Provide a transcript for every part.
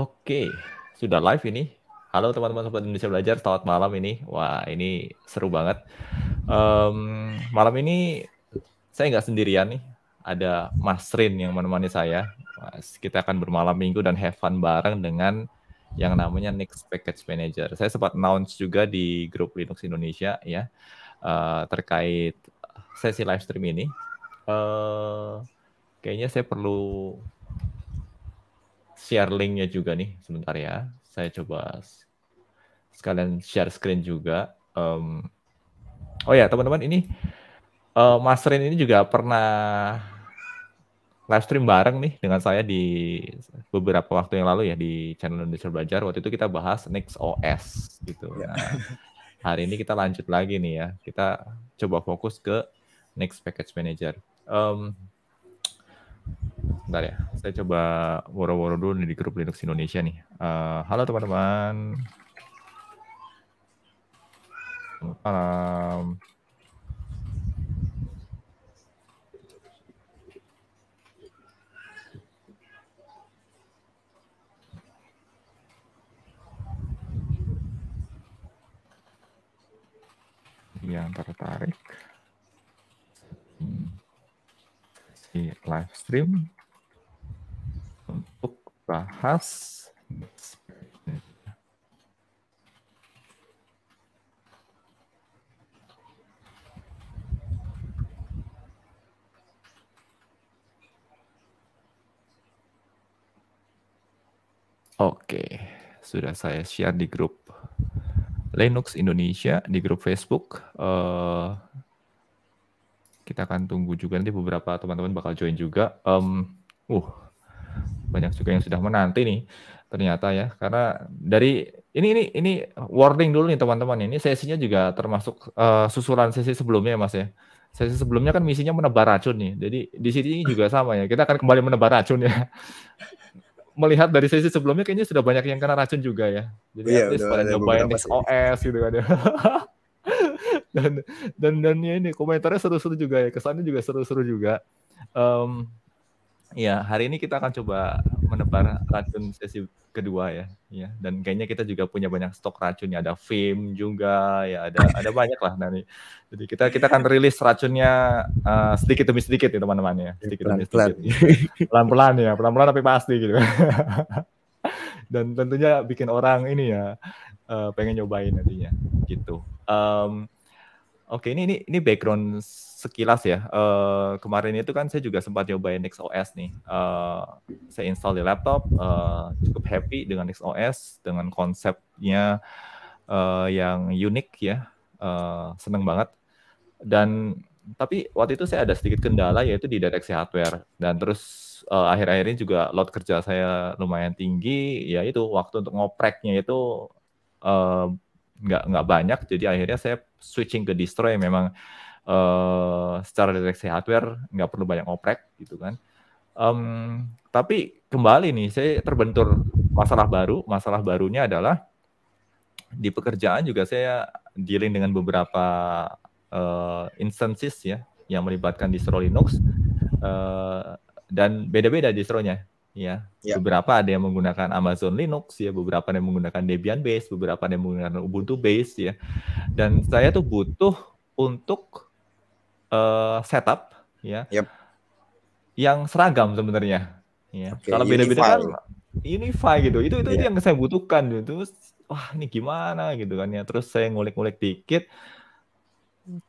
Oke, sudah live ini. Halo teman-teman Sobat Indonesia Belajar, selamat malam ini. Wah, ini seru banget. Um, malam ini saya nggak sendirian nih. Ada Mas Rin yang menemani saya. Mas, kita akan bermalam minggu dan have fun bareng dengan yang namanya Next Package Manager. Saya sempat announce juga di grup Linux Indonesia ya, uh, terkait sesi live stream ini. Uh, kayaknya saya perlu share linknya juga nih sebentar ya. Saya coba sekalian share screen juga. Um, oh ya teman-teman ini uh, Mas Rin ini juga pernah live stream bareng nih dengan saya di beberapa waktu yang lalu ya di channel Indonesia Belajar. Waktu itu kita bahas Next OS gitu. Ya. Nah, hari ini kita lanjut lagi nih ya. Kita coba fokus ke Next Package Manager. Um, Bentar ya, saya coba woro-woro dulu nih di grup Linux Indonesia nih. Uh, halo teman-teman. Malam. yang tertarik di hmm. iya, live stream untuk bahas Oke, sudah saya share di grup Linux Indonesia, di grup Facebook. Uh, kita akan tunggu juga nanti beberapa teman-teman bakal join juga. Um, uh, banyak juga yang sudah menanti nih ternyata ya karena dari ini ini ini warning dulu nih teman-teman ini sesinya juga termasuk uh, susulan sesi sebelumnya ya mas ya sesi sebelumnya kan misinya menebar racun nih jadi di sini juga sama ya kita akan kembali menebar racun ya melihat dari sesi sebelumnya kayaknya sudah banyak yang kena racun juga ya jadi yeah, at least pada nyobain OS gitu kan ya dan dan dan ya ini komentarnya seru-seru juga ya kesannya juga seru-seru juga um, Ya, hari ini kita akan coba menebar racun sesi kedua ya. Ya, dan kayaknya kita juga punya banyak stok racunnya. Ada film juga, ya ada ada banyak lah nanti. Jadi kita kita akan rilis racunnya uh, sedikit demi sedikit nih teman-teman ya. Iya, sedikit demi sedikit. Iya. Pelan-pelan ya, pelan-pelan tapi pasti gitu. dan tentunya bikin orang ini ya uh, pengen nyobain nantinya gitu. Um, Oke, ini ini ini background sekilas ya. Uh, kemarin itu kan saya juga sempat nyobain NixOS nih. Uh, saya install di laptop, uh, cukup happy dengan NixOS, dengan konsepnya uh, yang unik ya. Uh, seneng banget. Dan tapi waktu itu saya ada sedikit kendala yaitu di deteksi hardware dan terus akhir akhir-akhir ini juga load kerja saya lumayan tinggi ya itu waktu untuk ngopreknya itu uh, nggak nggak banyak jadi akhirnya saya switching ke distro yang memang Eh, secara deteksi hardware nggak perlu banyak oprek gitu kan. Um, tapi kembali nih, saya terbentur masalah baru. Masalah barunya adalah di pekerjaan juga saya dealing dengan beberapa uh, instances ya yang melibatkan distro Linux uh, dan beda-beda distronya ya. ya. Beberapa ada yang menggunakan Amazon Linux ya, beberapa ada yang menggunakan Debian base, beberapa ada yang menggunakan Ubuntu base ya. Dan saya tuh butuh untuk uh, setup ya yep. yang seragam sebenarnya ya okay, kalau beda-beda kan unify gitu itu itu, yeah. itu iya. yang saya butuhkan gitu wah ini gimana gitu kan ya terus saya ngulik-ngulik dikit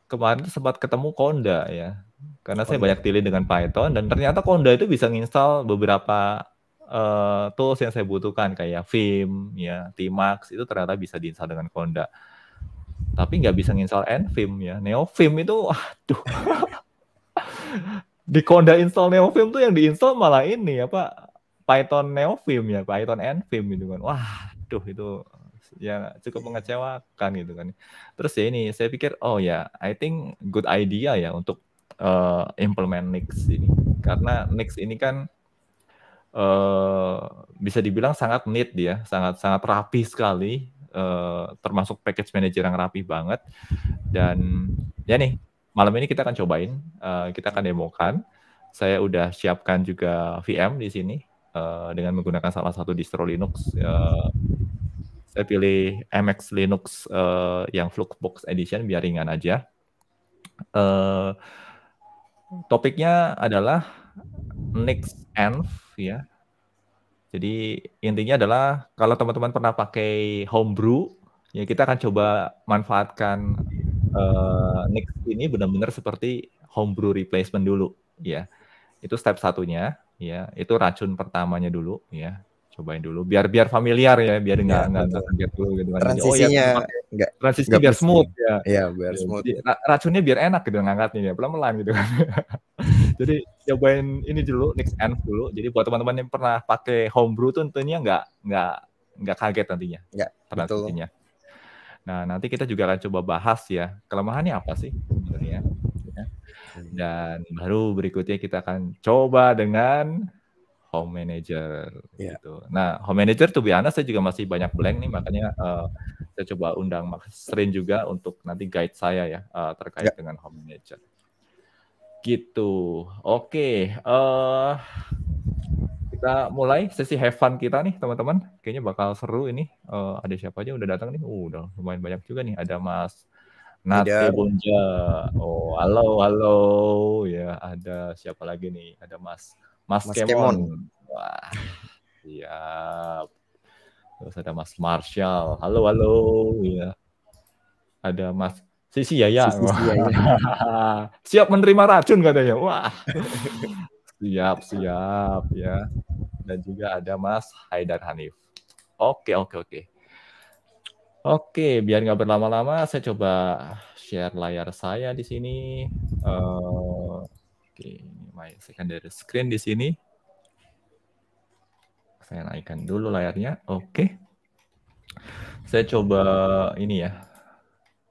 kemarin sempat ketemu Konda ya karena saya oh, banyak tili dengan Python dan ternyata Konda itu bisa nginstal beberapa uh, tools yang saya butuhkan kayak Vim ya Tmax itu ternyata bisa diinstal dengan Konda tapi nggak bisa nginstal Nvim ya. NeoVim itu aduh. di Konda install NeoVim tuh yang diinstal malah ini apa ya, Python NeoVim ya, Python Nvim gitu kan. Wah, aduh itu ya cukup mengecewakan gitu kan. Terus ya ini saya pikir oh ya, I think good idea ya untuk uh, implement Nix ini. Karena Nix ini kan uh, bisa dibilang sangat neat dia, sangat sangat rapi sekali Eh, termasuk package manager yang rapi banget. Dan ya nih, malam ini kita akan cobain, uh, kita akan demokan. Saya udah siapkan juga VM di sini uh, dengan menggunakan salah satu distro Linux. Uh, saya pilih MX Linux uh, yang Fluxbox Edition biar ringan aja. Uh, topiknya adalah Nix Env ya jadi intinya adalah kalau teman-teman pernah pakai homebrew, ya kita akan coba manfaatkan uh, next ini benar-benar seperti homebrew replacement dulu, ya. Itu step satunya, ya. Itu racun pertamanya dulu, ya cobain dulu biar biar familiar ya biar iya, nggak nggak kaget dulu gitu kan oh iya, transisinya oh, ya, enggak, transisi biar smooth, smooth ya iya, biar smooth jadi, racunnya biar enak gitu ngangkatnya ya pelan pelan gitu kan jadi cobain ini dulu next and dulu jadi buat teman-teman yang pernah pakai homebrew tuh tentunya enggak enggak enggak kaget nantinya nggak transisinya nah nanti kita juga akan coba bahas ya kelemahannya apa sih sebenarnya ya. dan baru berikutnya kita akan coba dengan home manager yeah. gitu. Nah, home manager tuh biasa saya juga masih banyak blank nih makanya uh, saya coba undang Mas Rin juga untuk nanti guide saya ya uh, terkait yeah. dengan home manager. Gitu. Oke, okay. uh, eh, kita mulai sesi have fun kita nih teman-teman. Kayaknya bakal seru ini. Uh, ada siapa aja udah datang nih? Uh, udah lumayan banyak juga nih. Ada Mas Nati Bonja. Oh, halo, halo. Ya, ada siapa lagi nih? Ada Mas Mas, Mas Kemon. Kemon. Wah, siap. Terus ada Mas Marshall. Halo, halo. Ya. Ada Mas Sisi Yaya. Sisi Yaya. siap menerima racun katanya. Wah. siap, siap ya. Dan juga ada Mas Haidar Hanif. Oke, oke, oke. Oke, biar nggak berlama-lama, saya coba share layar saya di sini. Uh, oke. Okay my secondary screen di sini. Saya naikkan dulu layarnya. Oke. Saya coba ini ya.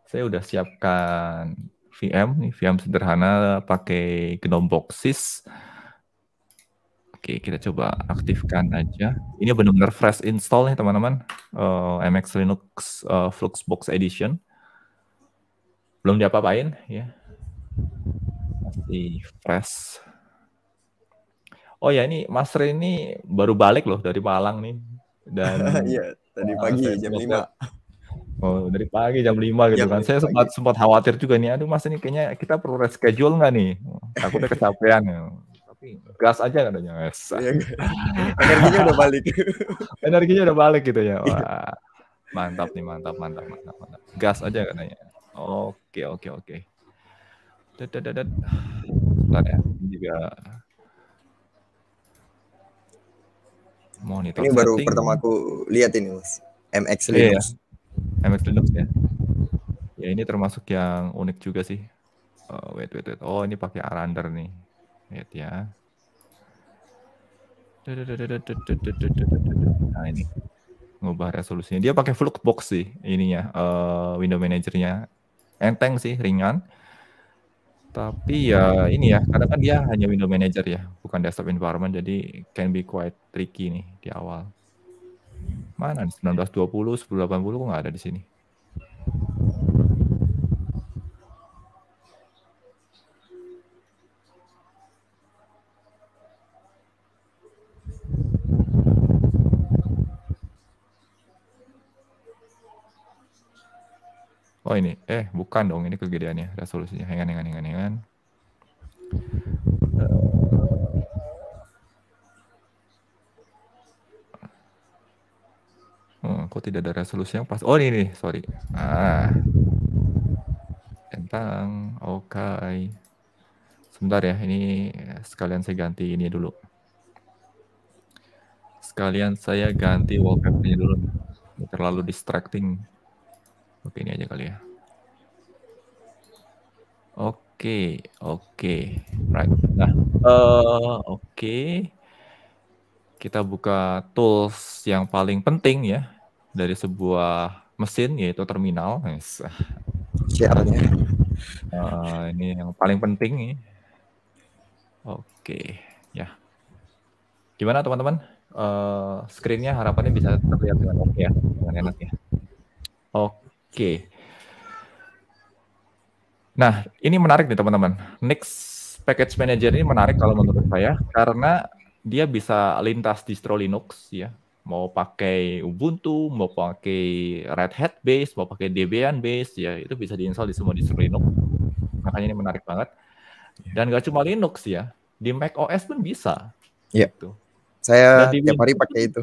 Saya udah siapkan VM, ini VM sederhana pakai GNOME Boxes. Oke, kita coba aktifkan aja. Ini benar-benar fresh install nih teman-teman. Uh, eh, MX Linux uh, eh, Fluxbox Edition. Belum diapa-apain ya. Masih fresh oh ya ini Mas Re ini baru balik loh dari Malang nih dan iya tadi ah, pagi uh, jam lima. oh dari pagi jam lima gitu kan saya pagi. sempat khawatir juga nih aduh Mas ini kayaknya kita perlu reschedule nggak nih aku udah kecapean ya gas aja katanya yes. Iya, energinya udah balik energinya udah balik gitu ya iya. Wah, mantap nih mantap mantap mantap mantap gas aja katanya oke oke oke Dadadadad. dad ya juga Monitor ini baru pertama aku lihat ini mas. MX iya, iya. Linux. Yeah, MX Linux ya. Ya ini termasuk yang unik juga sih. Oh, wait, wait, wait. Oh ini pakai Arander nih. Lihat ya. Nah ini ngubah resolusinya. Dia pakai Fluxbox sih ininya uh, window Managernya Enteng sih, ringan tapi ya ini ya, karena kan dia hanya window manager ya, bukan desktop environment, jadi can be quite tricky nih di awal. Mana nih? 1920, 1080 kok nggak ada di sini? Oh ini, eh bukan dong ini kegedeannya resolusinya. Hengan, hengan, hengan, hengan. Hmm, eh. oh, kok tidak ada resolusi yang pas? Oh ini nih, sorry. Ah, tentang, oke. Okay. Sebentar ya, ini eh, sekalian saya ganti ini dulu. Sekalian saya ganti ini dulu. Terlalu distracting. Oke, ini aja kali ya. Oke, oke. Right. Nah, uh, oke. Okay. Kita buka tools yang paling penting ya dari sebuah mesin yaitu terminal. Yes. Siarannya. Uh, ini yang paling penting nih. Oke, okay. ya. Yeah. Gimana teman-teman? Uh, screennya harapannya bisa terlihat dengan oke okay ya, dengan enak ya. Oke. Okay. Oke. Nah, ini menarik nih teman-teman. Next Package Manager ini menarik kalau menurut saya karena dia bisa lintas distro Linux ya. Mau pakai Ubuntu, mau pakai Red Hat base, mau pakai Debian base ya, itu bisa diinstal di semua distro Linux. Makanya ini menarik banget. Iya. Dan gak cuma Linux ya, di Mac OS pun bisa. Iya. Yeah. Gitu. Saya nah, tiap hari pakai itu.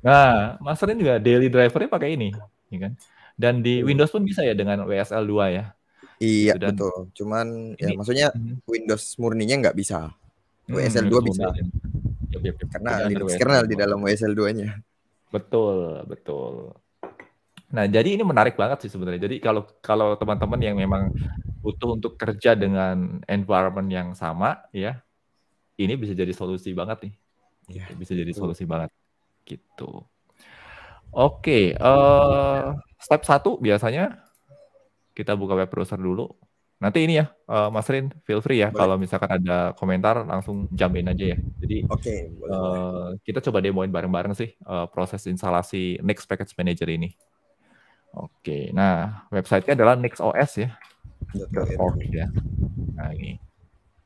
Nah, Mas Rin juga daily drivernya pakai ini, ya kan? Dan di hmm. Windows pun bisa ya dengan WSL 2 ya. Iya gitu, Dan betul. Cuman ya ini, ya maksudnya hmm. Windows murninya nggak bisa. Hmm, WSL 2 bisa. Yep, yep, yep. Karena Linux kernel di dalam WSL 2-nya. Betul, betul. Nah, jadi ini menarik banget sih sebenarnya. Jadi kalau kalau teman-teman yang memang butuh untuk kerja dengan environment yang sama ya, ini bisa jadi solusi banget nih. Ya, bisa jadi solusi banget gitu. Oke, okay, uh, eh, step satu biasanya kita buka web browser dulu. Nanti ini ya, uh, Mas Rin, feel free ya boleh. kalau misalkan ada komentar langsung jamin aja ya. Jadi okay, boleh, uh, boleh. kita coba demoin bareng-bareng sih uh, proses instalasi Next Package Manager ini. Oke, okay, nah websitenya adalah NextOS ya. ya .org ya. Nah ini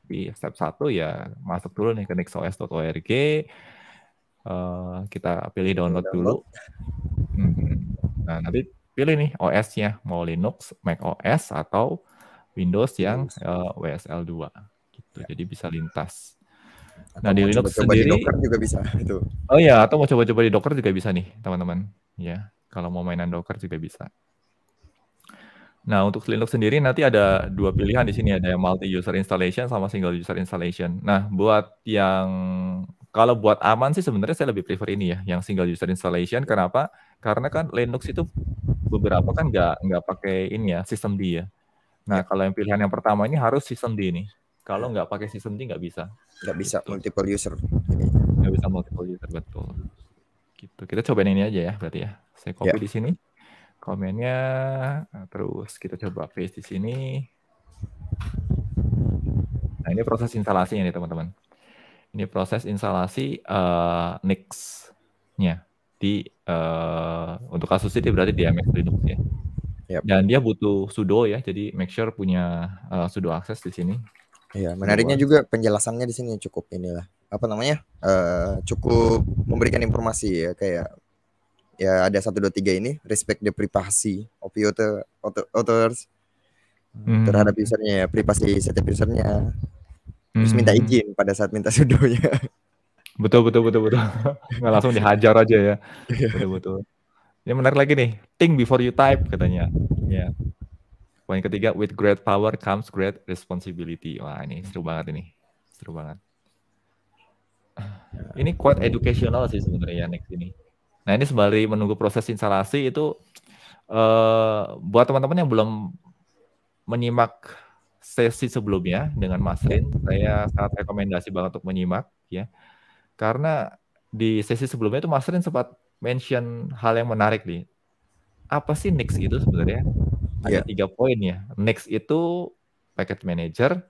di step satu ya masuk dulu nih ke nextos.org uh, kita pilih download, download. dulu. Hmm. Nah, nanti pilih nih OS-nya, mau Linux, Mac OS, atau Windows yang uh, WSL 2. Gitu. Ya. Jadi bisa lintas. Atau nah, di Linux coba sendiri di Docker juga bisa itu. Oh ya, atau mau coba-coba di Docker juga bisa nih, teman-teman. Ya, kalau mau mainan Docker juga bisa. Nah, untuk Linux sendiri nanti ada dua pilihan di sini, ada yang multi user installation sama single user installation. Nah, buat yang kalau buat aman sih sebenarnya saya lebih prefer ini ya, yang single user installation. Kenapa? Karena kan Linux itu beberapa kan nggak nggak pakai ini ya, sistem D ya. Nah ya. kalau yang pilihan yang pertama ini harus sistem D nih. Kalau nggak pakai sistem D nggak bisa. Nggak bisa gitu. multiple user. Nggak bisa multiple user betul. Gitu. Kita coba ini aja ya berarti ya. Saya copy yeah. di sini komennya, nah, terus kita coba paste di sini. Nah ini proses instalasinya nih teman-teman ini proses instalasi uh, Nix-nya di uh, untuk kasus ini berarti di MX Linux ya. Yep. Dan dia butuh sudo ya, jadi make sure punya uh, sudo akses di sini. Iya, menariknya juga penjelasannya di sini cukup inilah apa namanya uh, cukup memberikan informasi ya kayak ya ada satu dua tiga ini respect the privacy of the authors hmm. terhadap usernya ya privasi setiap usernya Terus minta hmm. izin pada saat minta sudonya. Betul betul betul betul. Nggak langsung dihajar aja ya. Iya. betul betul. Yang menarik lagi nih, think before you type katanya. Ya. Yeah. Poin ketiga, with great power comes great responsibility. Wah ini seru banget ini, seru banget. Ini quite educational sih sebenarnya next ini. Nah ini sembari menunggu proses instalasi itu uh, buat teman-teman yang belum menyimak sesi sebelumnya dengan Mas ya. Rin, saya sangat rekomendasi banget untuk menyimak ya. Karena di sesi sebelumnya itu Mas Rin sempat mention hal yang menarik nih. Apa sih Nix itu sebenarnya? Ada yeah. tiga poin ya. Nix itu packet manager,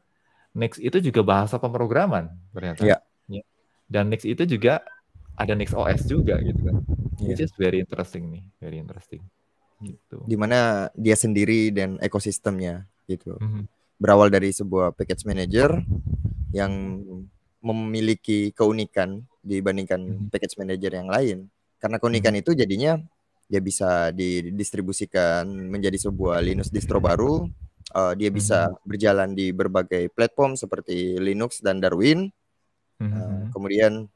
Nix itu juga bahasa pemrograman ternyata. Yeah. Ya. Dan Nix itu juga ada Nix OS juga gitu kan. Yeah. Which is very interesting nih, very interesting. Gitu. Dimana dia sendiri dan ekosistemnya gitu. Mm -hmm berawal dari sebuah package manager yang memiliki keunikan dibandingkan mhm. package manager yang lain. Karena keunikan mhm. itu jadinya dia bisa didistribusikan menjadi sebuah Linux distro baru. Uh, dia bisa mhm. berjalan di berbagai platform seperti Linux dan Darwin. Uh, kemudian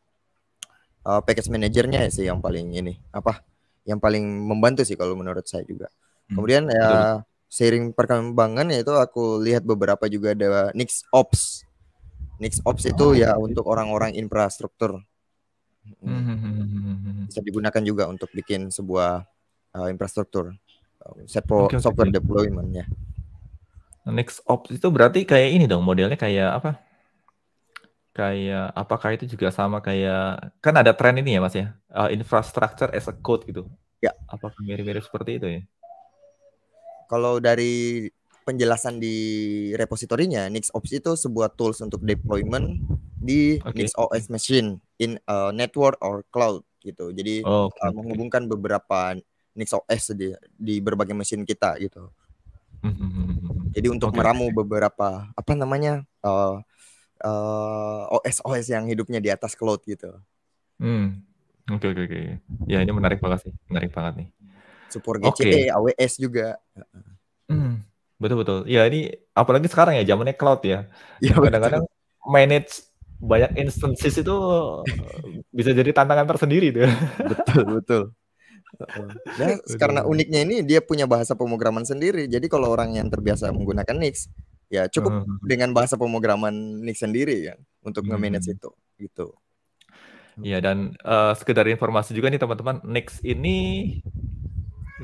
uh, package manajernya sih yang paling ini apa? Yang paling membantu sih kalau menurut saya juga. Kemudian ya seiring perkembangan yaitu aku lihat beberapa juga ada Nix Ops. Nix Ops itu oh, ya iya. untuk orang-orang infrastruktur. Hmm, hmm, hmm, Bisa digunakan juga untuk bikin sebuah uh, infrastruktur. Eh, Sepo, okay, okay, software okay. deployment ya. Next ops itu berarti kayak ini dong modelnya kayak apa? Kayak apakah itu juga sama kayak kan ada tren ini ya Mas ya? Uh, infrastructure as a code gitu. Ya. Apakah mirip-mirip seperti itu ya? Kalau dari penjelasan di repositorinya, NixOps itu sebuah tools untuk deployment di okay. NixOS machine in a network or cloud gitu. Jadi oh, okay. uh, menghubungkan beberapa NixOS di, di berbagai mesin kita gitu. Hmm, hmm, hmm, Jadi untuk okay. meramu beberapa apa namanya uh, uh, OS OS yang hidupnya di atas cloud gitu. Hmm. Oke oke oke. Okay. Ya ini menarik banget sih, menarik banget nih support GCE, okay. Ya, AWS juga. Hmm, betul betul. Ya ini apalagi sekarang ya zamannya cloud ya. Iya. Kadang-kadang manage banyak instances itu bisa jadi tantangan tersendiri tuh. Betul betul. Ya, karena uniknya ini dia punya bahasa pemrograman sendiri. Jadi kalau orang yang terbiasa menggunakan Nix, ya cukup hmm. dengan bahasa pemrograman Nix sendiri ya untuk hmm. nge-manage itu gitu. Iya dan uh, sekedar informasi juga nih teman-teman, Nix ini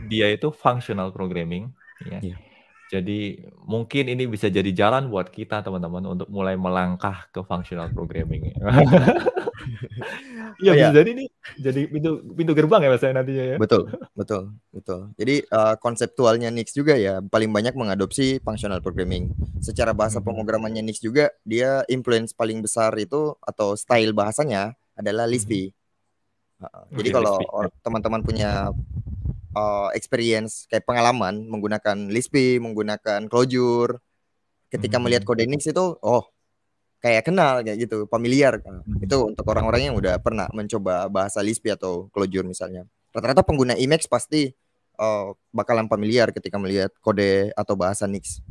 dia itu functional programming. Ya. Yeah. Jadi mungkin ini bisa jadi jalan buat kita teman-teman untuk mulai melangkah ke functional programming. Ya. Iya, oh, ya. jadi ini jadi pintu pintu gerbang ya mas saya nantinya ya. Betul, betul, betul. Jadi uh, konseptualnya Nix juga ya paling banyak mengadopsi functional programming. Secara bahasa hmm. pemrogramannya Nix juga dia influence paling besar itu atau style bahasanya adalah Lisp. Uh, hmm. jadi kalau teman-teman punya uh, experience kayak pengalaman menggunakan Lispi, menggunakan Clojure. Ketika melihat hmm. kode Nix itu, oh kayak kenal kayak gitu, familiar. Hmm. Itu untuk orang-orang yang udah pernah mencoba bahasa Lispi atau Clojure misalnya. Rata-rata pengguna Emacs pasti uh, bakalan familiar ketika melihat kode atau bahasa Nix.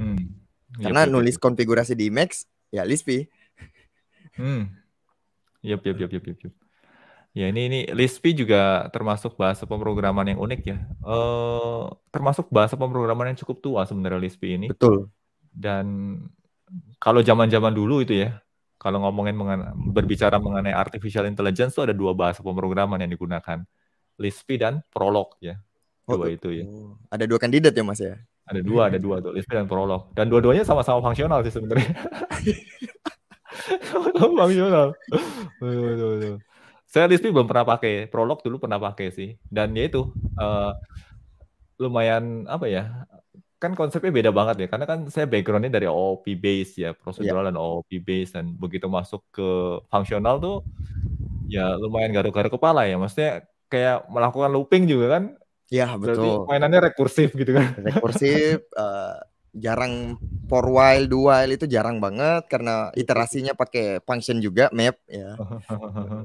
Hmm. Iya, Karena yep, nulis yep. konfigurasi di Emacs ya Lispi. Hmm. Yep, yep, yep, yep, yep. Ya ini ini Lisp juga termasuk bahasa pemrograman yang unik ya. Eh, termasuk bahasa pemrograman yang cukup tua sebenarnya Lisp ini. Betul. Dan kalau zaman-zaman dulu itu ya, kalau ngomongin mengenai, berbicara mengenai artificial intelligence itu ada dua bahasa pemrograman yang digunakan, Lisp dan Prolog ya. Oh, dua oh, itu ya. Oh, ada dua kandidat ya Mas ya? Ada dua, ada dua tuh Lisp dan Prolog. Dan dua-duanya sama-sama fungsional sih sebenarnya. fungsional. betul, betul, betul. Saya Lispi belum pernah pakai, Prolog dulu pernah pakai sih. Dan ya itu uh, lumayan apa ya? Kan konsepnya beda banget ya, karena kan saya backgroundnya dari OOP base ya, prosedural yeah. dan OOP base dan begitu masuk ke fungsional tuh ya lumayan garuk-garuk kepala ya. Maksudnya kayak melakukan looping juga kan? Iya betul. Berarti mainannya rekursif gitu kan? Rekursif. uh jarang for while, do while itu jarang banget karena iterasinya pakai function juga map ya.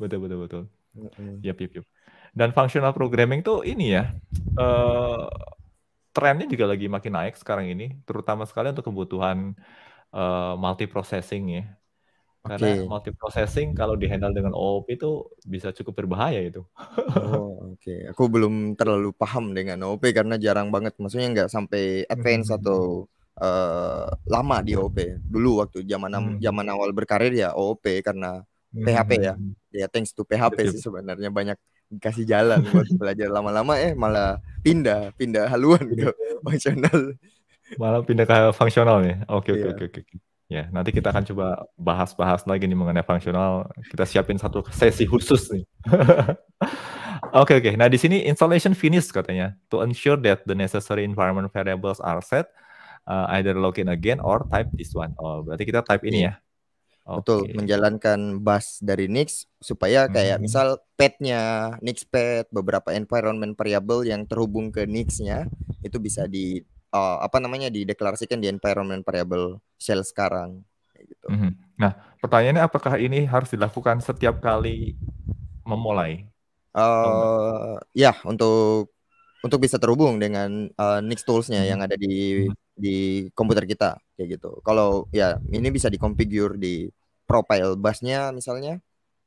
betul betul betul mm -hmm. yep yep yep dan functional programming tuh ini ya uh, trennya juga lagi makin naik sekarang ini terutama sekali untuk kebutuhan uh, eh, multi processing ya karena okay. multi processing kalau dihandle dengan OOP itu bisa cukup berbahaya itu. oh, oke. Okay. Aku belum terlalu paham dengan OOP karena jarang banget maksudnya nggak sampai advance mm-hmm. atau uh, lama di OOP. Dulu waktu zaman mm-hmm. zaman awal berkarir ya OOP karena PHP hmm. ya. Ya thanks to PHP yep, sih sebenarnya banyak kasih jalan buat belajar lama-lama eh malah pindah pindah haluan ke fungsional. Malah pindah ke fungsional nih. Oke iya. oke oke oke. Ya, nanti kita akan coba bahas-bahas lagi nih mengenai fungsional. Kita siapin satu sesi khusus nih. Oke oke. Okay, okay. Nah, di sini installation finish katanya. To ensure that the necessary environment variables are set, uh, either login again or type this one. Oh, berarti kita type ini iya. ya. Okay. Betul, menjalankan bus dari Nix supaya kayak hmm. misal petnya Nix pet beberapa environment variable yang terhubung ke nixnya itu bisa di uh, apa namanya dideklarasikan di environment variable shell sekarang gitu. -hmm. Nah, pertanyaannya apakah ini harus dilakukan setiap kali memulai? Uh, ya, untuk untuk bisa terhubung dengan uh, Nix tools-nya -hmm. yang ada di -hmm di komputer kita kayak gitu. Kalau ya ini bisa dikonfigur di profile busnya misalnya,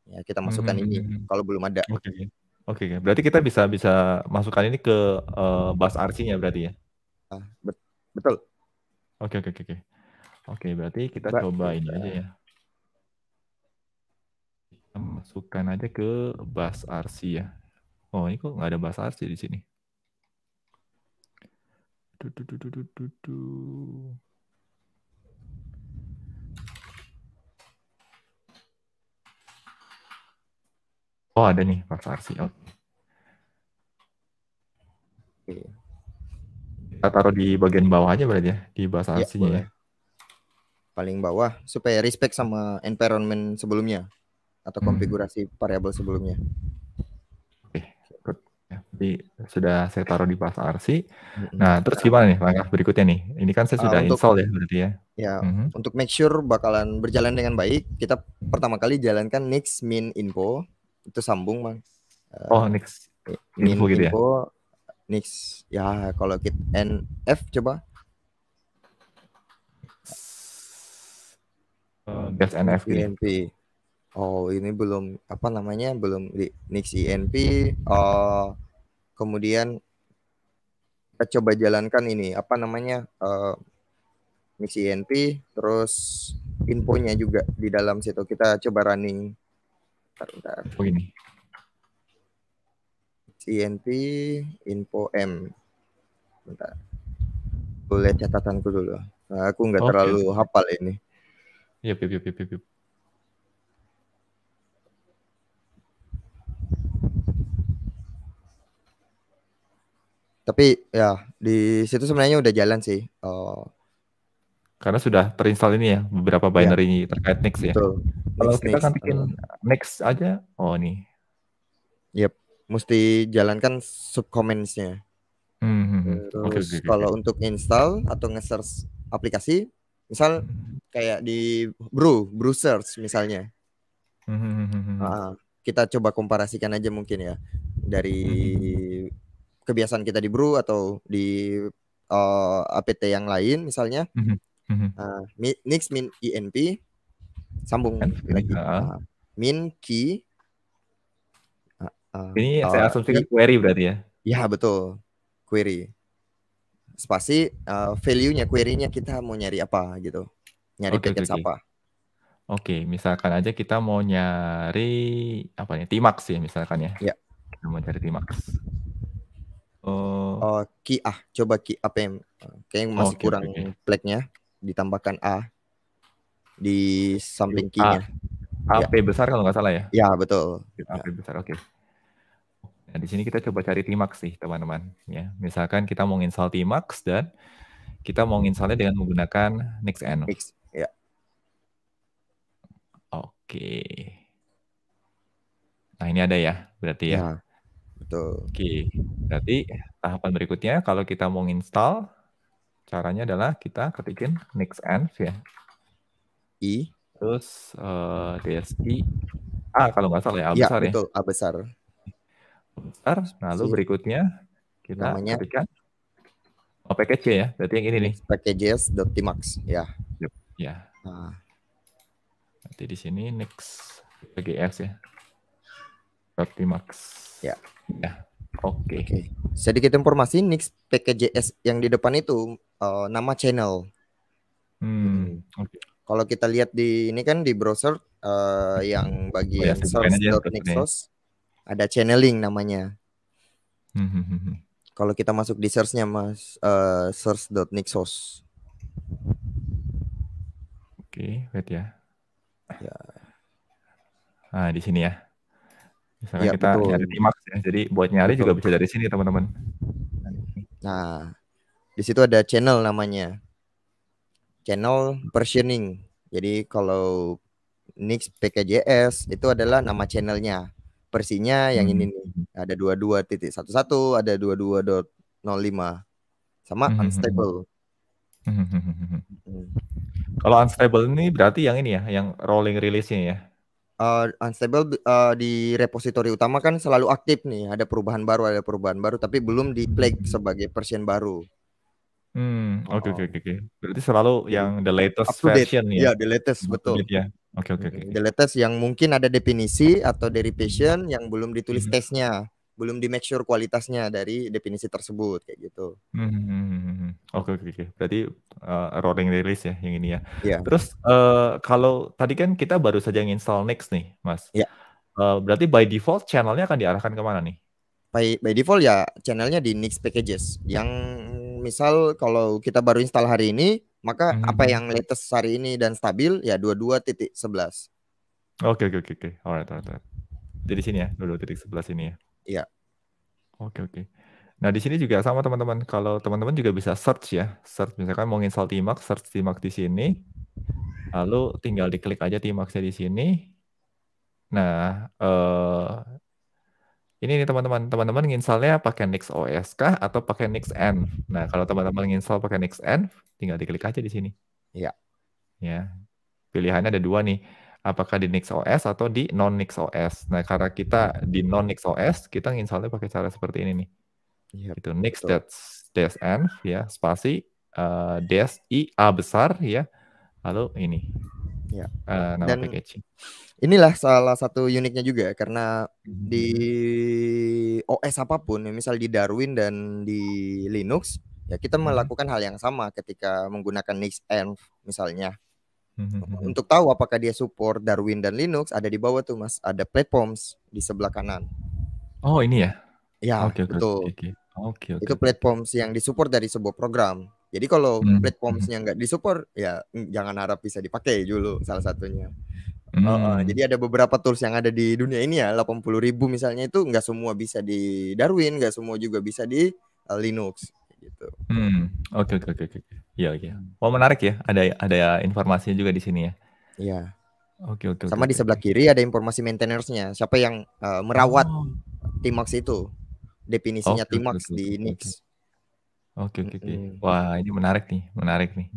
ya kita hmm, masukkan mm -hmm. ini hmm, hmm. kalau belum ada. Oke, okay. oke, okay. berarti kita bisa bisa masukkan ini ke uh, bus RC-nya berarti ya? Ah, betul. Oke, okay, oke, okay, oke, okay. oke. Okay, berarti kita ba coba ini aja ya. Kita masukkan aja ke bus RC ya. Oh ini kok nggak ada bus RC di sini? Oh ada nih Pak Farsi. Oh. Kita taruh di bagian bawah aja berarti ya di bahasa iya, ya, aslinya ya. Paling bawah supaya respect sama environment sebelumnya atau hmm. konfigurasi variabel sebelumnya. Ya, jadi sudah saya taruh di pas RC. Nah, terus gimana nih langkah berikutnya nih? Ini kan saya ah, sudah uh, untuk, install ya berarti ya. Ya, uh mm-hmm. -huh. untuk make sure bakalan berjalan dengan baik, kita pertama kali jalankan next min info itu sambung, Bang. Uh, oh, next min info, gitu ya. Next ya kalau kita NF coba. best eh, NF gitu. Ya? Oh, ini belum apa namanya? Belum di Nix INP. E oh kemudian kita coba jalankan ini apa namanya? Uh, eh, Nix INP e terus infonya juga di dalam situ. Kita coba running. Bentar, bentar. Oh, ini. INP e info M. Bentar. Boleh catatanku dulu. Nah, aku nggak okay. terlalu hafal ini. Iya, yep, yep, yep, yep. tapi ya di situ sebenarnya udah jalan sih uh, karena sudah terinstall ini ya beberapa iya. binary ya. terkait next ya kalau kita kita kan bikin eh. Nix aja oh nih yep mesti jalankan subcommandsnya mm hmm, -hmm. terus okay, okay, kalau untuk install atau nge-search aplikasi misal hmm. kayak di brew brew search misalnya mm -hmm. uh, kita coba komparasikan aja mungkin ya dari mm -hmm kebiasaan kita di brew atau di uh, eh, APT yang lain misalnya. Mm -hmm. uh, eh, next min INP sambung kan, lagi. Uh, min key. Uh, ah, ah, Ini uh, saya asumsikan ya. query berarti ya? Ya betul query. Spasi uh, value-nya query-nya kita mau nyari apa gitu. Nyari okay, package okay. apa. Oke, okay, misalkan aja kita mau nyari apa nih? Timax ya misalkan ya. Iya. Yeah. mau cari Timax. Oh. Uh, ki A. Coba ki apa yang kayaknya oh, masih oh, okay, kurang okay. pleknya ditambahkan A di samping kinya. Ya. A. AP ya. besar kalau nggak salah ya? Ya betul. AP ya. besar, oke. Okay. Nah di sini kita coba cari Tmax sih teman-teman. Ya, misalkan kita mau install Tmax dan kita mau installnya dengan menggunakan NixN. Nix, ya. Oke. Okay. Nah ini ada ya, berarti ya. ya. Betul. Oke. Berarti tahapan berikutnya kalau kita mau install caranya adalah kita ketikin nextenv ya. I terus uh, eh, DSI A kalau nggak salah ya A ya, besar ya. betul, ya. A besar. A besar. Lalu si. berikutnya kita Namanya. ketikkan oh, package ya. Berarti yang ini nih. max ya. Yep. Ya. Nah. nanti di sini next PGX ya. Verti Max. Ya. ya. Oke. Okay. Okay. Sedikit informasi Nix PKJS yang di depan itu uh, nama channel. Hmm. hmm. Okay. Kalau kita lihat di ini kan di browser uh, yang bagi oh, ya, ya, nixos ada channeling namanya. Hmm, Kalau kita masuk di searchnya mas uh, nixos. Oke, okay, wait ya. Ya. Ah, di sini ya misalnya ya, kita betul. nyari Timax ya. Jadi buat nyari betul. juga bisa dari sini teman-teman. Nah, di situ ada channel namanya. Channel versioning. Jadi kalau Nix PKJS itu adalah nama channelnya. Persinya yang hmm. ini nih. Ada dua titik satu ada 22.05 sama hmm. unstable. Kalau unstable ini berarti yang ini ya, yang rolling release-nya ya uh, unstable uh, di repository utama kan selalu aktif nih, ada perubahan baru, ada perubahan baru, tapi belum di flag sebagai version baru. Hmm, oke okay, oke okay, oh. oke. Okay. Berarti selalu yang the latest Up version ya. Iya, the latest betul. ya. Oke okay, oke okay, oke. Okay. The latest yang mungkin ada definisi atau derivation yang belum ditulis mm -hmm. tesnya belum di make sure kualitasnya dari definisi tersebut kayak gitu. oke hmm, hmm, hmm, -hmm. oke okay, okay. berarti uh, rolling release ya yang ini ya. Yeah. Terus uh, kalau tadi kan kita baru saja install Next nih, Mas. Yeah. Iya. Uh, berarti by default channelnya akan diarahkan ke mana nih? By, by default ya channelnya di Next Packages. Yang misal kalau kita baru install hari ini, maka mm -hmm. apa yang latest hari ini dan stabil ya 22.11. Oke okay, oke okay, oke okay. oke. Alright alright. alright. Jadi sini ya, 22.11 ini ya. Iya. Oke oke. Nah di sini juga sama teman-teman. Kalau teman-teman juga bisa search ya, search misalkan mau install Tmax, search Tmax di sini. Lalu tinggal diklik aja Tmaxnya di sini. Nah eh, ini nih teman-teman, teman-teman nginstallnya pakai Nix OS kah atau pakai Nix N? Nah, kalau teman-teman nginstall pakai Nix N, tinggal diklik aja di sini. Iya. Ya. Pilihannya ada dua nih apakah di NixOS atau di non NixOS. Nah, karena kita hmm. di non NixOS, kita nginstallnya pakai cara seperti ini nih. Yep, iya, itu Nix that's DSN, ya, spasi uh, i a besar ya. Lalu ini. Ya. Uh, nama Dan packaging. Inilah salah satu uniknya juga karena hmm. di OS apapun, ya, misal di Darwin dan di Linux, ya kita hmm. melakukan hal yang sama ketika menggunakan Nix env misalnya Hmm, hmm, hmm, Untuk tahu apakah dia support Darwin dan Linux ada di bawah tuh Mas, ada platforms di sebelah kanan. Oh, ini ya? Ya, ah, okay, betul. Oke, okay, okay. okay, Itu platforms yang disupport dari sebuah program. Jadi kalau hmm. platformsnya nggak disupport, ya jangan harap bisa dipakai dulu salah satunya. Hmm. Uh, jadi ada beberapa tools yang ada di dunia ini ya, 80 ribu misalnya itu nggak semua bisa di Darwin, nggak semua juga bisa di eh, Linux gitu. Hmm, oke oke oke okay. oke. Iya iya. Hmm. Wah menarik ya. Ada ada informasinya juga di sini ya. Iya. Oke oke. Sama di sebelah kiri ada informasi maintenance Siapa yang uh, merawat oh. Timax itu? Definisinya okay, Timax di Nix. Oke oke oke. Wah ini menarik nih, menarik nih.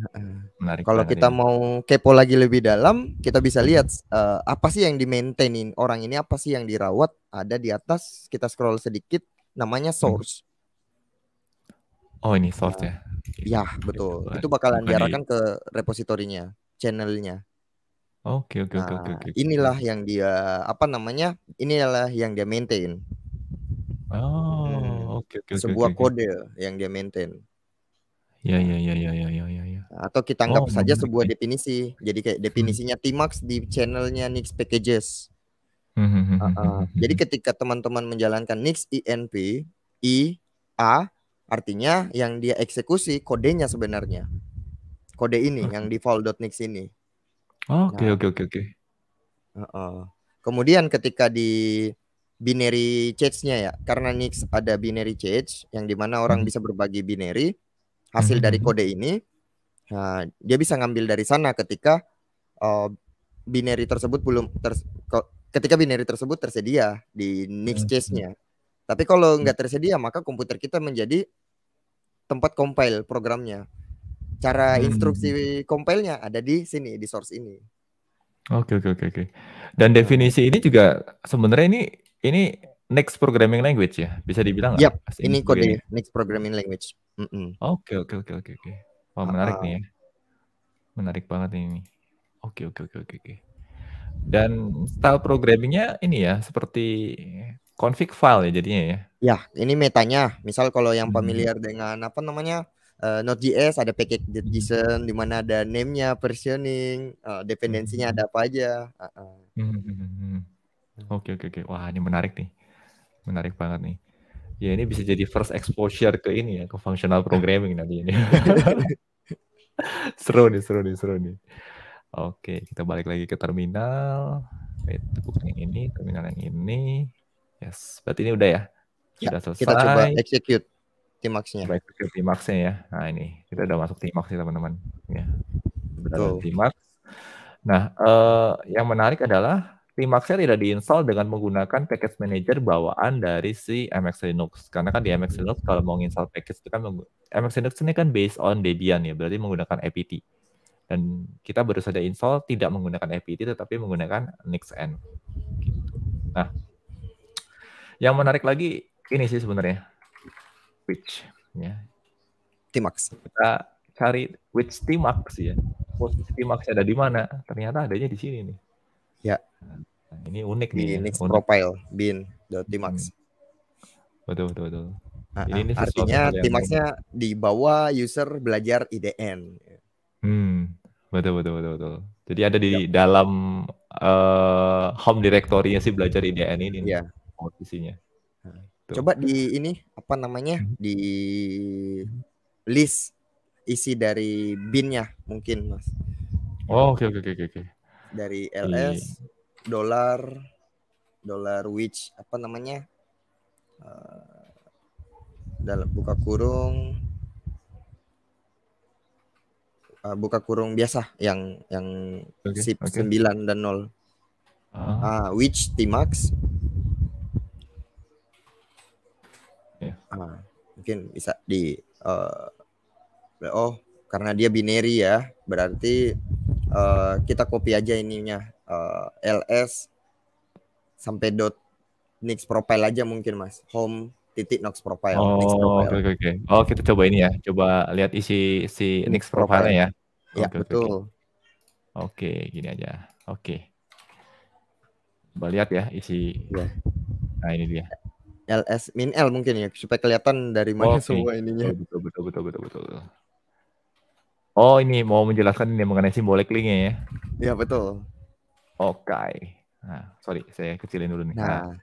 Menarik. Kalau kita ini. mau kepo lagi lebih dalam, kita bisa lihat uh, apa sih yang maintainin orang ini, apa sih yang dirawat. Ada di atas kita scroll sedikit, namanya hmm. source. Oh ini source nah, ya? Ya betul. Itu bakalan Bukan diarahkan ke repositorinya, channelnya. Oke oke oke nah, oke. Inilah yang dia apa namanya? Inilah yang dia maintain. Oh oke hmm. oke. Okay, okay, Sebuah okay, kode yang dia maintain. Ya ya ya ya ya ya ya. ya. Nah, atau kita anggap oh, saja sebuah definisi. Jadi kayak hmm. definisinya hmm. Timax di channelnya Nix Packages. Hmm, uh, uh. Jadi ketika teman-teman menjalankan Nix INP I A Artinya yang dia eksekusi kodenya sebenarnya. Kode ini hmm. yang di nix ini. Oh, nah. Oke oke oke oke. Kemudian ketika di binary change-nya ya, karena Nix ada binary change yang dimana orang hmm. bisa berbagi binary hasil hmm, dari hmm. kode ini, nah, dia bisa ngambil dari sana ketika uh, binary tersebut belum ter ketika binary tersebut tersedia di Nix change-nya. Tapi kalau nggak tersedia maka komputer kita menjadi tempat compile programnya. Cara hmm. instruksi compile-nya ada di sini, di source ini. Oke, okay, oke, okay, oke, okay. Dan definisi ini juga sebenarnya ini ini next programming language ya, bisa dibilang nggak? Yap, ini kode ini. next programming language. Oke, oke, oke, oke, oke. Wah menarik uh, nih ya, menarik banget ini. Oke, oke, oke, oke, oke. Dan style programmingnya ini ya seperti config file ya jadinya ya. Ya, ini metanya. Misal kalau yang hmm. familiar hmm. dengan apa namanya? Uh, Node.js ada package hmm. JSON di mana ada namenya, versioning, uh, dependensinya hmm. ada apa aja. Oke oke oke. Wah ini menarik nih, menarik banget nih. Ya ini bisa jadi first exposure ke ini ya, ke functional programming nanti ini. seru nih, seru nih, seru nih. Oke, kita balik lagi ke terminal. Wait, bukan yang ini, terminal yang ini. Yes, berarti ini udah ya? ya sudah selesai. Kita coba execute Tmax-nya. execute tmax ya. Nah ini, kita udah masuk Tmax ya teman-teman. Ya. Betul. Tmax. Nah, uh, yang menarik adalah Tmax-nya tidak diinstal dengan menggunakan package manager bawaan dari si MX Linux. Karena kan di MX Linux kalau mau install package itu kan MX Linux ini kan based on Debian ya, berarti menggunakan APT. Dan kita baru saja install tidak menggunakan APT tetapi menggunakan NixN. Gitu. Nah, yang menarik lagi ini sih sebenarnya which ya. Timax. Kita cari which Timax ya. Posisi Timax ada di mana? Ternyata adanya di sini nih. Ya. Nah, ini unik di nih. Ini ya. profile bin Timax. Hmm. Betul betul betul. Nah, ini, ini nah, artinya Timaxnya di bawah user belajar IDN. Hmm, betul betul betul betul. Jadi ada di ya. dalam uh, home directory-nya sih belajar IDN ini. Iya posisinya. Tuh. Coba di ini apa namanya hmm. di list isi dari binnya mungkin mas. Oh oke okay, oke okay, oke okay, oke. Dari LS yeah. dolar dolar which apa namanya uh, eh, dalam buka kurung uh, buka kurung biasa yang yang okay, sip okay. 9 dan 0. Uh. Uh, which t Yeah. Iya. mungkin bisa di uh, oh karena dia binary ya berarti uh, kita copy aja ininya uh, ls sampai dot next profile aja mungkin mas home titik next profile. Oh, oke oke oke. Oh, kita coba ini ya. Coba lihat isi si Nix profile-nya ya. Iya, okay, betul. Oke, okay. okay, gini aja. Oke. Okay. Coba lihat ya isi. Yeah. Nah, ini dia. LS min L mungkin ya supaya kelihatan dari mana okay. semua ininya. Betul betul betul betul betul. Oh ini mau menjelaskan ini mengenai simbolik linknya ya? Iya betul. Oke. Okay. Nah, sorry saya kecilin dulu nih. Nah. nah.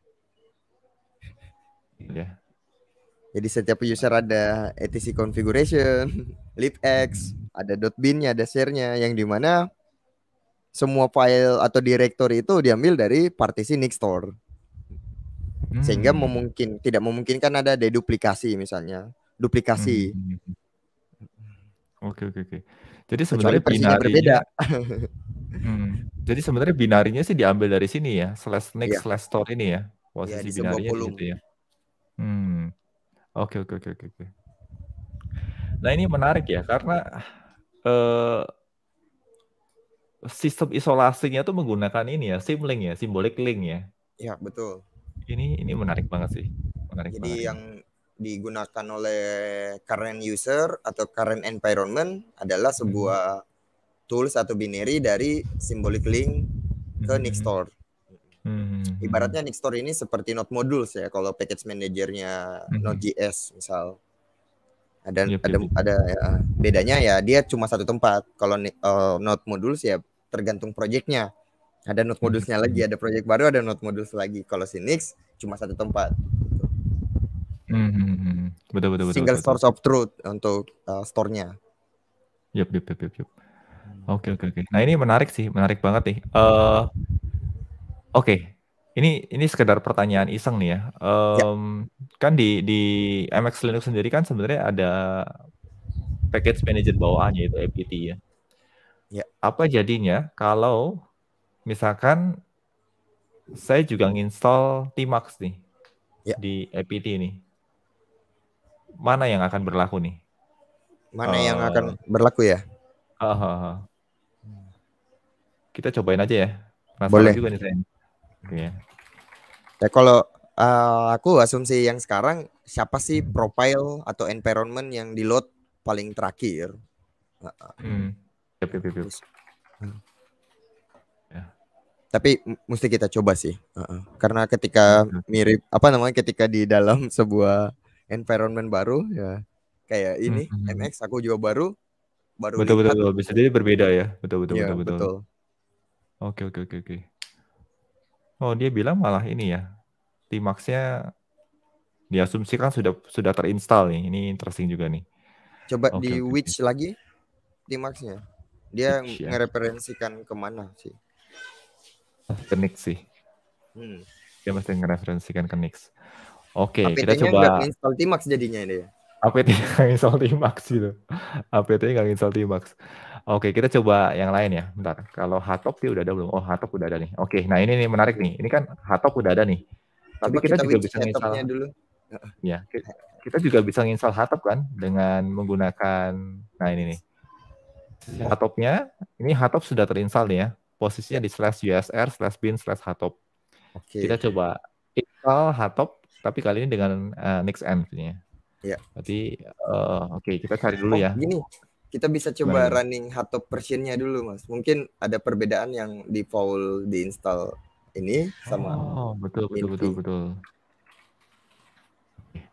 Ya. Jadi setiap user ada etc configuration, libx, ada .bin-nya, ada share-nya yang mana semua file atau directory itu diambil dari partisi Nixstore hmm. sehingga memungkin tidak memungkinkan ada deduplikasi misalnya duplikasi. Hmm, hmm, hmm, oke oke oke. Jadi sebenarnya binarinya berbeda. hmm. Jadi sebenarnya binarinya sih diambil dari sini ya, slash next yeah. slash store ini ya, posisi yeah, iya, binarinya gitu ya. Hmm. Oke oke oke oke. Nah ini menarik ya karena uh, sistem isolasinya tuh menggunakan ini ya, sim link ya, simbolik link ya. Iya betul. Ini ini menarik banget sih. Menarik Jadi menarik. yang digunakan oleh current user atau current environment adalah mhm. sebuah hmm. tools atau binary dari symbolic link ke hmm. Nextdoor. Hmm. Mhm. Ibaratnya Nextdoor ini seperti node modules ya kalau package manajernya hmm. Node.js misal. Ada yep, ada yep. ada ya, bedanya ya dia cuma satu tempat. Kalau uh, eh, node modules ya tergantung proyeknya. Ada node hmm. modusnya lagi, ada proyek baru, ada node modus lagi. Kalau Sinix cuma satu tempat. Gitu. Hmm, hmm, hmm, betul betul betul. Single betul, source betul. of truth untuk uh, store-nya. yup yup yup. yep, yep. Oke, okay, oke, okay, oke. Okay. Nah, ini menarik sih, menarik banget nih. Uh, oke. Okay. Ini ini sekedar pertanyaan iseng nih ya. Um, ya. Kan di di MX Linux sendiri kan sebenarnya ada package manager bawaannya itu APT ya. Ya. Apa jadinya kalau misalkan saya juga nginstall Tmux nih ya. di APT ini. Mana yang akan berlaku nih? Mana uh, yang eh, akan berlaku ya? Uh, uh, uh. Kita cobain aja ya. Masalah Boleh. juga nih saya. Ya kalau uh, aku asumsi yang sekarang siapa sih hmm. profile atau environment yang di load paling terakhir? hmm. Yep, yep, yep. Terus, hmm tapi mesti kita coba sih uh-uh. karena ketika hmm. mirip apa namanya ketika di dalam sebuah environment baru ya kayak ini mm-hmm. Hmm, MX aku juga baru baru betul lihat. betul bisa jadi berbeda ya betul betul ya, betul betul oke oke oke oke oh dia bilang malah ini ya Timaxnya diasumsikan sudah sudah terinstall nih ini interesting juga nih coba okay, di okay, which okay. lagi Timaxnya dia which, ya. ngereferensikan kemana sih ke sih. Hmm. Dia pasti ngereferensikan ke Knicks. Oke, okay, kita coba. Install Timax jadinya ini ya. APT nggak install Timax gitu. APT nggak install Timax. Oke, okay, kita coba yang lain ya. Bentar. Kalau Hatop dia udah ada belum? Oh, Hatop udah ada nih. Oke, okay, nah ini nih menarik nih. Ini kan Hatop udah ada nih. Tapi coba kita, kita juga bisa install dulu. Ya, kita juga bisa install Hatop kan dengan menggunakan nah ini nih. Hatopnya, ini Hatop sudah terinstall nih ya posisinya di slash usr slash bin slash hatop. Okay. Kita coba install hatop tapi kali ini dengan uh, eh, end ya Ya. Berarti uh, eh, oke okay, kita cari dulu oh, ya. Gini, kita bisa coba Baik. running hatop versionnya dulu mas. Mungkin ada perbedaan yang di di install ini sama. Oh betul betul betul betul.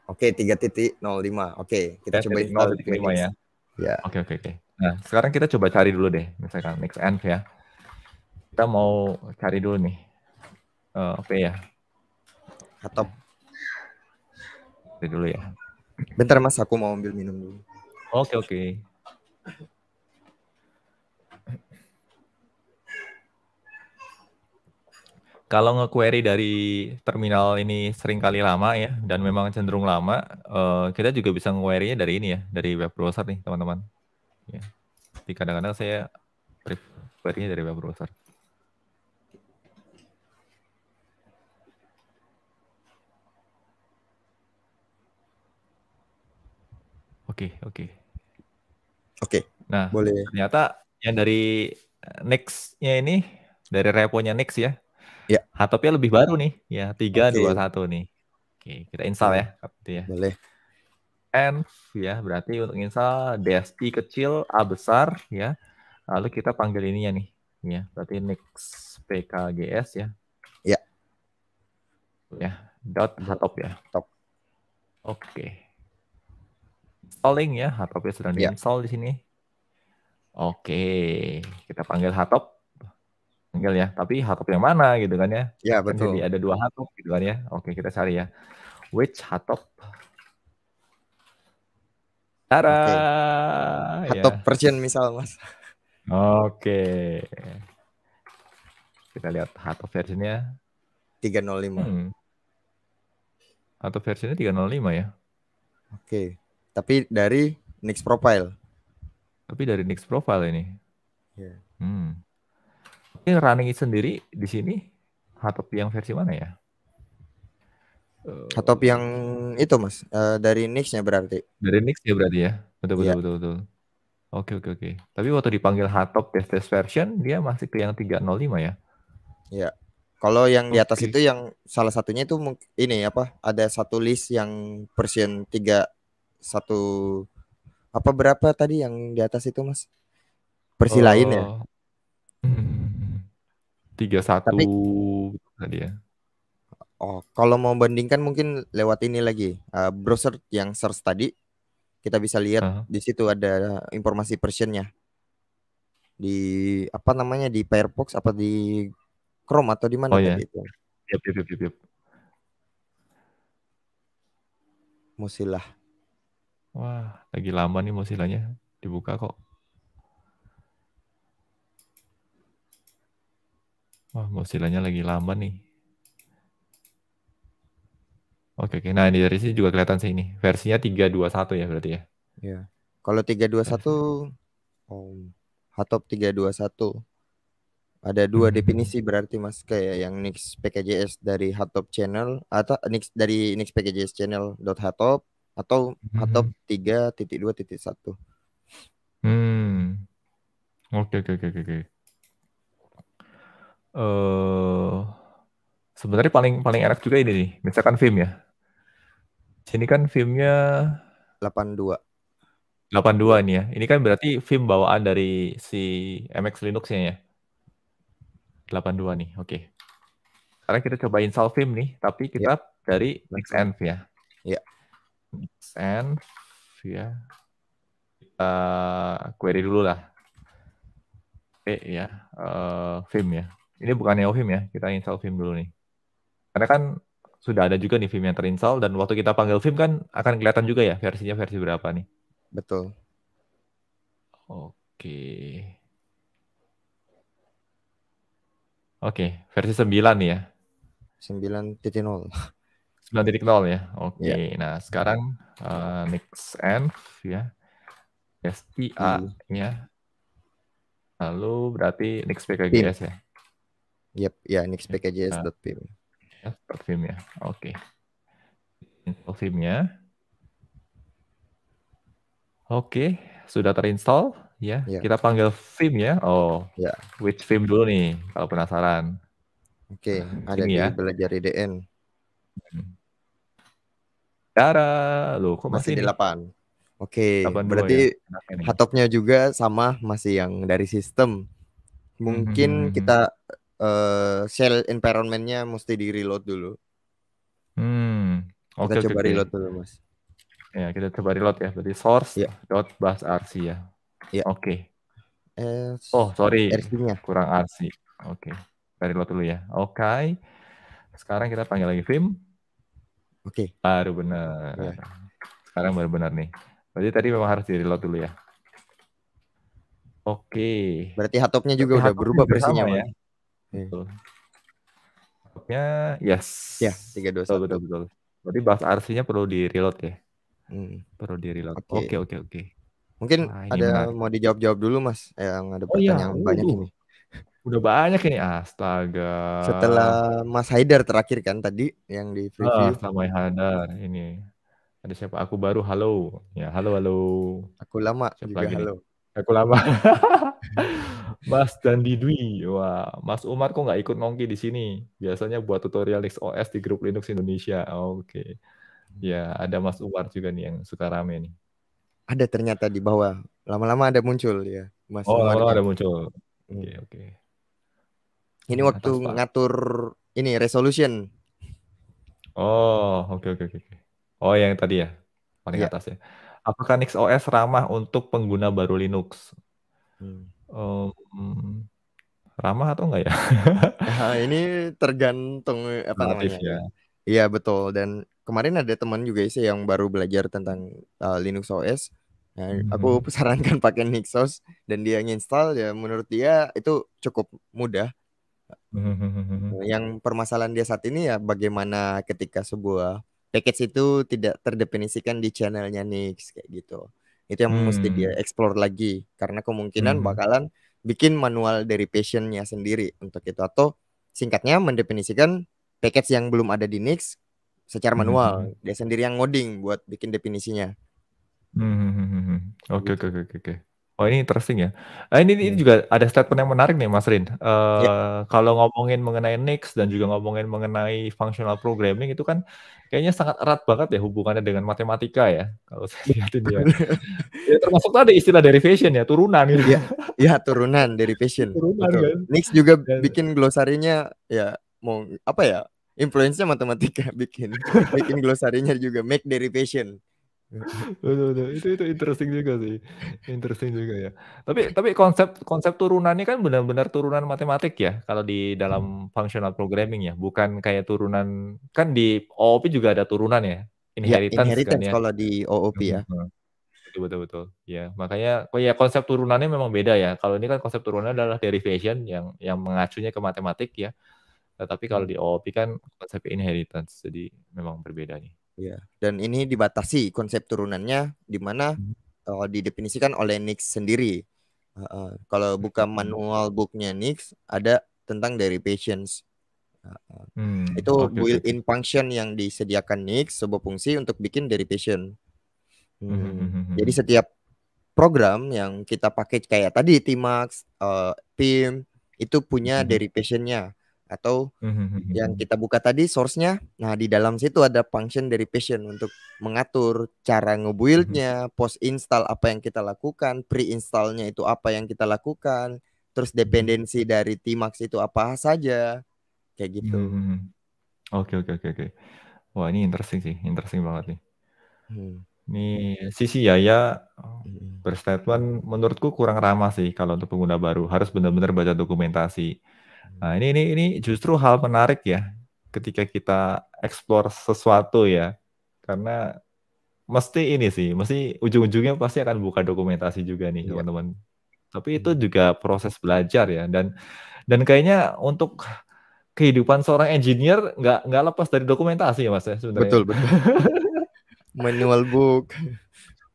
Oke, tiga titik nol lima. Oke, kita coba nol lima ya. Ya. Oke oke oke. Nah sekarang kita coba cari dulu deh, misalkan nextenv end ya kita mau cari dulu nih. Uh, Oke okay ya. Atau cari dulu ya. Bentar Mas, aku mau ambil minum dulu. Oke, okay, oke. Okay. Kalau nge-query dari terminal ini sering kali lama ya, dan memang cenderung lama, eh, kita juga bisa nge query dari ini ya, dari web browser nih teman-teman. Ya. Jadi kadang-kadang saya query dari web browser. Oke, okay, oke. Okay. Oke. Okay, nah, boleh. Ternyata yang dari eh, next-nya ini dari reponya next ya. Ya. Hatopnya lebih baru nih, ya 321 okay. nih. Oke, kita install ya. ya. Boleh. N ya, berarti untuk install DSI kecil A besar ya. Lalu kita panggil ininya nih, ya. Berarti next PKGS ya. Ya. Ya, dot hatop ya. Top. Oke. Okay installing ya, Hatop sudah sedang iya. diinstall di sini. Oke, kita panggil hardtop. Panggil ya, tapi hardtop yang mana gitu kan ya? Ya, yeah, kan betul. Jadi ada dua hardtop gitu kan ya. Oke, kita cari ya. Which hardtop? Cara? Okay. Ya. Hardtop yeah. version misal, Mas. Oke. Kita lihat hardtop versinya. 305. Hmm. Atau versinya 305 ya. Oke. Tapi dari Nix Profile. Tapi dari Nix Profile ini. Yeah. Hmm. Ini running it sendiri di sini Hatop yang versi mana ya? Hatop eh, yang itu mas uh, dari Nix-nya berarti. Dari nix ya berarti ya. Betul betul yeah. betul betul. Oke oke oke. Tapi waktu dipanggil Hatop test test version dia masih ke yang 305 ya? Iya. Yeah. Kalau yang di atas okay. itu yang salah satunya itu ini apa? Ada satu list yang version 3 satu apa berapa tadi yang di atas itu mas persilain eh, oh. ya hmm, tiga satu tadi ya oh kalau mau bandingkan mungkin lewat ini lagi uh, browser yang search tadi kita bisa lihat uh -huh. di situ ada informasi persennya di apa namanya di Firefox apa di Chrome atau di mana oh, yeah. itu yep, yep, yep, yep. musilah Wah, lagi lama nih Mozilla-nya. Dibuka kok. Wah, Mozilla-nya lagi lama nih. Oke, oke. Nah, ini dari sini juga kelihatan sih ini. Versinya 321 ya berarti ya. Iya. Kalau 321 oh, Hatop 321 ada dua hmm. definisi berarti mas kayak yang Nix PKJS dari Hatop channel atau Nix dari Nix PKJS channel dot atau hmm. atau tiga titik dua titik satu. Hmm. Oke oke oke okay, oke. Uh, sebenarnya paling paling enak juga ini nih. Misalkan film ya. Ini kan filmnya delapan dua 82. dua ini ya. Ini kan berarti film bawaan dari si MX Linux-nya ya. dua nih. Oke. Okay. Sekarang kita cobain install film nih, tapi kita ya. dari XEnv ya. Iya and ya uh, eh, query dulu lah ya. eh ya uh, vim ya ini bukan neo ya kita install film dulu nih karena kan sudah ada juga nih film yang terinstall dan waktu kita panggil vim kan akan kelihatan juga ya versinya versi berapa nih betul oke oke versi 9 nih ya 9.0 titik nol ya. Oke. Okay. Iya. Yeah. Nah, sekarang uh, eh, Nexenv ya. SIA nya Lalu berarti Nix PKGS ya. Yep, ya yeah, Nix PKGS.pim. Ya, .pim ya. Oke. Okay. Install pim ya. Oke, okay. sudah terinstall ya. Yeah. Yeah. Kita panggil Vim ya. Oh, ya. Yeah. which Vim dulu nih kalau penasaran. Oke, okay. Nah, ada di ya. belajar IDN. Mm. Dara, lo kok masih, masih di 8. Oke, okay. berarti ya. hatopnya juga sama masih yang dari sistem. Mungkin hmm. kita uh, shell environmentnya mesti di reload dulu. Hmm. Okay, kita coba okay. reload dulu, Mas. Ya, kita coba reload ya. Berarti source yeah. dot bus RC ya. Yeah. Oke. Okay. Eh, oh, sorry. RC-nya. Kurang RC. Oke. Okay. reload dulu ya. Oke. Okay. Sekarang kita panggil lagi Vim. Oke. Okay. Baru benar. Ya. Sekarang baru benar nih. Berarti tadi memang harus di reload dulu ya. Oke. Okay. Berarti hatopnya juga Berarti udah berubah versinya ya. Iya. Betul. Hatopnya yes. Ya, 321. Betul, betul, betul. Berarti bahas RC-nya perlu di reload ya. Hmm. Perlu di reload. Oke, okay. oke, okay, oke. Okay, okay. Mungkin nah, ada menarik. mau dijawab-jawab dulu Mas yang ada pertanyaan oh, iya. banyak uh. ini. Udah banyak ini, astaga. Setelah Mas Haidar terakhir kan tadi yang di preview. Oh, setelah Mas Haidar ini. Ada siapa? Aku baru halo. Ya, halo halo. Aku lama siapa juga halo. Nih? Aku lama. Mas Dandi Dwi. Wah, Mas Umar kok nggak ikut nongki di sini? Biasanya buat tutorial XOS di grup Linux Indonesia. Oke. Okay. Ya, ada Mas Umar juga nih yang suka rame nih. Ada ternyata di bawah. Lama-lama ada muncul ya. Mas oh, lama-lama kan. ada muncul. Oke, okay, hmm. oke. Okay. Ini Atas waktu ngatur ini resolution. Oh, oke okay, oke okay, oke. Okay. Oh, yang tadi ya. Paling yeah. atas ya. Apakah Nix OS ramah untuk pengguna baru Linux? Hmm. Um, ramah atau enggak ya? nah, ini tergantung apa Relatif namanya. Ya. Iya, betul. Dan kemarin ada teman juga sih yang baru belajar tentang uh, Linux OS. Nah, hmm. aku sarankan pakai Nixos dan dia nginstal ya menurut dia itu cukup mudah Hmm, hmm, hmm, yang permasalahan dia saat ini ya bagaimana ketika sebuah package itu tidak terdefinisikan di channelnya Nix kayak gitu. Itu yang hmm. mesti dia explore lagi karena kemungkinan hmm. bakalan bikin manual dari passionnya sendiri untuk itu atau singkatnya mendefinisikan package yang belum ada di Nix secara manual. Hmm. Dia sendiri yang ngoding buat bikin definisinya. Gitu. Oke oke oke oke. Oh ini interesting ya. Nah, ini, ini hmm. juga ada statement yang menarik nih Mas Rin. Uh, ya. Eh, kalau ngomongin mengenai Nix dan juga ngomongin mengenai functional programming itu kan kayaknya sangat erat banget ya hubungannya dengan matematika ya. Kalau saya iya, lihatin ya. ya termasuk tadi istilah derivation ya, turunan gitu. Ya, ya turunan derivation. turunan, Betul. Nix kan? juga ya. ya. bikin glosarinya ya mau apa ya? Influence-nya matematika bikin bikin glosarinya juga make derivation betul betul itu itu interesting juga sih interesting juga ya tapi tapi konsep konsep turunannya kan benar-benar turunan matematik ya kalau di dalam hmm. functional programming ya bukan kayak turunan kan di OOP juga ada turunan ya inheritance, ya, inheritance kan, ya. kalau di OOP ya hmm, hmm. betul betul betul ya makanya oh ya konsep turunannya memang beda ya kalau ini kan konsep turunannya adalah derivation yang yang mengacunya ke matematik ya tetapi kalau di OOP kan konsep inheritance jadi memang berbeda nih Ya. Dan ini dibatasi konsep turunannya di mana uh, didefinisikan oleh Nix sendiri. Uh, uh, kalau buka hmm. manual booknya Nix ada tentang derivations. Uh, hmm, itu okay, built-in okay. function yang disediakan Nix sebuah fungsi untuk bikin derivation. Hmm. hmm. Hmm, hmm, Jadi setiap program yang kita pakai kayak tadi Tmax, uh, eh, PIM itu punya hmm. derivationnya atau hmm, hmm, hmm, yang kita buka tadi source-nya. Nah, di dalam situ ada function dari passion untuk mengatur cara ngebuildnya, mm-hmm. post install apa yang kita lakukan, pre-installnya itu apa yang kita lakukan, terus dependensi dari Tmax itu apa saja. Kayak gitu. Oke, oke, oke, oke. Wah, ini interesting sih, interesting banget nih. Hmm. Nih, sisi Yaya berstatement menurutku kurang ramah sih kalau untuk pengguna baru. Harus benar-benar baca dokumentasi. Nah, ini ini ini justru hal menarik ya ketika kita eksplor sesuatu ya. Karena mesti ini sih, mesti ujung-ujungnya pasti akan buka dokumentasi juga nih, iya. teman-teman. Yeah. Tapi itu hmm. juga proses belajar ya dan dan kayaknya untuk kehidupan seorang engineer nggak nggak lepas dari dokumentasi ya mas ya sebenarnya. Betul betul. Manual book.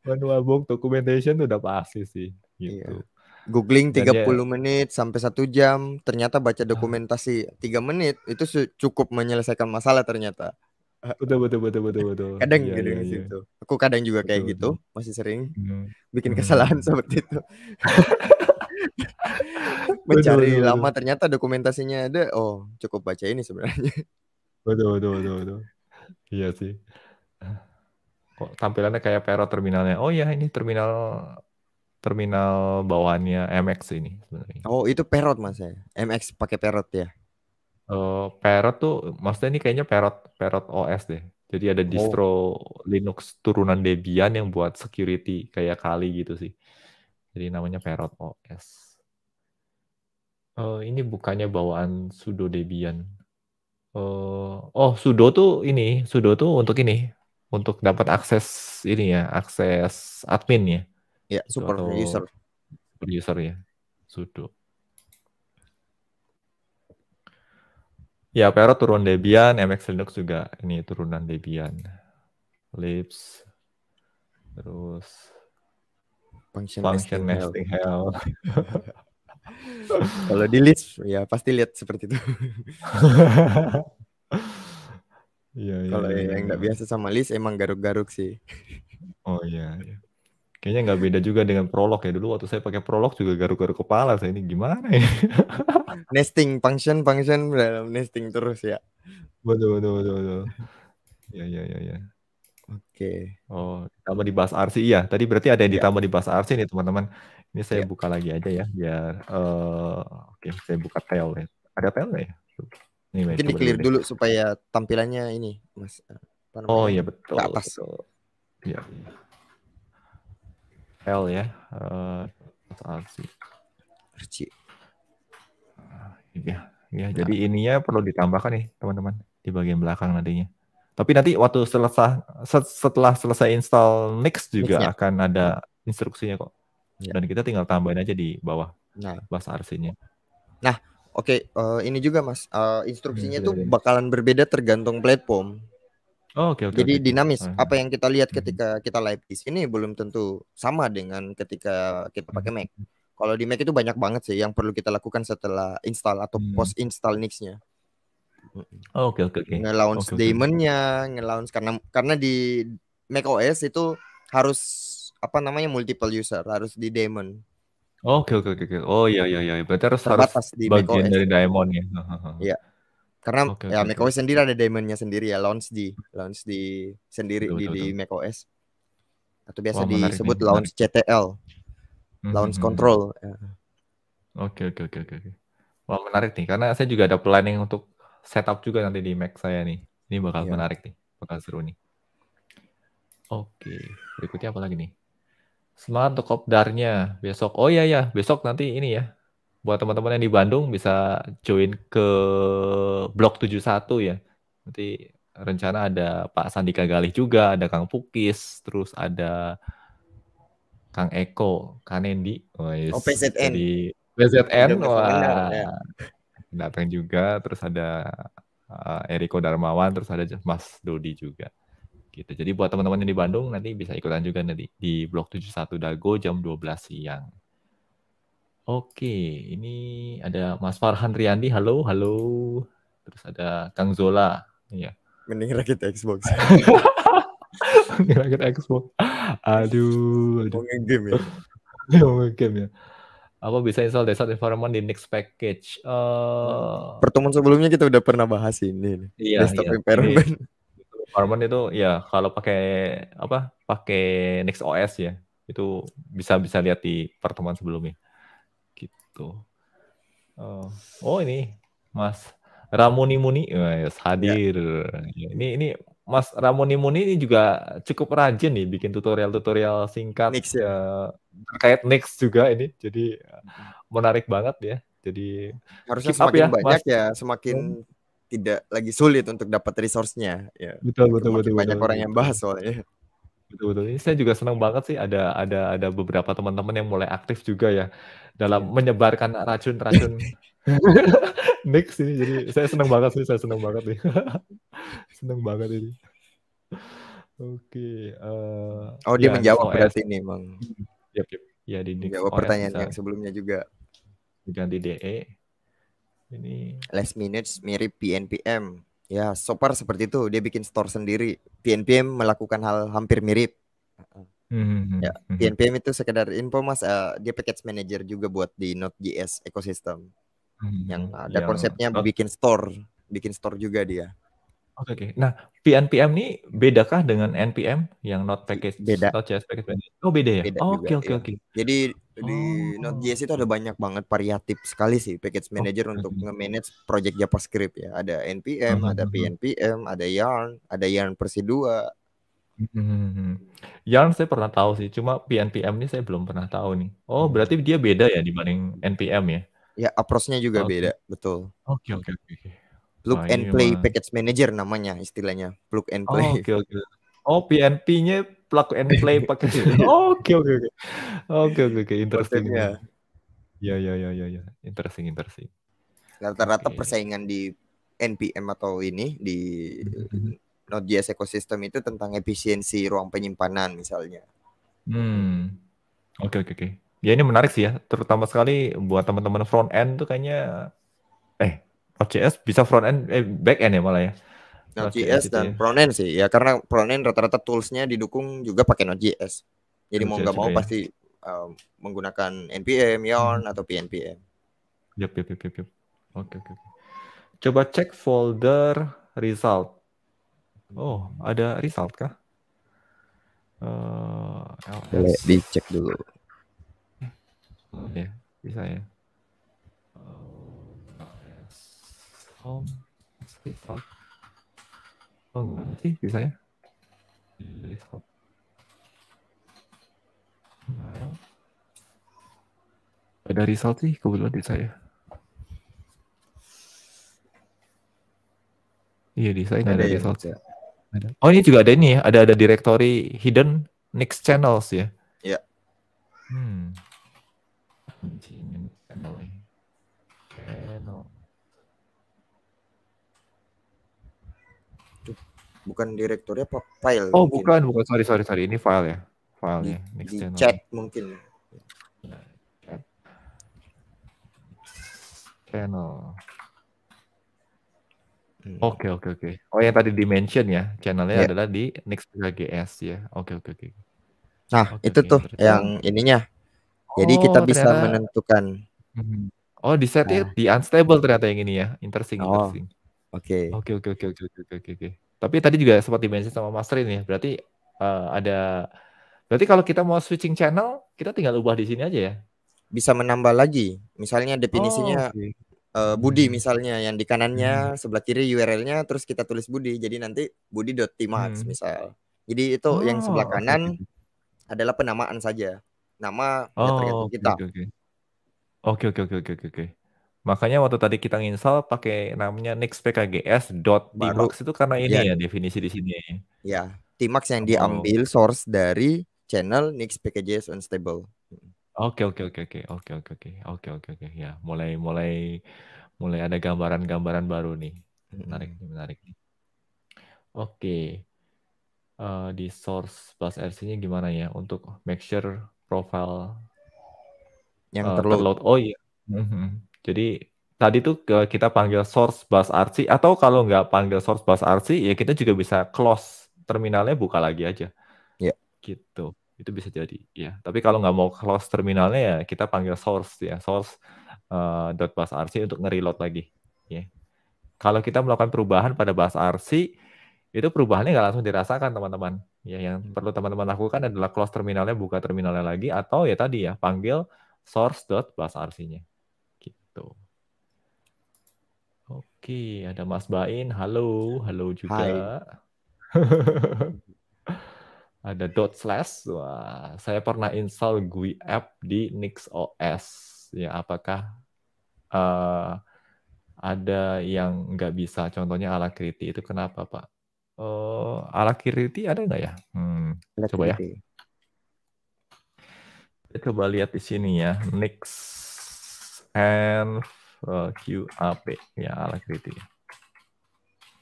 Manual book documentation udah pasti sih iya. gitu. Yeah. Googling 30 Jadi, menit sampai satu jam, ternyata baca dokumentasi tiga menit itu cukup menyelesaikan masalah ternyata. Betul betul betul betul betul. Kadang ya, gitu ya, ya. Aku kadang juga betul, kayak betul. gitu, masih sering hmm. bikin kesalahan hmm. seperti itu. Mencari betul, betul, lama betul. ternyata dokumentasinya ada. Oh, cukup baca ini sebenarnya. Betul betul betul betul. Iya sih. Kok tampilannya kayak pero terminalnya. Oh ya, ini terminal terminal bawaannya MX ini sebenarnya. Oh, itu Perot Mas ya. MX pakai Perot ya. Uh, eh, Parrot tuh maksudnya ini kayaknya perot perot OS deh. Jadi ada oh. distro Linux turunan Debian yang buat security kayak kali gitu sih. Jadi namanya perot OS. Uh, eh, ini bukannya bawaan sudo Debian. Uh, oh, sudo tuh ini, sudo tuh untuk ini, untuk dapat akses ini ya, akses admin ya. Ya, super user. Super user ya. Sudo. Ya, Pero turun Debian, MX Linux juga ini turunan Debian. Lips, terus function, function nesting, hell. Kalau di list ya pasti lihat seperti itu. Iya, iya, Kalau iya, yang iya. nggak biasa sama list emang garuk-garuk sih. Oh iya. iya. Kayaknya nggak beda juga dengan prolog ya dulu waktu saya pakai prolog juga garuk-garuk kepala saya ini gimana ya? nesting function function dalam nesting terus ya. Betul betul betul. betul. Ya ya ya ya. Oke. Okay. Oh, ditambah di bahas RC ya. Tadi berarti ada yang iya. ditambah ya. di bahas RC nih teman-teman. Ini saya ya. buka lagi aja ya biar uh, oke okay, saya buka tail ya. Ada tail ya? Ini Mungkin di clear dulu supaya tampilannya ini, Mas. Eh, oh iya betul. Ke atas. Betul. Ya. L ya. Uh, Alsi. Ya, ya. Nah. Jadi ininya perlu ditambahkan nih teman-teman di bagian belakang nantinya. Tapi nanti waktu selesai setelah selesai install Next juga akan ada instruksinya kok. Ya. Dan kita tinggal tambahin aja di bawah nah. bahasa arsinya. Nah, oke okay. uh, eh, ini juga Mas uh, instruksinya ya, tuh ya, ya. bakalan berbeda tergantung platform. Oh, okay, okay, Jadi okay. dinamis. Apa yang kita lihat mm-hmm. ketika kita live di sini belum tentu sama dengan ketika kita pakai Mac. Mm-hmm. Kalau di Mac itu banyak banget sih yang perlu kita lakukan setelah install atau hmm. post install Nix-nya. Mm-hmm. Oke oke oke. Nge-launch okay, daemon-nya, okay. nge-launch karena karena di Mac OS itu harus apa namanya multiple user, harus di daemon. Oke oke oke. Oh iya iya iya. Berarti harus Terbatas harus di bagian dari daemon ya. Iya. Karena okay, ya okay. macOS sendiri ada daemonnya sendiri ya, launch di launch di sendiri betul, di, betul. di macOS. Atau biasa Wah, disebut launch menarik. CTL. Hmm, launch hmm Launch hmm, hmm. control. Ya. Oke, oke, oke, oke. Wah, menarik nih karena saya juga ada planning untuk setup juga nanti di Mac saya nih. Ini bakal yeah. menarik nih, bakal seru nih. Oke, berikutnya apa lagi nih? Semangat untuk kopdarnya besok. Oh iya iya, besok nanti ini ya buat teman-teman yang di Bandung bisa join ke Blok 71 ya. Nanti rencana ada Pak Sandika Galih juga, ada Kang Pukis, terus ada Kang Eko, Kanendi. Oh, yes. oh PZN. Jadi, PZN, wah. Ya. Datang juga, terus ada uh, Eriko Darmawan, terus ada Mas Dodi juga. Gitu. Jadi buat teman-teman yang di Bandung nanti bisa ikutan juga nanti di Blok 71 Dago jam 12 siang. Oke, ini ada Mas Farhan Riyandi, halo, halo. Terus ada Kang Zola, iya. Mending rakit Xbox. Mending rakit Xbox. Aduh, aduh. Mau game ya. Mau game ya. Apa bisa install desktop environment di next package? Uh... Pertemuan sebelumnya kita udah pernah bahas ini. Iya, desktop iya. environment. Environment itu ya kalau pakai apa? Pakai Next OS ya. Itu bisa bisa lihat di pertemuan sebelumnya gitu. Oh, oh ini Mas Ramuni Muni yes, hadir. Ya. Ini ini Mas Ramuni Muni ini juga cukup rajin nih bikin tutorial-tutorial singkat Nix, ya. Uh, terkait next juga ini. Jadi eh, menarik banget ya. Jadi harusnya semakin ya, banyak Mas. ya, semakin hmm. tidak lagi sulit untuk dapat resource-nya ya. Betul betul betul. Banyak betul, orang betul. yang bahas soalnya. Betul betul. Ini saya juga senang banget sih ada ada ada beberapa teman-teman yang mulai aktif juga ya dalam iya. menyebarkan racun-racun Nick ini Jadi saya senang banget sih, saya senang banget nih. senang banget ini. Oke. Okay, uh, eh, oh dia ya, menjawab oh, ya. berarti ini Bang. Hmm, yep, yep. Ya di Nick. Jawab oh, ya, pertanyaan yang sebelumnya juga. Diganti DE. Ini last minutes mirip PNPM. Ya, so far seperti itu. Dia bikin store sendiri. PNPM melakukan hal hampir mirip. Mm-hmm. Ya, PNPM hmm, itu sekedar info mas. Uh, dia package manager juga buat di Node.js ekosistem Mm-hmm. Yang ada konsepnya bikin store, bikin store juga dia. Oke, okay, okay. nah PNPM ini bedakah dengan NPM yang not package beda. not JS package Oh beda ya. Oh, oke oke iya. oke. Jadi oh. di Node.js itu ada banyak banget variatif sekali sih package oh, manager oh, untuk nge-manage project JavaScript ya. Ada NPM, hmm. ada PNPM, hmm, hmm. ada Yarn, ada Yarn versi 2. Hmm, hmm. Yarn saya pernah tahu sih, cuma PNPM ini saya belum pernah tahu nih. Oh, berarti dia beda ya dibanding NPM ya? Ya, approach-nya juga okay. beda, betul. Oke okay, oke okay, oke. Okay. Plug nah, and iya, Play man. Package Manager namanya istilahnya. Plug and oh, Play. Oke, oh, oke. Okay, okay. Oh, PNP-nya plug and play package. Ya? Oke, oke, oke. Oke, oke, oke. Interesting. Ya, ya, ya, ya, ya. ya. Interesting, interesting. Rata-rata okay. persaingan di NPM atau ini di mm-hmm. Node.js ekosistem itu tentang efisiensi ruang penyimpanan misalnya. Hmm. Oke, okay, oke, okay, oke. Okay. Ya ini menarik sih ya, terutama sekali buat teman-teman front end tuh kayaknya Node.js bisa front end eh back end ya malah ya. Node.js dan gitu ya. front end sih ya karena front end rata-rata toolsnya didukung juga pakai Node.js. Jadi Node mau nggak mau ya. pasti um, menggunakan npm, yarn hmm. atau pnpm. Yep, yep, yep, yep. Oke, okay, oke. Okay. Coba cek folder result. Oh, ada result kah? Uh, eh, LS. Boleh dicek dulu. Oke, okay, bisa ya. Oh, sih bisanya? GitHub. Ada result sih kebetulan di saya. Iya di saya ada, ada ya, result. Ya. Ada. Oh ini juga ada ini ya, ada ada directory hidden next channels ya. Iya. Hmm. Channel. Channel. bukan apa file. Oh, mungkin. bukan, bukan. Sorry, sorry, sorry. Ini file ya. File di, ya. Next di channel. chat mungkin. chat. Channel. Hmm. Oke, oke, oke. Oh, yang tadi di mention ya. Channelnya yeah. adalah di Next GS ya. Oke, oke, oke. Nah, okay, itu okay, tuh ternyata. yang kan- ininya. Jadi oh, kita bisa ternyata. menentukan. Hmm. Oh, di set nah. di unstable ternyata yang ini ya. Interesting, oh. interesting. Oke. Okay. Oke, oke, oke, oke, oke, oke. Tapi tadi juga sempat dimention sama Mas Rin ya, berarti uh, ada berarti kalau kita mau switching channel, kita tinggal ubah di sini aja ya. Bisa menambah lagi. Misalnya oh, definisinya oh, eh, okay. uh, Budi hmm. misalnya yang di kanannya hmm. sebelah kiri URL-nya terus kita tulis Budi. Jadi nanti budi.timax hmm. misal. Jadi itu oh, yang sebelah oh, kanan okay. adalah penamaan saja. Nama ya, oh, kita. Oke oke oke oke oke. Makanya waktu tadi kita nginstal pakai namanya next PKGS dot itu karena ini ya, ya definisi di sini. Ya, tmax yang diambil source dari channel nextpkgs PKGS Unstable. Oke oke oke oke oke oke oke oke oke oke ya mulai mulai mulai ada gambaran-gambaran baru nih menarik nih menarik oke okay. uh, eh, di source plus rc-nya gimana ya untuk make sure profile yang uh, terload. oh iya mm-hmm. Jadi tadi tuh kita panggil source bus RC atau kalau nggak panggil source bus RC ya kita juga bisa close terminalnya buka lagi aja. Ya. Gitu. Itu bisa jadi. Ya. Tapi kalau nggak mau close terminalnya ya kita panggil source ya source eh, dot bus RC untuk ngereload lagi. Ya. Kalau kita melakukan perubahan pada bus RC itu perubahannya nggak langsung dirasakan teman-teman. Ya, yang hmm. perlu teman-teman lakukan adalah close terminalnya, buka terminalnya lagi, atau ya tadi ya panggil rc nya Oke, ada Mas Bain. Halo, halo juga. ada dot slash. Wah, saya pernah install GUI app di Nix OS. Ya, apakah uh, ada yang nggak bisa? Contohnya ala kriti itu kenapa, Pak? Uh, ala kriti ada nggak ya? Hmm, coba ya. Kita coba lihat di sini ya. Nix and Eh, QAP ya ala kritik.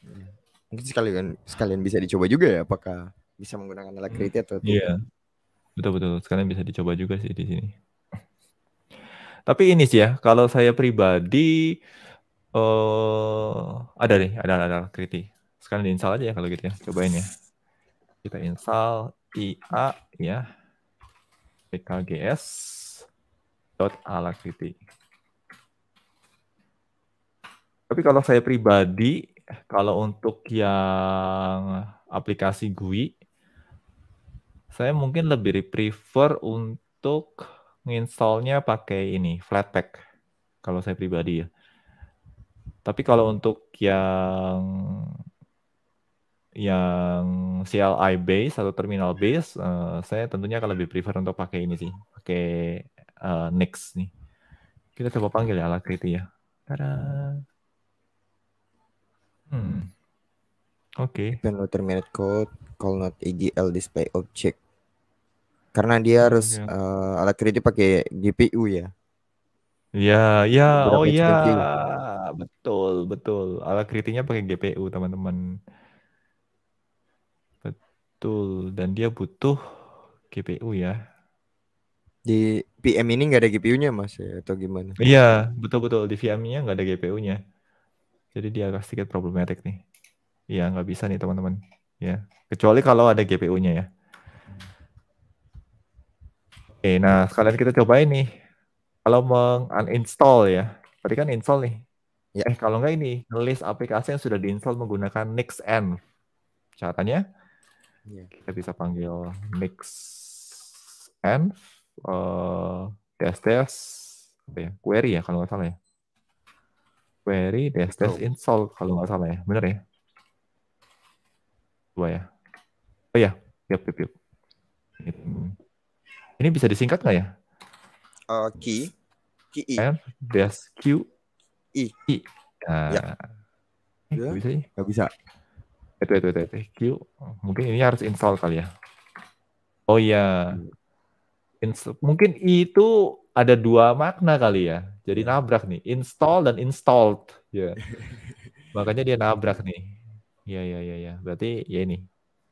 Iya. Mungkin sekalian sekalian bisa dicoba juga ya apakah bisa menggunakan ala hmm. kritik atau iya. tidak. Iya. Betul betul sekalian bisa dicoba juga sih di sini. Tapi ini sih ya, kalau saya pribadi uh, ada nih, ada ada, kritik. Sekalian diinstal aja ya kalau gitu ya, cobain ya. Kita install ia ya pkgs.alakriti. Tapi kalau saya pribadi, kalau untuk yang aplikasi GUI, saya mungkin lebih prefer untuk nginstallnya pakai ini, Flatpak. Kalau saya pribadi ya. Tapi kalau untuk yang yang CLI base atau terminal base, uh, saya tentunya akan lebih prefer untuk pakai ini sih, pakai uh, eh, Nix nih. Kita coba panggil ya Alacrity ya. Tadaa. Hmm. Oke. Okay. loader minute code call not EGL display object. Karena dia hmm, harus uh, alat kerja pakai GPU ya. Ya, ya, Berapa oh ya, betul, betul. Alat kritiknya pakai GPU, teman-teman. Betul, dan dia butuh GPU ya. Di VM ini nggak ada GPU-nya, Mas, ya? atau gimana? Iya, betul-betul. Di VM-nya nggak ada GPU-nya. Jadi dia agak sedikit problematik nih. Ya nggak bisa nih teman-teman. Ya kecuali kalau ada GPU-nya ya. Oke, nah sekalian kita coba ini. Kalau menginstall ya, tadi kan install nih. Ya. Eh kalau nggak ini, list aplikasi yang sudah diinstall menggunakan nixn. Caranya, ya. kita bisa panggil nixn uh, eh, test test apa ya, query ya kalau nggak salah ya query dash dash install kalau nggak salah ya, benar ya? Dua ya. Oh ya, yep, yep, yep. Ini bisa disingkat nggak ya? Uh, key, key I. E. R dash Q e. I. I. Ya. Nah, ya. Eh, ya. bisa ya? Gak bisa. Itu, itu, itu, itu. Q. Mungkin ini harus install kali ya. Oh ya, mungkin itu ada dua makna kali ya. Jadi ya. nabrak nih, install dan installed. Ya. Makanya dia nabrak nih. Iya iya iya ya. Berarti ya ini.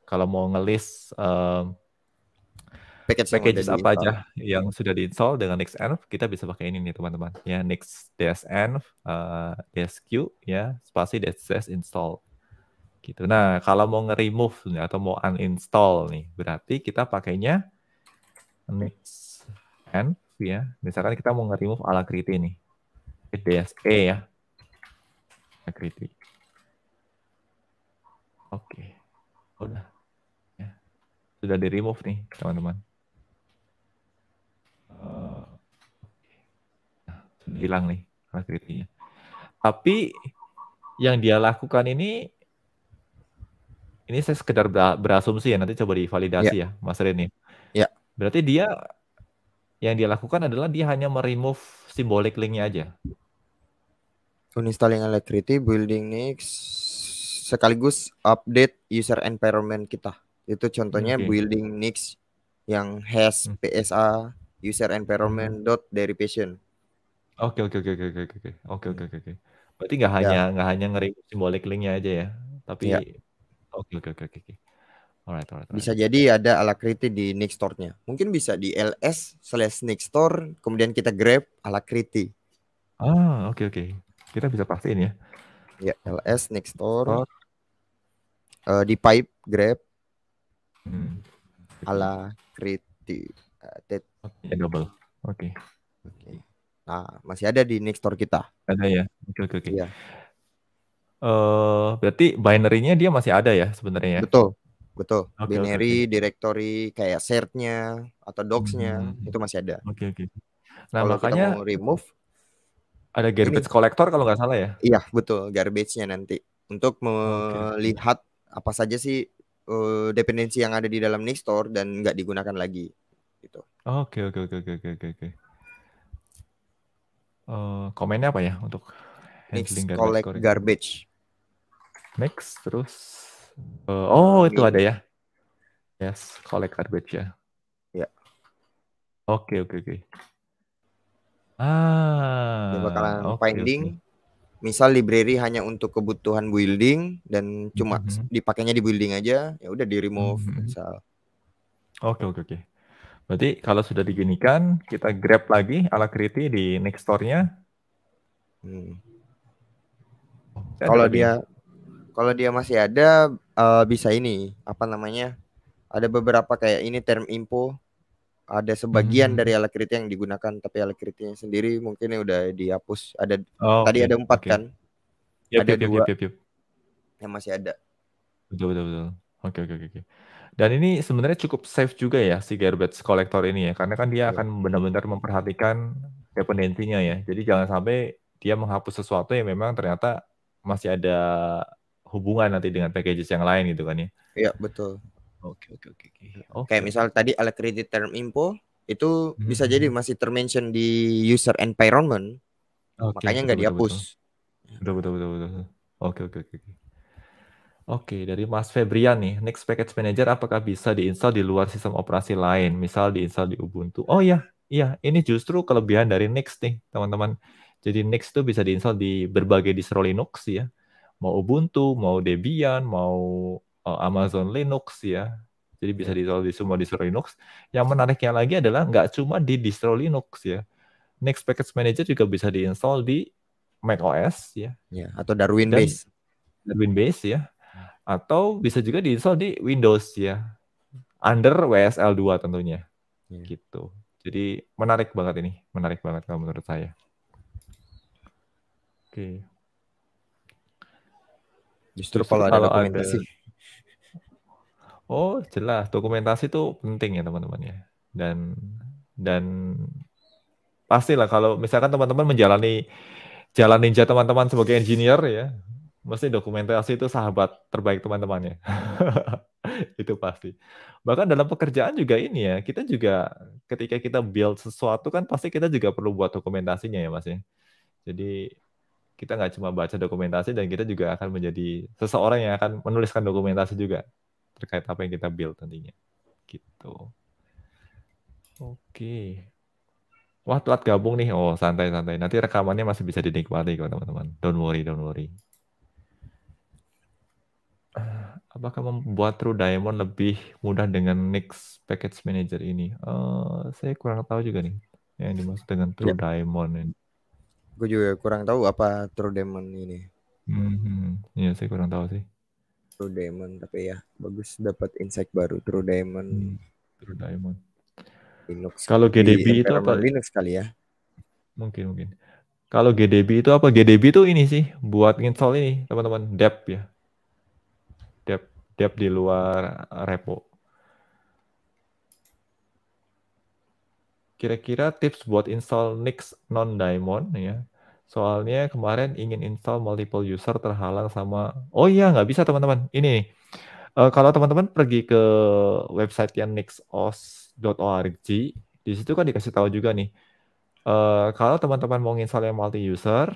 Kalau mau ngelis um, ehm, package package apa aja yang sudah diinstall dengan nextenv, kita bisa pakai ini nih teman-teman. Ya next dsn, uh, dsq ya spasi dss install gitu. Nah, kalau mau nge-remove nih, atau mau uninstall nih, berarti kita pakainya next ya. Misalkan kita mau nge-remove kriti nih. DSE ya. E ya. kriti. Oke. Udah. Ya. Sudah di-remove nih, teman-teman. Eh, nah, hilang nih ala kritinya. Tapi yang dia lakukan ini ini saya sekedar berasumsi ya nanti coba divalidasi ya, ya Mas Reni. Ya. Berarti dia yang dia lakukan adalah dia hanya meremove symbolic linknya aja. Uninstalling Electricity, building Nix, sekaligus update user environment kita. Itu contohnya okay. building Nix yang has hmm. PSA user environment dot derivation. Oke okay, oke okay, oke okay, oke oke oke oke oke oke. Berarti nggak ya. hanya nggak hanya ngeri simbolik linknya aja ya, tapi ya. oke oke oke oke. Alright, alright, Bisa jadi ada ala kritik di Nick Store-nya. Mungkin bisa di LS slash Nick Store, kemudian kita grab ala kritik. Ah, oke okay, oke. Okay. Kita bisa pastiin ya. Ya, LS Nick Store. Oh. Uh, di pipe grab hmm. ala kritik. Uh, okay, double. Oke. Okay. Okay. Nah, masih ada di Nick Store kita. Ada ya. Oke okay, oke okay, oke. Okay. Ya. Uh, eh, berarti binary-nya dia masih ada ya sebenarnya ya? Betul. Betul. Okay, Binary, okay. directory kayak certnya atau docsnya hmm, hmm, hmm. itu masih ada. Oke, okay, oke. Okay. Nah, kalau makanya kita mau remove ada garbage ini. collector kalau nggak salah ya? Iya, betul. Garbage-nya nanti untuk melihat okay. apa saja sih uh, dependensi yang ada di dalam store dan nggak digunakan lagi gitu. Oke, oke, oke, oke, oke, oke. Uh, komennya apa ya untuk nix Next, garbage collect garbage. Next terus Uh, oh, itu iya. ada ya. Yes, collect garbage ya. Ya. Oke, oke, oke. Ah. Dia bakalan okay, finding okay. misal library hanya untuk kebutuhan building dan cuma mm -hmm. dipakainya di building aja, ya udah di remove mm -hmm. misal. Oke, okay, oke, oke. Okay. Berarti kalau sudah diginikan, kita grab lagi ala Kriti di next store-nya. Hmm. Kalau dia kalau dia masih ada uh, bisa ini apa namanya ada beberapa kayak ini term info ada sebagian hmm. dari alat kritik yang digunakan tapi alat kritiknya sendiri mungkin udah dihapus ada oh, tadi okay. ada empat okay. kan yep, ada yep, dua yep, yep, yep. yang masih ada betul betul betul oke oke oke dan ini sebenarnya cukup safe juga ya si garbage collector ini ya karena kan dia yeah. akan benar-benar memperhatikan dependensinya ya jadi jangan sampai dia menghapus sesuatu yang memang ternyata masih ada hubungan nanti dengan packages yang lain gitu kan ya. Iya, betul. Oke, oke, oke, oke. Iya. oke. Kayak misal tadi alloc credit term info itu hmm. bisa jadi masih termention di user environment. Okay, makanya nggak dihapus. Betul, betul, betul, betul. Oke, oke, oke, oke. Oke, dari Mas Febrian nih, Next Package Manager apakah bisa diinstal di luar sistem operasi lain, misal diinstal di Ubuntu? Oh iya, iya, ini justru kelebihan dari Next nih, teman-teman. Jadi Next tuh bisa diinstal di berbagai distro Linux ya mau Ubuntu, mau Debian, mau uh, Amazon Linux ya. Jadi bisa ya. diinstal di semua distro Linux. Yang menariknya lagi adalah nggak cuma di distro Linux ya. Next Package Manager juga bisa diinstal di Mac OS ya. ya atau Darwin Dan, Base. Darwin Base ya. Atau bisa juga diinstal di Windows ya. Under WSL 2 tentunya. Ya. Gitu. Jadi menarik banget ini, menarik banget kalau menurut saya. Oke. Justru, kalau, kalau ada dokumentasi. Oh, jelas dokumentasi itu penting ya teman-teman ya. Dan dan pastilah kalau misalkan teman-teman menjalani jalan ninja teman-teman sebagai engineer ya, mesti dokumentasi itu sahabat terbaik teman-temannya. itu pasti. Bahkan dalam pekerjaan juga ini ya, kita juga ketika kita build sesuatu kan pasti kita juga perlu buat dokumentasinya ya Mas ya. Jadi kita nggak cuma baca dokumentasi dan kita juga akan menjadi seseorang yang akan menuliskan dokumentasi juga terkait apa yang kita build nantinya gitu oke wah telat gabung nih oh santai santai nanti rekamannya masih bisa dinikmati kok teman-teman don't worry don't worry apakah membuat True Diamond lebih mudah dengan Nix Package Manager ini? Uh, saya kurang tahu juga nih yang dimaksud dengan True yeah. Diamond ini. Gue juga kurang tahu apa True Demon ini. Hmm, iya saya kurang tahu sih. True Demon tapi ya bagus dapat insight baru True Demon. Hmm, True Diamond. Linux. Kalau GDB itu apa? Linux kali ya. Mungkin mungkin. Kalau GDB itu apa? GDB itu ini sih buat install ini teman-teman dep ya. Dep dep di luar repo. kira-kira tips buat install Nix non diamond ya. Soalnya kemarin ingin install multiple user terhalang sama oh iya nggak bisa teman-teman. Ini uh, kalau teman-teman pergi ke website yang nixos.org di situ kan dikasih tahu juga nih uh, kalau teman-teman mau install yang multi user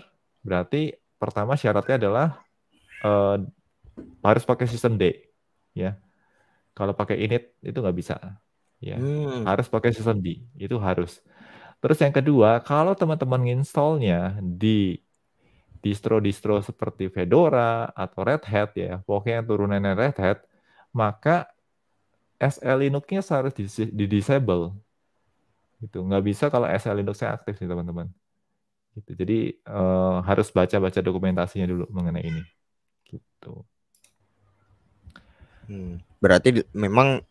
berarti pertama syaratnya adalah uh, harus pakai sistem D ya. Kalau pakai init itu nggak bisa ya hmm. harus pakai sistem D itu harus terus yang kedua kalau teman-teman installnya di distro-distro seperti Fedora atau Red Hat ya pokoknya turunannya Red Hat maka SL Linuxnya nya harus di, disable gitu nggak bisa kalau SL Linux-nya aktif sih teman-teman gitu jadi uh, harus baca-baca dokumentasinya dulu mengenai ini gitu hmm. berarti memang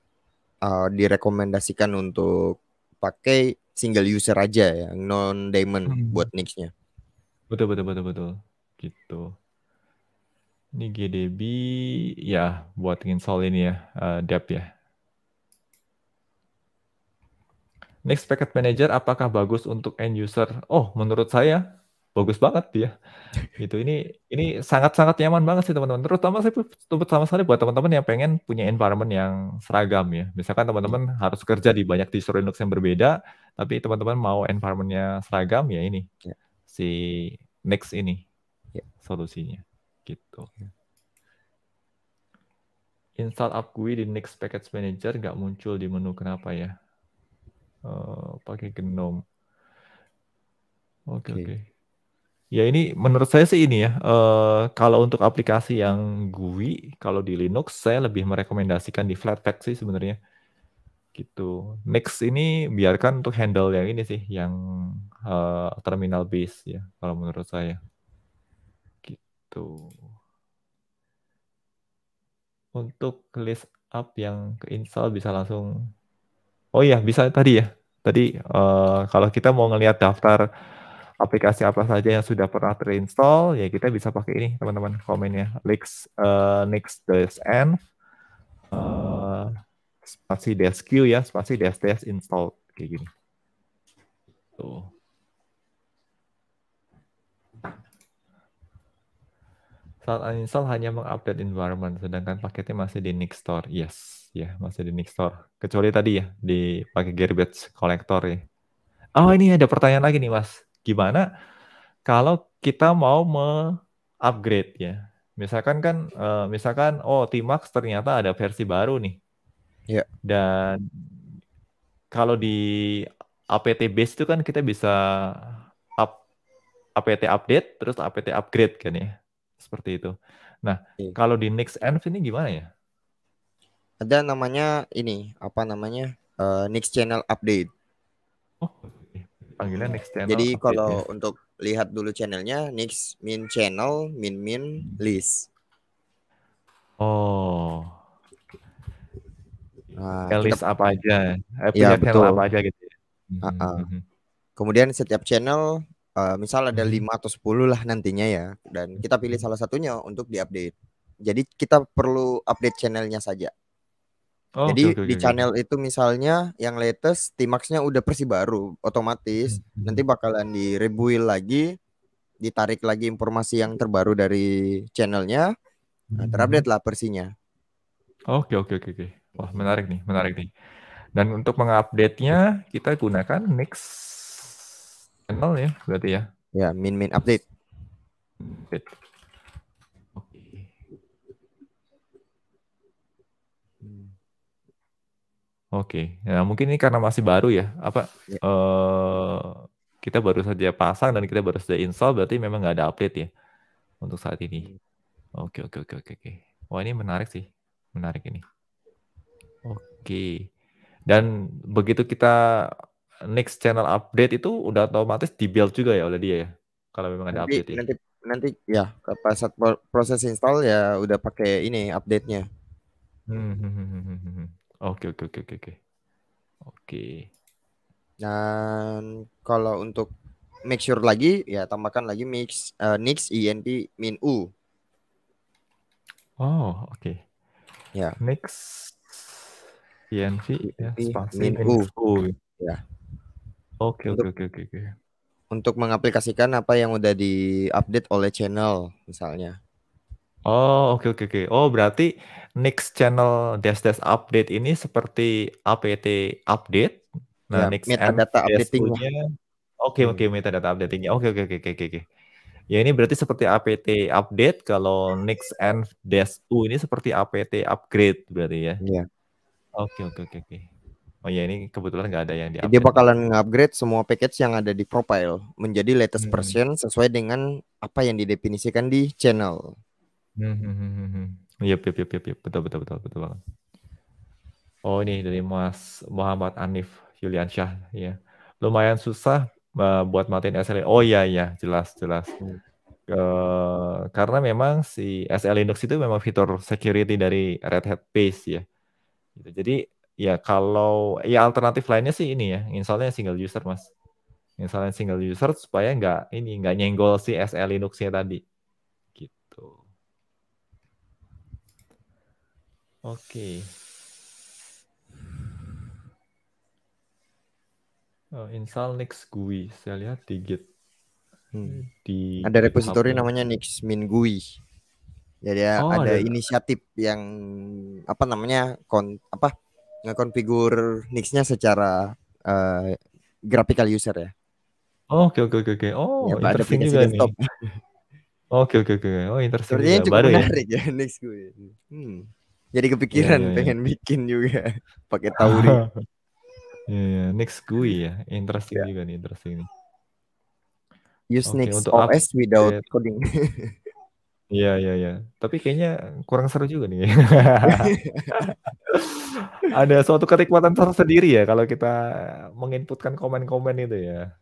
uh, direkomendasikan untuk pakai single user aja ya, non diamond hmm. buat nextnya Betul betul betul betul. Gitu. Ini GDB ya buat install ini ya, uh, DAP ya. Next Packet Manager apakah bagus untuk end user? Oh, menurut saya bagus banget dia. Gitu. Ini ini sangat-sangat nyaman banget sih teman-teman. Terutama saya sama sekali buat teman-teman yang pengen punya environment yang seragam ya. Misalkan teman-teman harus kerja di banyak distro Linux yang berbeda, tapi teman-teman mau environmentnya seragam ya ini. Ya. Si Next ini. Ya. Solusinya. Gitu. Ya. Install GUI di Next Package Manager nggak muncul di menu kenapa ya? Uh, pakai GNOME. Oke okay, oke. Okay. okay. Ya ini menurut saya sih ini ya, uh, kalau untuk aplikasi yang GUI, kalau di Linux saya lebih merekomendasikan di Flatpak sih sebenarnya. Gitu. Next ini biarkan untuk handle yang ini sih, yang uh, terminal base ya, kalau menurut saya. Gitu. Untuk list up yang keinstall bisa langsung, oh iya bisa tadi ya, tadi uh, kalau kita mau ngelihat daftar aplikasi apa saja yang sudah pernah terinstall, ya kita bisa pakai ini teman-teman komennya. next, uh, nix.dsn uh, eh, spasi q ya, spasi dash install kayak gini. Tuh. Saat uninstall hanya mengupdate environment, sedangkan paketnya masih di next Store. Yes, ya yeah, masih di next Store. Kecuali tadi ya, di dipakai garbage collector ya. Oh ini ada pertanyaan lagi nih mas gimana kalau kita mau mengupgrade ya. Misalkan kan uh, misalkan oh Tmax ternyata ada versi baru nih. ya Yeah. Dan kalau di APT base itu kan kita bisa up, APT update terus APT upgrade kan ya. Seperti itu. Nah, yeah. kalau di next env ini gimana ya? Ada namanya ini, apa namanya? Uh, Next Channel Update. Oh, panggilnya Nix Channel. Jadi kalau ya. untuk lihat dulu channelnya Nix Min Channel Min Min List. Oh. Nah, list apa aja? Eh, ya, channel apa aja gitu. Uh -uh. Kemudian setiap channel uh, misal ada lima atau sepuluh lah nantinya ya dan kita pilih salah satunya untuk diupdate. Jadi kita perlu update channelnya saja. Oh, Jadi okay, okay, di channel itu misalnya yang latest timaxnya udah persi baru, otomatis hmm. hmm nanti hmm. bakalan di lagi, ditarik lagi informasi yang terbaru dari channelnya, nah, hmm, hmm. terupdate lah persinya. Oke okay, oke okay, oke okay, oke. Wah menarik nih, menarik nih. Dan untuk mengupdate-nya kita gunakan next channel ya berarti ya. Ya min min update. Oke, nah mungkin ini karena masih baru ya, apa ya. Uh, kita baru saja pasang dan kita baru saja install, berarti memang nggak ada update ya untuk saat ini. Iya. Oke, oke, oke, oke, oke. Wah ini menarik sih, menarik ini. Oke, dan begitu kita next channel update itu udah otomatis di build juga ya oleh dia ya, kalau memang nanti, ada update. Ya? Nanti, ya. nanti ya pas saat proses install ya udah pakai ini update-nya. Hmm, hmm, hmm, hmm, hmm. hmm, hmm. Oke, oke, oke, oke, oke. Oke. Dan kalau untuk make sure lagi ya tambahkan lagi mix uh, nix INP min U. Oh, oke. Okay. Ya. Yeah. Mix INV ya, min U. Ya. Oke, oke, oke, oke, oke. Untuk mengaplikasikan apa yang udah diupdate oleh channel misalnya. Oh, oke okay, oke okay, oke. Okay. Oh, berarti Next channel dash dash update ini seperti APT update. Nah, ya, next metadata hmm. updating-nya. Oke, okay, oke, okay, metadata updating Oke, okay, oke, okay, oke, okay, oke, okay. oke. Ya ini berarti seperti APT update kalau next and dash u ini seperti APT upgrade berarti ya. Iya. Oke, oke, oke, oke. Oh ya ini kebetulan nggak ada yang di -upgrade. Dia bakalan upgrade semua package yang ada di profile menjadi latest hmm. version sesuai dengan apa yang didefinisikan di channel. Hmm, hmm, hmm, hmm. hmm. Iya, iya, iya, iya, betul, betul, betul, betul banget. Oh ini dari Mas Muhammad Anif Yuliansyah, ya. Lumayan susah uh, buat matiin SL. Oh iya iya, jelas jelas. Uh, karena memang si SL Linux itu memang fitur security dari Red Hat base ya. Gitu. Jadi ya kalau ya alternatif lainnya sih ini ya, installnya single user mas. Installnya single user supaya nggak ini nggak nyenggol si SL Linuxnya tadi. Oke. Okay. Uh, install Nix GUI. Saya lihat di Git. Hmm, hmm. Di ada repository GitHub. namanya Nix Min GUI. Jadi ya oh, ada, ada inisiatif yang apa namanya kon apa ngekonfigur Nix-nya secara uh, graphical user ya. Oh, oke oke oke oke. Oh, ya, ada juga nih. Oke oke oke. Oh, interesting. Ya, cukup Baru menarik ya, ya Nix GUI. Hmm jadi kepikiran yeah, yeah, iya. pengen bikin juga pakai tauri. Iya, yeah, yeah. next GUI ya. Interesting yeah. juga nih, interesting nih. Use okay, next OS without yeah. coding. Iya, iya, iya. Tapi kayaknya kurang seru juga nih. Ada suatu kenikmatan tersendiri ya kalau kita menginputkan komen-komen itu ya.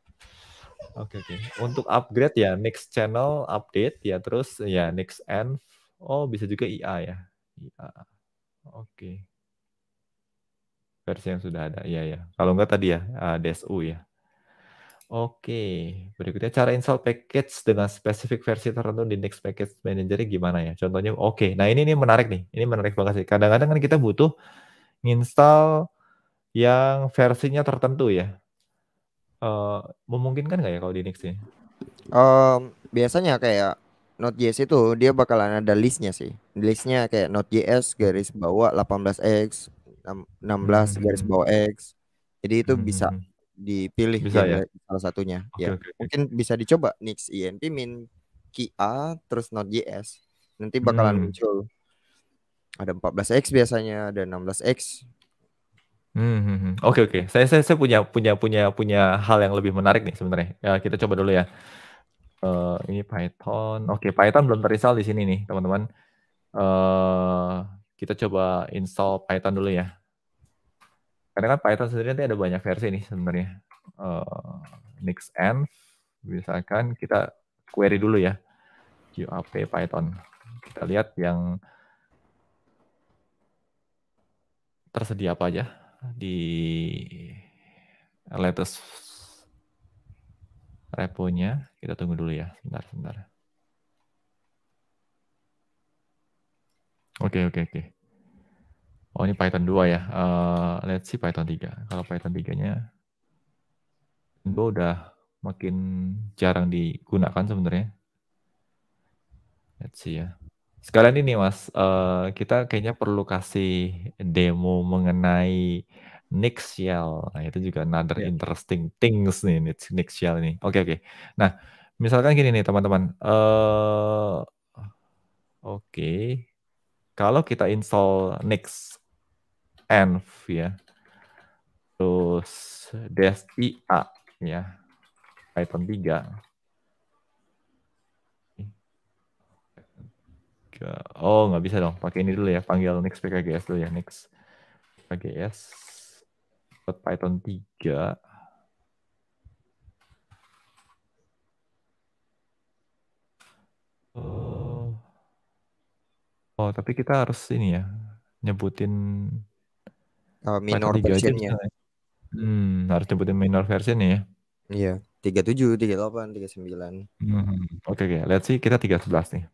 Oke, okay, oke. Okay. Untuk upgrade ya, next channel update ya, terus ya next and oh bisa juga IA ya. Yeah. Oke. Versi yang sudah ada. Iya ya. Kalau enggak tadi ya uh, eh, DSU ya. Oke, berikutnya cara install package dengan spesifik versi tertentu di Next Package Manager gimana ya? Contohnya, oke, okay. nah ini ini menarik nih, ini menarik banget sih. Kadang-kadang kan kita butuh install yang versinya tertentu ya. Uh, memungkinkan nggak ya kalau di Next ini? Um, biasanya kayak Node.js itu dia bakalan ada listnya sih. Listnya kayak Node.js garis bawah 18x, 16 hmm. garis bawah x. Jadi itu bisa hmm. dipilih bisa, ya, salah satunya. Okay, ya okay. mungkin bisa dicoba Nix INP min Kia terus Node.js. Nanti bakalan hmm. muncul ada 14x biasanya, ada 16x. Hmm, hmm, oke okay, oke. Okay. Saya, saya saya punya punya punya punya hal yang lebih menarik nih sebenarnya. Ya, kita coba dulu ya uh, ini Python. Oke, okay, Python belum terinstall di sini nih, teman-teman. Uh, kita coba install Python dulu ya. Karena kan Python sendiri nanti ada banyak versi nih sebenarnya. Uh, nixenv, misalkan kita query dulu ya. QAP Python. Kita lihat yang tersedia apa aja di latest reponya. Kita tunggu dulu ya, sebentar, sebentar. Oke, okay, oke, okay, oke. Okay. Oh, ini Python 2 ya. Uh, let's see Python 3. Kalau Python 3-nya, gue udah makin jarang digunakan sebenarnya. Let's see ya. Sekalian ini mas, uh, kita kayaknya perlu kasih demo mengenai Nick Shell. Nah, itu juga another yeah. interesting things nih Nick Shell ini. Oke, okay, oke. Okay. Nah, misalkan gini nih teman-teman. Uh, oke. Okay. Kalau kita install Nix env ya. Terus des ia ya. Python 3. Oh, nggak bisa dong. Pakai ini dulu ya. Panggil Nix PKGS dulu ya. Nix PKGS dapat Python 3 Oh. oh, tapi kita harus ini ya, nyebutin uh, minor versionnya. Ya? Hmm, harus nyebutin minor version ya. Iya, 37, 38, 39. Hmm. Oke, okay, okay. lihat sih kita 311 nih.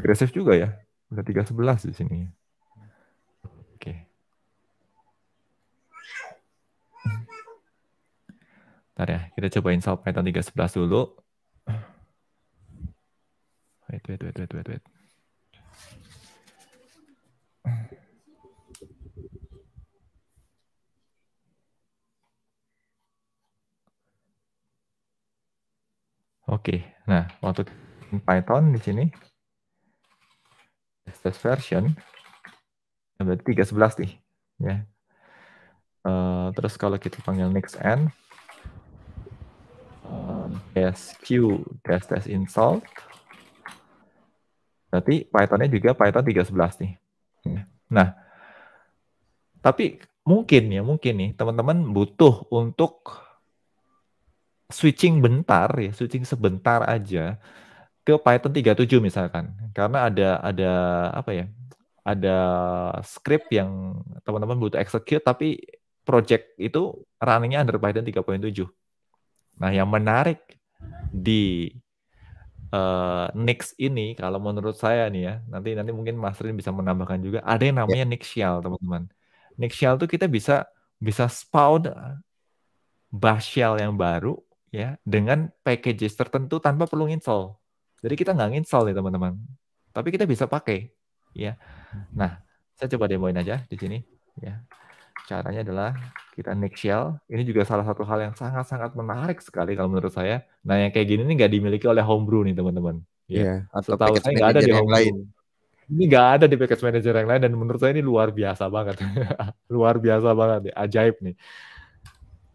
Agresif juga ya. Udah 311 di sini. Bentar ya, kita coba install Python 3.11 dulu. Wait, wait, wait, wait, wait, wait. Oke, okay. nah waktu Python di sini test version berarti 3.11 nih ya. Uh, terus kalau kita panggil next end Um, sq test dash dash insult. Berarti Pythonnya juga Python 311 nih. Nah, tapi mungkin ya, mungkin nih teman-teman butuh untuk switching bentar ya, switching sebentar aja ke Python 37 misalkan. Karena ada ada apa ya? Ada script yang teman-teman butuh execute tapi project itu running-nya under Python 3.7. Nah, yang menarik di uh, eh, Nix ini kalau menurut saya nih ya, nanti nanti mungkin Mas Rin bisa menambahkan juga ada yang namanya yeah. Shell, teman-teman. Next Shell tuh kita bisa bisa spawn eh, shell yang baru ya dengan packages tertentu tanpa perlu install. Jadi kita nggak install nih teman-teman. Tapi kita bisa pakai ya. Nah, saya coba demoin aja di sini ya. Caranya adalah kita next shell. Ini juga salah satu hal yang sangat-sangat menarik sekali kalau menurut saya. Nah yang kayak gini ini nggak dimiliki oleh homebrew nih teman-teman. Ya. Yeah, atau Setahu saya nggak ada di homebrew. Lain. Ini nggak ada di package manager yang lain dan menurut saya ini luar biasa banget. luar biasa banget, ajaib nih.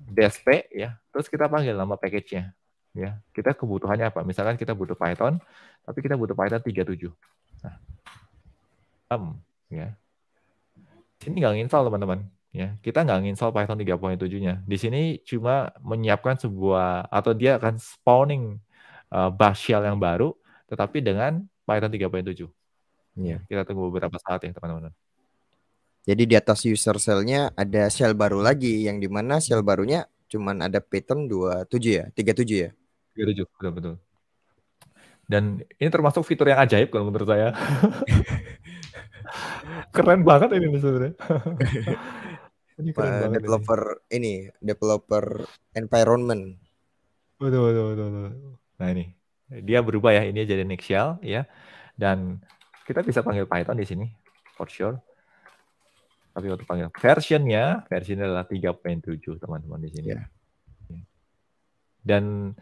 DSP ya, terus kita panggil nama package-nya ya. Kita kebutuhannya apa? Misalkan kita butuh Python, tapi kita butuh Python 37. Nah, um, ya. Ini nggak install teman-teman ya kita nggak nginstall Python 3.7-nya. Di sini cuma menyiapkan sebuah atau dia akan spawning uh, eh, bash shell yang baru, tetapi dengan Python 3.7. ya. Kita tunggu beberapa saat ya teman-teman. Jadi di atas user cell nya ada shell baru lagi yang dimana shell barunya cuman ada pattern 27 ya, 37 ya. 37 betul betul. Dan ini termasuk fitur yang ajaib kalau menurut saya. Keren banget ini sebenarnya. developer ini. ini, developer environment. Betul, betul, betul, betul. Nah ini dia berubah ya, ini jadi Nexial ya. Dan kita bisa panggil Python di sini for sure. Tapi waktu panggil versionnya, versinya adalah 3.7 teman-teman di sini. Yeah. Dan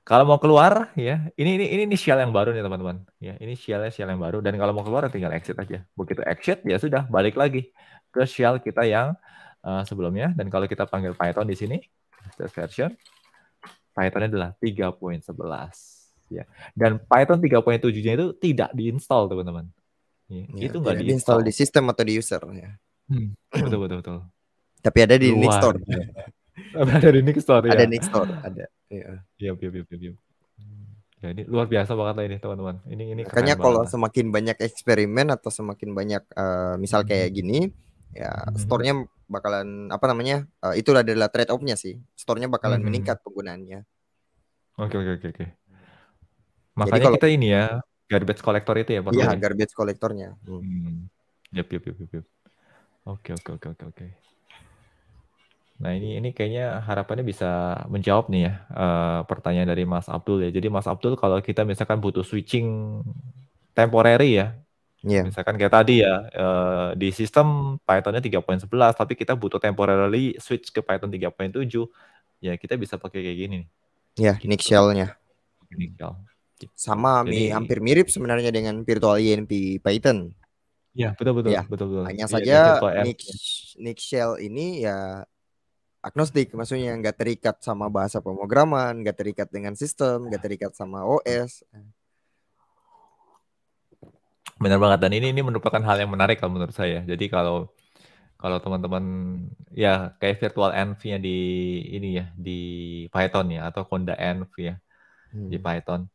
kalau mau keluar ya, ini ini ini, ini shell yang baru nih teman-teman. Ya, ini shellnya shell yang baru dan kalau mau keluar tinggal exit aja. Begitu exit ya sudah balik lagi ke shell kita yang uh, sebelumnya. Dan kalau kita panggil Python di sini, test version, Python adalah 3.11. Ya. Dan Python 3.7-nya itu tidak diinstall teman-teman. Ya, ya, itu nggak ya, di sistem atau di user. Ya. Hmm, betul, betul, betul. Tapi ada di Next Nick Store. Ya. ada di Nick Store, ya. Ada Nick Store, ada. Iya, iya, iya, iya. Ya. Ya ini luar biasa banget lah ini teman-teman. Ini ini makanya kalau banget. semakin banyak eksperimen atau semakin banyak uh, misal kayak hmm. gini, ya mm-hmm. store-nya bakalan apa namanya uh, eh, itulah adalah trade off-nya sih store-nya bakalan mm-hmm. meningkat penggunaannya oke okay, oke okay, oke okay. makanya kalau, kita ini ya garbage collector itu ya iya garbage collector-nya hmm. Hmm. yep oke oke oke oke oke Nah ini ini kayaknya harapannya bisa menjawab nih ya uh, pertanyaan dari Mas Abdul ya. Jadi Mas Abdul kalau kita misalkan butuh switching temporary ya Yeah. Misalkan kayak tadi ya, uh, di sistem Pythonnya 3.11, tapi kita butuh temporarily switch ke Python 3.7, ya kita bisa pakai kayak gini. Ya, yeah, gitu. nick shell-nya. Sama Jadi, hampir mirip sebenarnya dengan virtual INP e Python. Ya, betul-betul. betul-betul. Iya. Hanya yeah, saja e nick, nick ini ya agnostik, maksudnya nggak terikat sama bahasa pemrograman, nggak terikat dengan sistem, nggak iya. terikat sama OS. Benar banget dan ini ini merupakan hal yang menarik kalau menurut saya. Jadi kalau kalau teman-teman ya kayak virtual env nya di ini ya di Python ya atau Conda env ya hmm. di Python.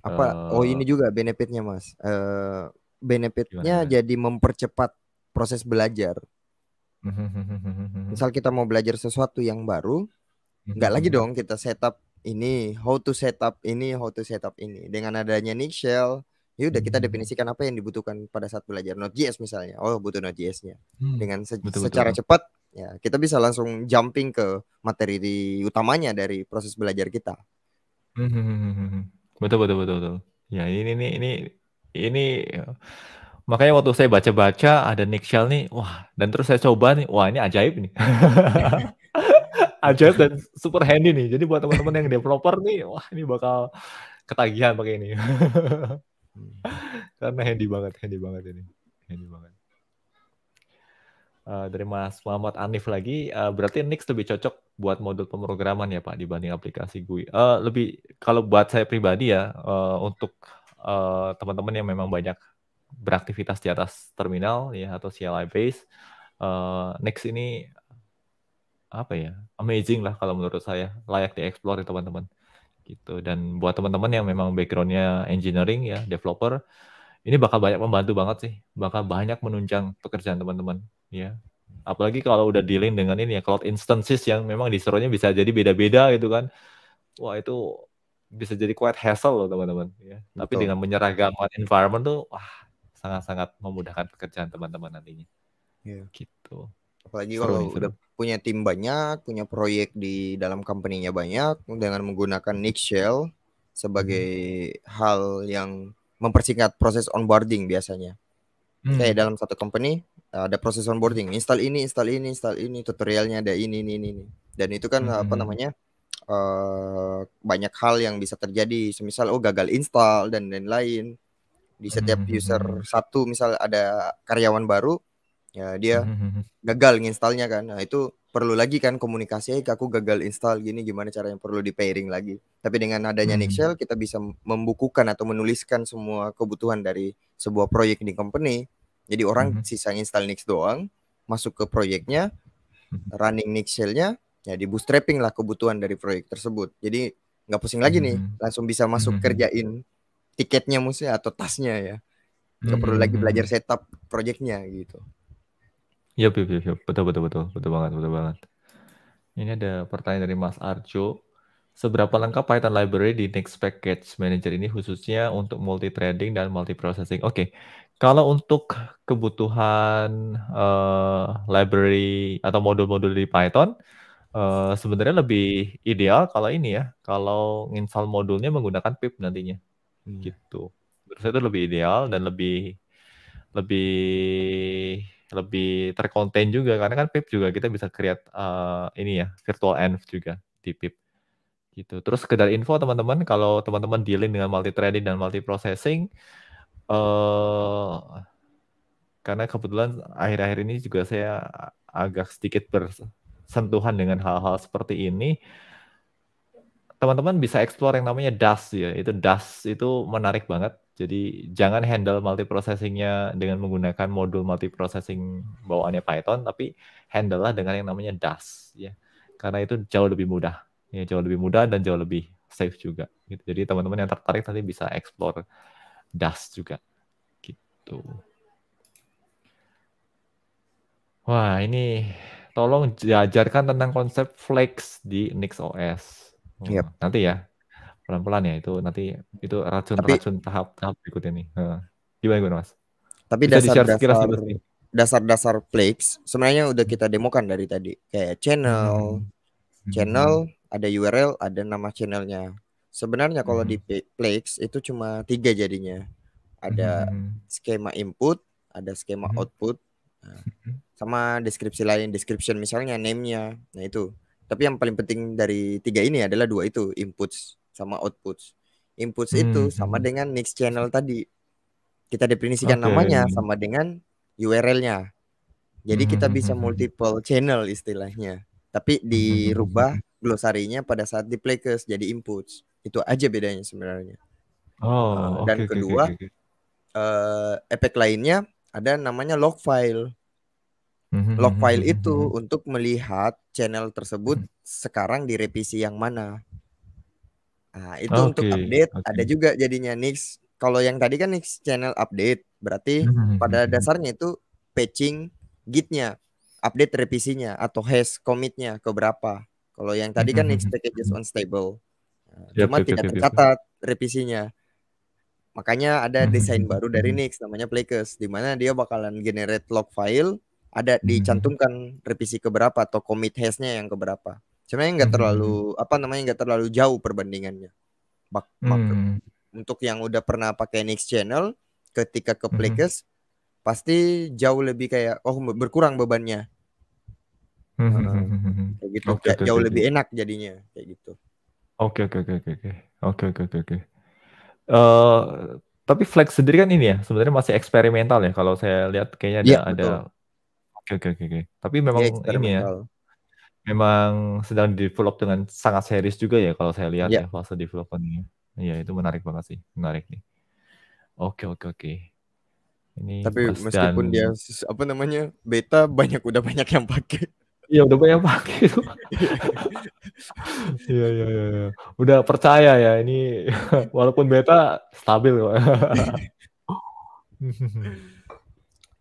Apa uh, oh ini juga benefitnya Mas. Uh, benefitnya gimana? jadi mempercepat proses belajar. Hmm. Misal kita mau belajar sesuatu yang baru, nggak lagi hmm. dong kita setup ini, how to setup ini, how to setup ini. Dengan adanya Shell ya udah kita definisikan apa yang dibutuhkan pada saat belajar Node.js misalnya oh butuh Node.js-nya hmm, dengan se betul, secara cepat ya kita bisa langsung jumping ke materi utamanya dari proses belajar kita hmm, hmm, hmm, betul betul betul betul ya ini ini ini ini ya. makanya waktu saya baca-baca ada Nick Shell nih wah dan terus saya coba nih wah ini ajaib nih ajaib dan super handy nih jadi buat teman-teman yang developer nih wah ini bakal ketagihan pakai ini Karena handy banget, handy banget ini. Handy banget. Uh, dari Mas Muhammad Anif lagi, uh, berarti Nix lebih cocok buat modul pemrograman ya Pak dibanding aplikasi GUI. Uh, eh, lebih kalau buat saya pribadi ya uh, untuk teman-teman uh, yang memang banyak beraktivitas di atas terminal ya atau CLI base, uh, Nix ini apa ya amazing lah kalau menurut saya layak dieksplor ya teman-teman gitu dan buat teman-teman yang memang backgroundnya engineering ya developer ini bakal banyak membantu banget sih bakal banyak menunjang pekerjaan teman-teman ya apalagi kalau udah dealing dengan ini ya cloud instances yang memang disuruhnya bisa jadi beda-beda gitu kan wah itu bisa jadi quite hassle loh teman-teman ya Betul. tapi dengan menyeragamkan environment tuh wah sangat-sangat memudahkan pekerjaan teman-teman nantinya yeah. gitu apalagi kalau udah punya tim banyak, punya proyek di dalam company-nya banyak dengan menggunakan Nick Shell sebagai hmm. hal yang mempersingkat proses onboarding biasanya. Hmm. Kayak dalam satu company ada proses onboarding, install ini, install ini, install ini, tutorialnya ada ini, ini, ini. Dan itu kan hmm. apa namanya? Uh, banyak hal yang bisa terjadi, semisal oh gagal install dan lain-lain. Di setiap hmm. user satu misal ada karyawan baru, ya dia hmm, hmm, hmm. gagal nginstalnya kan nah itu perlu lagi kan komunikasi hey, eh, aku gagal install gini gimana caranya perlu di pairing lagi tapi dengan adanya hmm. Nixel kita bisa membukukan atau menuliskan semua kebutuhan dari sebuah proyek di company jadi orang hmm. sisa install Nix doang masuk ke proyeknya running Nixelnya ya di bootstrapping lah kebutuhan dari proyek tersebut jadi nggak pusing lagi nih langsung bisa masuk hmm. kerjain tiketnya mesti atau tasnya ya nggak perlu lagi belajar setup proyeknya gitu Iya, yep, yep, yep. betul betul betul betul banget betul banget. Ini ada pertanyaan dari Mas Arjo. Seberapa lengkap Python library di Next Package Manager ini khususnya untuk multi trading dan multi processing? Oke, okay. kalau untuk kebutuhan uh, library atau modul-modul di Python, uh, sebenarnya lebih ideal kalau ini ya, kalau install modulnya menggunakan pip nantinya, hmm. gitu. Menurut saya itu lebih ideal dan lebih lebih lebih terkonten juga karena kan pip juga kita bisa create uh, ini ya virtual env juga di pip gitu. Terus sekedar info teman-teman kalau teman-teman dealing dengan multi threading dan multi processing uh, eh, karena kebetulan akhir-akhir ini juga saya agak sedikit bersentuhan dengan hal-hal seperti ini. Teman-teman bisa explore yang namanya DAS ya. Itu DAS itu menarik banget jadi jangan handle multiprocessingnya dengan menggunakan modul multiprocessing bawaannya Python, tapi handle lah dengan yang namanya DAS, ya. Karena itu jauh lebih mudah, ya jauh lebih mudah dan jauh lebih safe juga. Gitu. Jadi teman-teman yang tertarik tadi bisa explore DAS juga, gitu. Wah ini tolong diajarkan tentang konsep flex di NixOS. Yep. Nanti ya pelan-pelan ya itu nanti hmm. itu racun-racun tahap-tahap berikutnya nih. Uh, gimana gimana Mas? Tapi dasar-dasar dasar-dasar Plex sebenarnya udah kita demokan dari tadi kayak channel, hmm. channel, hmm. ada URL, ada nama channelnya. Sebenarnya kalau di Plex itu cuma tiga jadinya. Ada skema input, ada skema output, nah, sama deskripsi lain, description misalnya, name-nya. Nah itu. Tapi yang paling penting dari tiga ini adalah dua itu, inputs sama outputs. Inputs hmm. itu sama hmm. dengan next channel tadi. Kita definisikan okay. namanya sama dengan URL-nya. Jadi kita hmm, bisa hmm, multiple channel istilahnya. Tapi dirubah glosarinya pada saat di ke jadi inputs. Itu aja bedanya sebenarnya. Oh, ah, dan okay, kedua okay, okay. Uh, eh, efek lainnya ada namanya log file. Log file itu untuk melihat channel tersebut sekarang direvisi yang mana. Nah, itu okay. untuk update okay. ada juga jadinya Nix. Kalau yang tadi kan Nix channel update, berarti hmm. pada hmm, hmm. dasarnya itu patching gitnya, update revisinya atau hash commitnya ke berapa. Kalau yang tadi kan hmm, Nix packages unstable. Nah, yep, cuma yep, tidak yep, tercatat revisinya. Makanya ada desain baru dari Nix namanya Plakers di mana dia bakalan generate log file ada dicantumkan revisi keberapa atau commit hashnya yang keberapa sebenarnya nggak mhm. terlalu hmm. apa namanya nggak terlalu jauh perbandingannya bak, bak hmm. untuk yang udah pernah pakai next channel ketika ke mhm. Plekes hmm. pasti jauh lebih kayak oh berkurang bebannya hmm. kayak gitu okay, kayak okay, jauh okay. lebih enak jadinya kayak gitu oke okay, oke okay, oke okay, oke oke oke oke uh, tapi flex sendiri kan ini ya sebenarnya masih eksperimental ya kalau saya lihat kayaknya ada ya, ada oke oke oke tapi memang ya, ini ya memang sedang develop dengan sangat serius juga ya kalau saya lihat yeah. ya fase developmentnya. Iya itu menarik banget sih, menarik nih. Oke oke oke. Ini Tapi meskipun dan... dia apa namanya beta banyak udah banyak yang pakai. Iya udah banyak pakai. Iya, iya iya iya. Udah percaya ya ini walaupun beta stabil kok.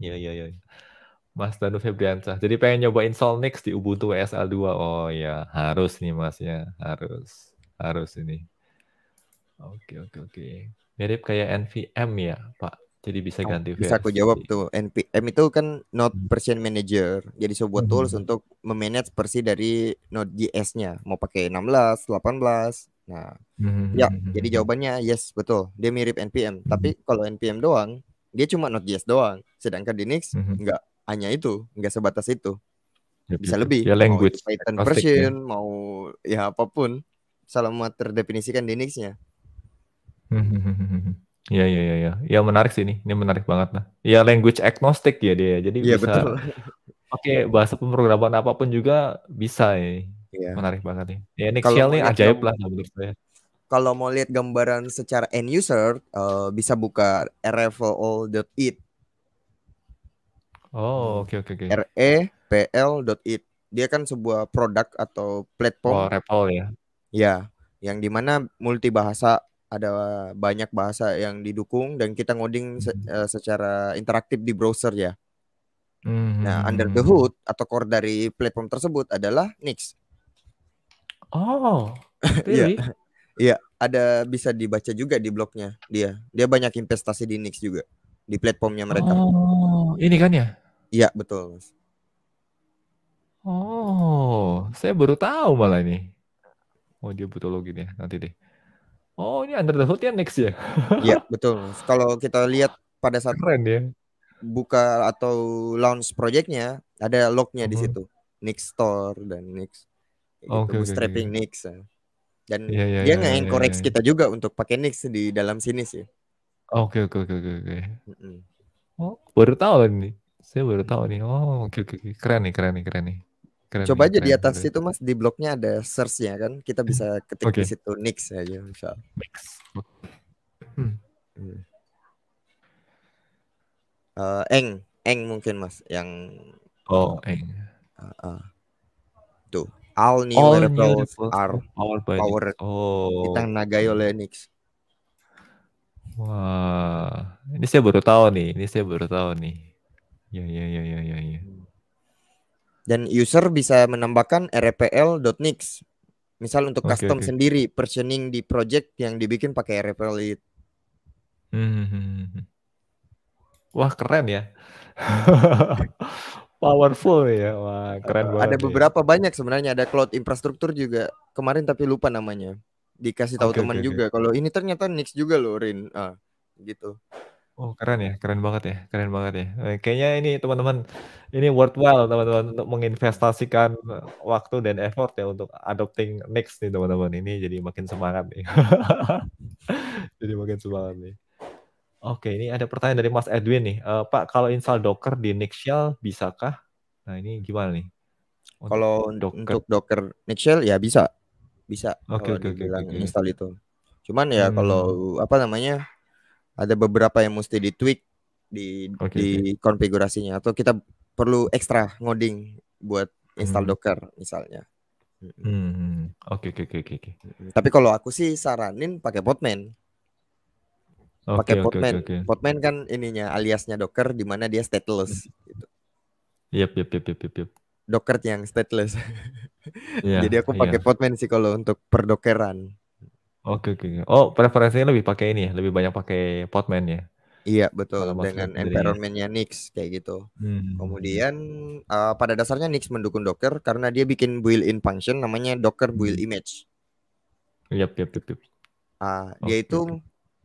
Iya iya iya. Mas Danu Febriansah. Jadi pengen nyobain Solnix di Ubuntu WSL 2. Oh ya, harus nih Mas ya, harus. Harus ini. Oke, oke, oke. Mirip kayak NVM ya, Pak. Jadi bisa oh, ganti versi. Bisa aku jawab tuh. NPM itu kan Node Person hmm. Manager. Jadi sebuah hmm. tools hmm. untuk memanage versi dari Node.js-nya. Mau pakai 16, 18. Nah, hmm. hmm ya. Jadi jawabannya yes, betul. Dia mirip NPM. Hmm. Tapi kalau NPM doang, dia cuma Node.js doang. Sedangkan di Nix enggak hanya itu, nggak sebatas itu. Ya, bisa lebih. Ya language. Mau Python version, ya. mau ya apapun. Selama terdefinisikan di Linux-nya. Iya iya iya ya. ya menarik sih ini. Ini menarik banget lah. Ya language agnostic ya dia. Ya. Jadi ya, bisa betul. pakai bahasa pemrograman apapun juga bisa ya. ya. Menarik banget nih. Ya shell nih ajaib lah menurut saya kalau mau lihat gambaran secara end user uh, bisa buka rfo.it Oh, hmm. oke okay, oke okay, oke. E okay. repl.it. Dia kan sebuah produk atau platform. Oh, Repl ya. Ya, yang dimana multi bahasa ada banyak bahasa yang didukung dan kita ngoding se hmm. eh, secara interaktif di browser ya. Mm-hmm. Nah, hmm, under the hood atau core dari platform tersebut adalah Nix. Oh, iya. really? Iya, ada bisa dibaca juga di blognya dia. Dia banyak investasi di Nix juga di platformnya mereka. Oh, ini kan ya? Iya betul Oh, saya baru tahu malah ini. Oh dia butuh login ya nanti deh. Oh ini under the hood ya next ya? Iya betul. Kalau kita lihat pada saat Keren, ya? buka atau launch projectnya ada lognya di hmm. situ. Nix Store dan Nix gitu, okay, bootstrapping okay, Nix ya. dan yeah, yeah, dia yeah, nggak encourage yeah, yeah. Iya. kita juga untuk pakai Nix di dalam sini sih. Oke okay, oke oke oke. Oh baru tahu ini. Saya baru tahu nih. Oh, oke oke keren nih, keren nih, keren nih. Keren Coba nih, aja keren, di atas keren. situ Mas di blognya ada search-nya kan. Kita bisa hmm. ketik okay. di situ Nix aja misal. Nix. Hmm. Uh, eng, eng mungkin Mas yang Oh, eng. Uh, uh. Tuh, all new all wearables new are powered by powered. Oh. nagai oleh Nix. Wah, ini saya baru tahu nih, ini saya baru tahu nih. Ya ya ya ya ya. ya. Dan user bisa menambahkan rpl.nix. Misal untuk okay, custom okay. sendiri versioning di project yang dibikin pakai rpl itu. Hmm, hmm, hmm, hmm. Wah keren ya. Powerful ya. Wah keren banget. Ada beberapa ya. banyak sebenarnya ada cloud infrastruktur juga. Kemarin tapi lupa namanya. Dikasih tahu okay, teman okay, juga okay. kalau ini ternyata Nix juga loh Rin. Ah, gitu. Oh, keren ya, keren banget ya, keren banget ya. Eh, kayaknya ini teman-teman, ini worthwhile teman-teman untuk menginvestasikan waktu dan effort ya untuk adopting next nih teman-teman. Ini jadi makin semangat nih. Jadi makin semangat nih. Oke, ini ada pertanyaan dari Mas Edwin nih, eee, eh, "Pak, kalau install Docker di NextShell bisakah?" Nah, ini gimana nih? Untuk Kalau Docker. untuk Docker NextShell ya bisa. Bisa Oke oke oke oke install itu. Cuman ya hmm. kalau, apa namanya ada beberapa yang mesti di tweak di okay, di okay. konfigurasinya atau kita perlu ekstra ngoding buat install hmm. Docker misalnya. Hmm. Hmm, hmm. Oke oke oke oke. Tapi kalau aku sih saranin pakai Podman. Okay, pakai okay, Podman. Okay, okay. Podman kan ininya aliasnya Docker di mana dia stateless gitu. Yep yep yep yep yep. Docker yang stateless. yeah, Jadi aku iya. pakai yeah. Podman sih kalau untuk perdokeran. Oke oke. Oh, preferensinya lebih pakai ini ya, lebih banyak pakai portmennya. ya. Iya, betul. Kalau Dengan environmentnya Nix kayak gitu. Hmm. Kemudian uh, pada dasarnya Nix mendukung Docker karena dia bikin build in function namanya Docker build hmm. image. Iya, iya, iya. Ah, Uh, okay. dia itu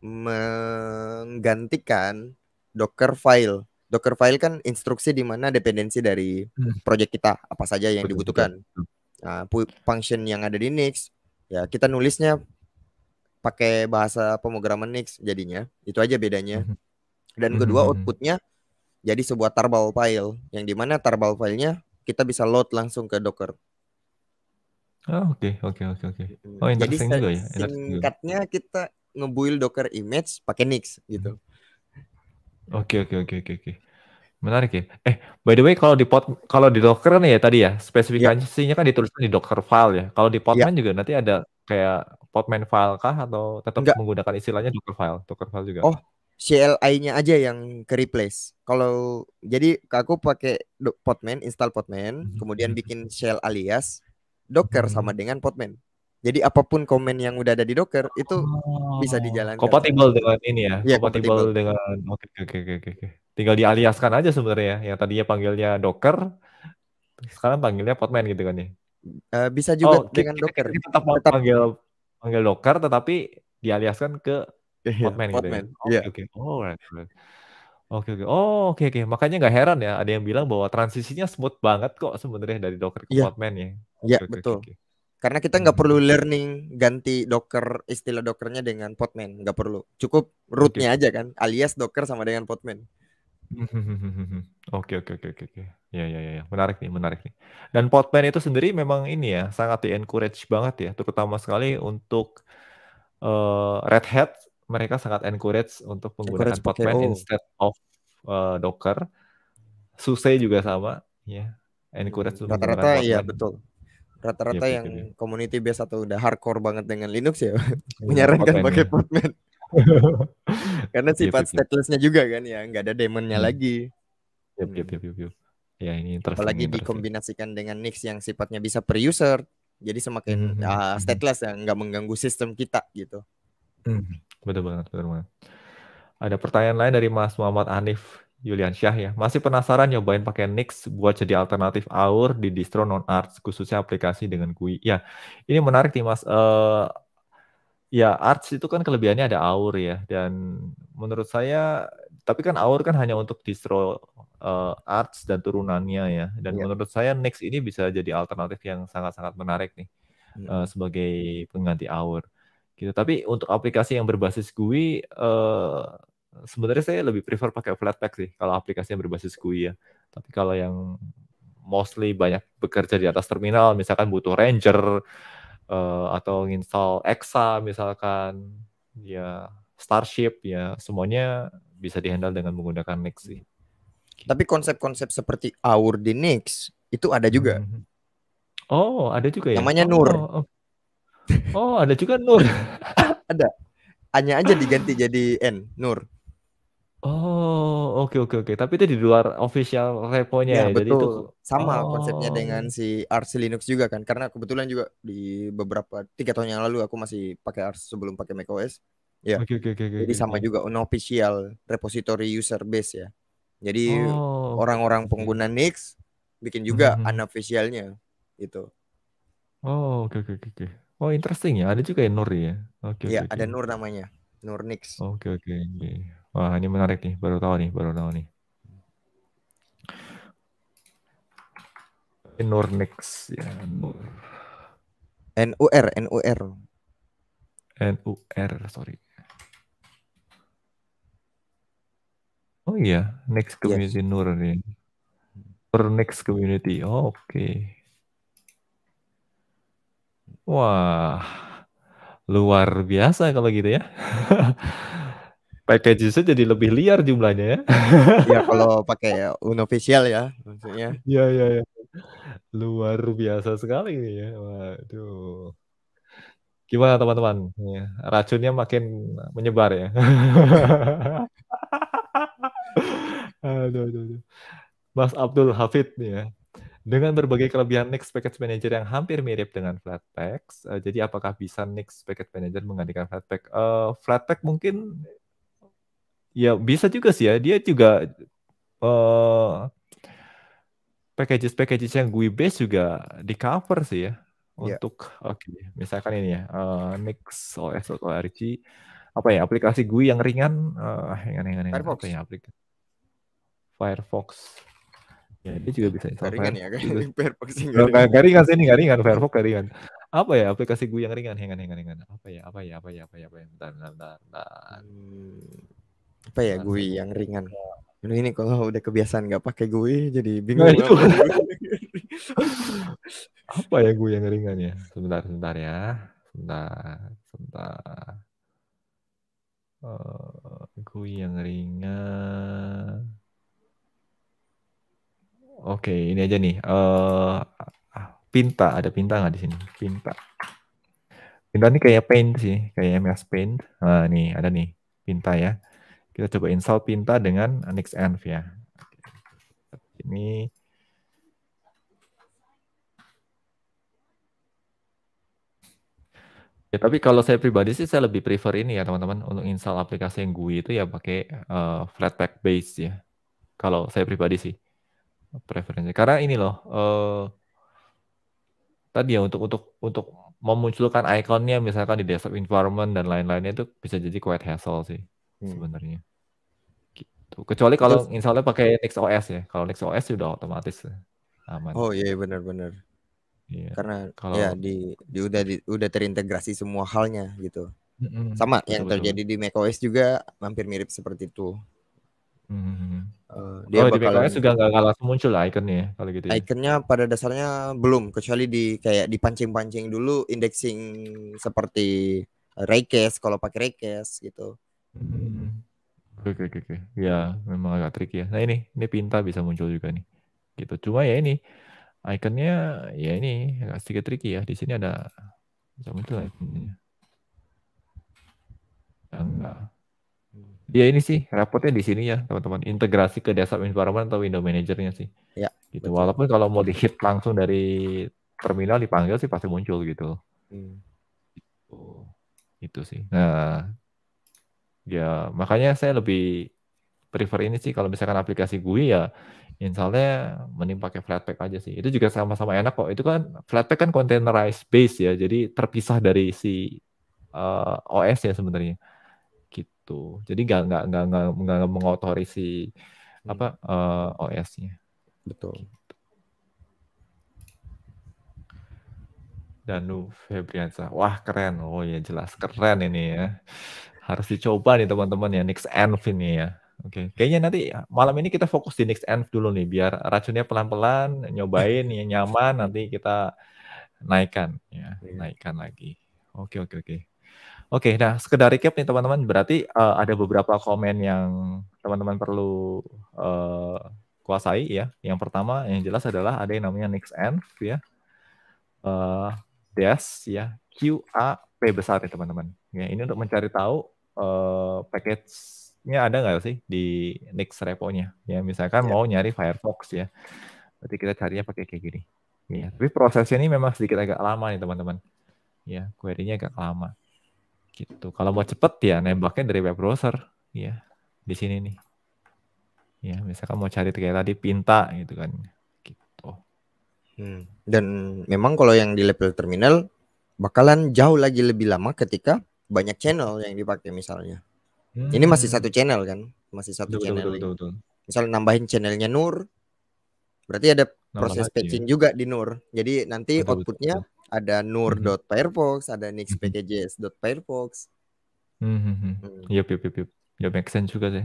menggantikan Docker file. Docker file kan instruksi di mana dependensi dari hmm. project kita apa saja yang dibutuhkan. Uh, function yang ada di Nix, ya kita nulisnya pakai bahasa pemrograman Nix jadinya. Itu aja bedanya. Mhm. Dan mhm, kedua mhm, outputnya jadi sebuah tarball file yang dimana tarball filenya kita bisa load langsung ke Docker. Oh, oke oke oke oke. Gitu. Oh Jadi juga ya. Singkatnya juga. kita ngebuil Docker image pakai Nix gitu. Oke oke oke oke oke. Menarik ya. Eh, by the way kalau di pot kalau di Docker kan ya tadi ya, iya. spesifikasinya yeah. kan dituliskan di Docker file ya. Kalau di iya. Podman yeah. juga nanti ada kayak podman file kah atau tetap Enggak. menggunakan istilahnya Docker file? Docker file juga. Oh, CLI-nya aja yang ke replace. Kalau jadi aku pakai Potman, install Potman, mhm, kemudian mhm. bikin shell alias Docker mhm. sama dengan podman Jadi apapun komen yang udah ada di Docker itu oh, bisa dijalankan. Compatible dengan ini ya. ya compatible, compatible dengan oke oke oke oke. Tinggal dialiaskan aja sebenarnya. ya Yang tadinya panggilnya Docker sekarang panggilnya podman gitu kan ya. Eh, bisa juga oh, dengan dokter Docker. Kita tetap, tetap panggil panggil Docker tetapi dialiaskan ke Podman iya, iya, yeah, gitu. ya Oke yeah. oke. Okay, Oh right. Oke oke. Oh oke okay, oke. Okay. Makanya nggak heran ya ada yang bilang bahwa transisinya smooth banget kok sebenarnya dari Docker ke yeah. Podman ya. Iya yeah, okay, betul. Okay, okay. Karena kita nggak perlu learning ganti Docker istilah Dockernya dengan Podman nggak perlu. Cukup rootnya okay. aja kan, alias Docker sama dengan Podman. Oke oke oke oke. Ya, ya, ya, Menarik nih, menarik nih. Dan Potman itu sendiri memang ini ya, sangat di-encourage banget ya, terutama sekali untuk uh, Red Hat, mereka sangat encourage untuk menggunakan encourage Potman oh. instead of uh, Docker. Suse juga sama, ya. Encourage hmm, rata-rata ya betul. Rata-rata ya, yang ya. community base atau udah hardcore banget dengan Linux ya, menyarankan pakai Potman. Karena sifat gitu, statelessnya juga kan ya, nggak ada demonnya hmm. lagi. Yep, yep, hmm. yep, yep, yep ya ini apalagi dikombinasikan dengan Nix yang sifatnya bisa per user jadi semakin mm -hmm. uh, stateless ya nggak mengganggu sistem kita gitu mm, betul banget betul banget ada pertanyaan lain dari Mas Muhammad Anif Yulian Syah ya masih penasaran nyobain pakai Nix buat jadi alternatif Aur di distro non Arts khususnya aplikasi dengan GUI ya ini menarik nih Mas uh, ya Arts itu kan kelebihannya ada Aur ya dan menurut saya tapi kan Aur kan hanya untuk distro uh, arts dan turunannya ya. Dan yeah. menurut saya Next ini bisa jadi alternatif yang sangat-sangat menarik nih yeah. Iya. uh, sebagai pengganti hour gitu. Tapi untuk aplikasi yang berbasis GUI, uh, eh, sebenarnya saya lebih prefer pakai Flatpak sih kalau aplikasi yang berbasis GUI ya. Tapi kalau yang mostly banyak bekerja di atas terminal, misalkan butuh Ranger uh, atau install Exa misalkan, ya Starship ya semuanya bisa dihandle dengan menggunakan Next sih. Tapi konsep-konsep seperti Our the Next itu ada juga. Mhm. Oh, ada juga ya. Namanya Nur. Oh, oh. oh, ada juga Nur. ada. Hanya aja diganti jadi N, Nur. Oh, oke okay, oke okay, oke. Okay. Tapi itu di luar official repo-nya iya, ya. ya. Betul. Jadi itu sama oh. konsepnya dengan si Arch Linux juga kan. Karena kebetulan juga di beberapa tiga tahun yang lalu aku masih pakai Arch sebelum pakai macOS. Ya. Oke oke oke. Jadi sama juga unofficial repository user base ya. Jadi oh. orang-orang pengguna Nix bikin juga hmm. unofficialnya itu. Oh, oke okay, oke okay, oke. Okay. Oh, interesting ya. Ada juga yang Nur ya. Oke. Okay, iya, okay, ada okay. Nur namanya. Nur Nix. Oke okay, oke okay, Okay. Wah, ini menarik nih. Baru tahu nih, baru tahu nih. Nur Nix ya, Nur. N U R, sorry. Oh iya, next iya. community yeah. Nur ini. per next community. Oh, Oke. Okay. Wah, luar biasa kalau gitu ya. pakai jadi lebih liar jumlahnya ya. ya kalau pakai unofficial ya maksudnya. Iya iya iya. Luar biasa sekali ini ya. Waduh. Gimana teman-teman? Iya, racunnya makin menyebar ya. aduh, aduh, aduh. Mas Abdul Hafid nih ya. Dengan berbagai kelebihan Next Package Manager yang hampir mirip dengan Flatpak, uh, eh, jadi apakah bisa Next Package Manager menggantikan Flatpak? Uh, eh, Flatpak mungkin ya bisa juga sih ya. Dia juga packages eh, packages packages yang GUI base juga di cover sih ya yeah. untuk oke okay, misalkan ini ya uh, Next OS atau RG apa ya aplikasi GUI yang ringan uh, ringan ringan, ringan apa ya aplikasi Firefox. Ya, ini ya. juga bisa install ringan Ya, kan? Firefox ringan. gak, gak ringan sih ini, gak ringan. Firefox gak ringan. Apa ya aplikasi gue yang ringan? Ringan, ringan, ringan. Apa ya, apa ya, apa ya, apa ya, apa ya. Bentar, bentar, bentar. bentar. Hmm, apa ya gue yang ringan? Ini kalau udah kebiasaan gak pakai gue jadi bingung. Nah, itu. apa ya gue yang ringan ya? Sebentar, sebentar ya. Sebentar, sebentar. Uh, gue yang ringan. Oke, ini aja nih. Uh, pinta, ada pinta nggak di sini? Pinta. Pinta ini kayak paint sih, kayak MS Paint. Nah, nih, ada nih, pinta ya. Kita coba install pinta dengan nixenv ya. Ini Ya, tapi kalau saya pribadi sih saya lebih prefer ini ya teman-teman untuk install aplikasi yang GUI itu ya pakai uh, Flatpak base ya. Kalau saya pribadi sih preferensi karena ini loh eh, tadi ya untuk untuk untuk memunculkan ikonnya misalkan di desktop environment dan lain-lainnya itu bisa jadi quite hassle sih hmm. sebenarnya gitu kecuali kalau Terus, installnya pakai NixOS ya kalau NixOS sudah otomatis aman oh iya yeah, benar-benar yeah. karena kalau ya di, di udah di, udah terintegrasi semua halnya gitu mm-hmm. sama yang betul, terjadi di macOS juga hampir mirip seperti itu Uh, dia oh, di bakalan... juga nggak kalah langsung muncul lah ikonnya ya, kalau gitu. Ya. Ikonnya pada dasarnya belum, kecuali di kayak dipancing-pancing dulu indexing seperti rekes kalau pakai rekes gitu. Hmm. Oke oke oke. Ya memang agak tricky ya. Nah ini ini pinta bisa muncul juga nih. Gitu. Cuma ya ini ikonnya ya ini agak sedikit tricky ya. Di sini ada bisa muncul ikonnya. Ya, enggak. enggak dia ini sih repotnya di sini ya teman-teman integrasi ke desktop environment atau window manajernya sih ya gitu betul. walaupun kalau mau dihit langsung dari terminal dipanggil sih pasti muncul gitu hmm. itu itu sih nah ya makanya saya lebih prefer ini sih kalau misalkan aplikasi GUI ya installnya mending pakai Flatpak aja sih itu juga sama-sama enak kok itu kan Flatpak kan containerized base ya jadi terpisah dari si uh, eh, OS ya sebenarnya gitu. Jadi nggak nggak nggak nggak mengotori si hmm. apa uh, eh, OS-nya. Betul. Gitu. Danu Febriansa. Wah keren. Oh ya jelas keren ini ya. Harus dicoba nih teman-teman ya Nix Env ini ya. Oke, okay. kayaknya nanti malam ini kita fokus di Nix Env dulu nih, biar racunnya pelan-pelan, nyobain, ya nyaman, nanti kita naikkan, ya, iya. naikkan lagi. Oke, okay, oke, okay, oke. Oke, nah sekedar recap nih teman-teman, berarti uh, ada beberapa komen yang teman-teman perlu uh, kuasai ya. Yang pertama yang jelas adalah ada yang namanya next env ya. Uh, eh, des ya, QAP besar ya teman-teman. Ya, ini untuk mencari tahu uh, package-nya ada nggak sih di next repo-nya. Ya, misalkan ya. mau nyari Firefox ya. Berarti kita carinya pakai kayak gini. Ya, tapi prosesnya ini memang sedikit agak lama nih teman-teman. Ya, query-nya agak lama gitu kalau mau cepet ya nembaknya dari web browser ya di sini nih ya misalkan mau cari kayak tadi pinta gitu kan gitu hmm. dan memang kalau yang di level terminal bakalan jauh lagi lebih lama ketika banyak channel yang dipakai misalnya hmm. ini masih satu channel kan masih satu betul, channel betul, betul, betul. misalnya nambahin channelnya Nur berarti ada proses Nambah ya. patching juga di Nur jadi nanti outputnya ada nur. nur.firefox, mhm. ada nixpkjs.firefox. Mhm. Mhm, hmm. Iya, yep, yep, yep. Ya make sense juga sih.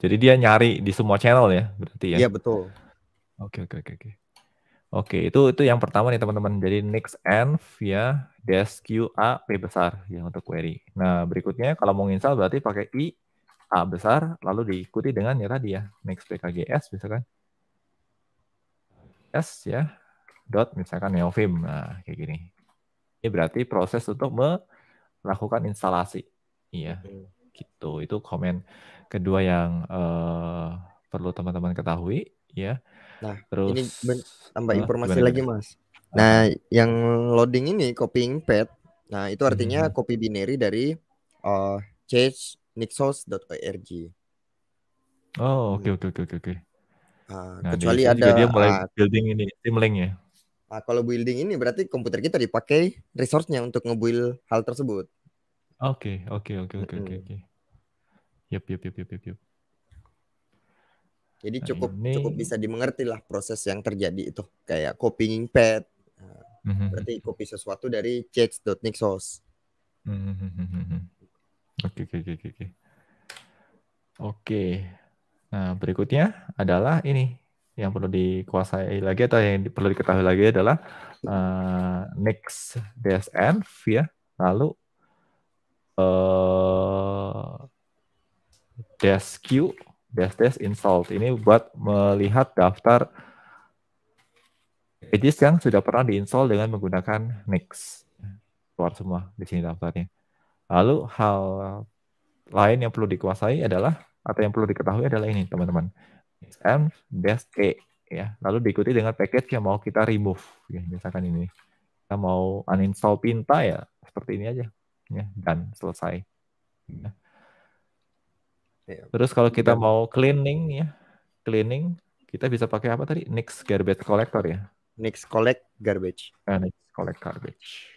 Jadi dia nyari di semua channel ya, berarti ya. Iya, betul. Oke, oke, oke, oke. Oke, itu itu yang pertama nih teman-teman. Jadi nixenv ya, dsqa p besar ya untuk query. Nah, berikutnya kalau mau install berarti pakai i a besar lalu diikuti dengan ya tadi ya, nixpkjs bisa kan? S ya, dot misalkan NeoVim nah kayak gini ini berarti proses untuk melakukan instalasi iya hmm. gitu itu komen kedua yang uh, perlu teman-teman ketahui ya nah terus ini tambah informasi gimana, lagi mas nah yang loading ini copying pad nah itu artinya hmm. copy binary dari uh, eh, change nixos.org oh hmm. oke oke oke oke ah, nah, kecuali ada dia mulai uh, building ini tim link ya Nah, kalau building ini berarti komputer kita dipakai resource-nya untuk build hal tersebut. Oke, oke, oke, oke, oke, oke, oke. Yap, yap, yap, yap, yap. Jadi nah, cukup nah, ini... cukup bisa dimengerti lah proses yang terjadi itu kayak copying pad. Nah, mm-hmm. berarti copy sesuatu dari checks.nixos. Mm-hmm, mm-hmm, oke, oke, oke, oke. Oke. Nah, berikutnya adalah ini yang perlu dikuasai lagi atau yang perlu diketahui lagi adalah uh, eh, next DSN ya lalu uh, eh, DSQ desk desk insult ini buat melihat daftar edis yang sudah pernah diinstall dengan menggunakan next keluar semua di sini daftarnya lalu hal lain yang perlu dikuasai adalah atau yang perlu diketahui adalah ini teman-teman XM dash K ya. Lalu diikuti dengan package yang mau kita remove ya, misalkan ini. Kita mau uninstall Pinta ya, seperti ini aja ya, dan selesai. Ya. ya. Terus kalau kita mau cleaning ya, cleaning kita bisa pakai apa tadi? Nix garbage collector ya. Nix collect garbage. Uh, Nix collect garbage.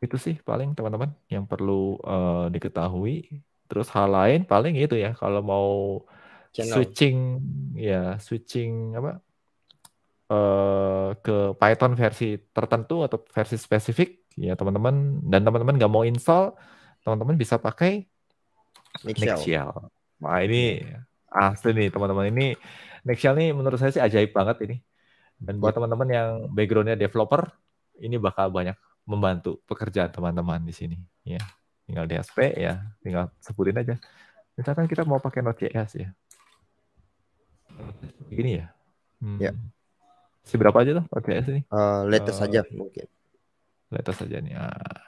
itu sih paling teman-teman yang perlu uh, diketahui. Terus hal lain paling itu ya kalau mau Channel. switching ya switching apa uh, ke Python versi tertentu atau versi spesifik ya teman-teman dan teman-teman nggak mau install teman-teman bisa pakai Nextshell. Nextshell. Wah ini asli nih teman-teman ini Nextshell ini menurut saya sih ajaib banget ini. Dan buat iya. teman-teman yang backgroundnya developer, ini bakal banyak membantu pekerjaan teman-teman di sini. Ya, tinggal di SP ya, tinggal sebutin aja. Misalkan kita mau pakai Node.js ya. Begini ya. Hmm. Ya. Si berapa aja tuh Node.js ini? Uh, latest uh, mungkin. Latest saja nih. Ah.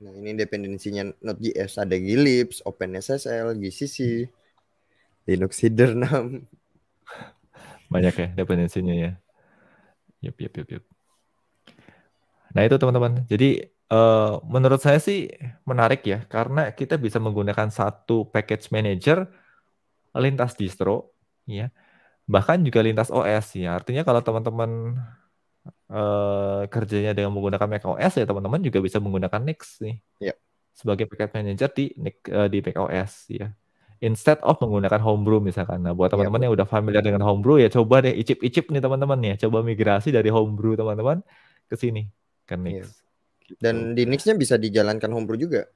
Nah, ini dependensinya Node.js ada glibs, OpenSSL, GCC, Linux Header 6. Banyak ya dependensinya ya. Yup, yup, yup, yup. Nah itu teman-teman. Jadi uh, menurut saya sih menarik ya, karena kita bisa menggunakan satu package manager lintas distro, ya, bahkan juga lintas OS ya. Artinya kalau teman-teman uh, kerjanya dengan menggunakan macOS ya teman-teman juga bisa menggunakan Nix nih. Ya. Sebagai package manager di macOS eh, di macOS ya instead of menggunakan homebrew misalkan. Nah, buat iya, teman-teman yeah. yang udah familiar dengan homebrew ya coba deh icip-icip nih teman-teman ya, coba migrasi dari homebrew teman-teman ke sini ke Nix. Yeah. Gitu. Dan di Nix-nya bisa dijalankan homebrew juga.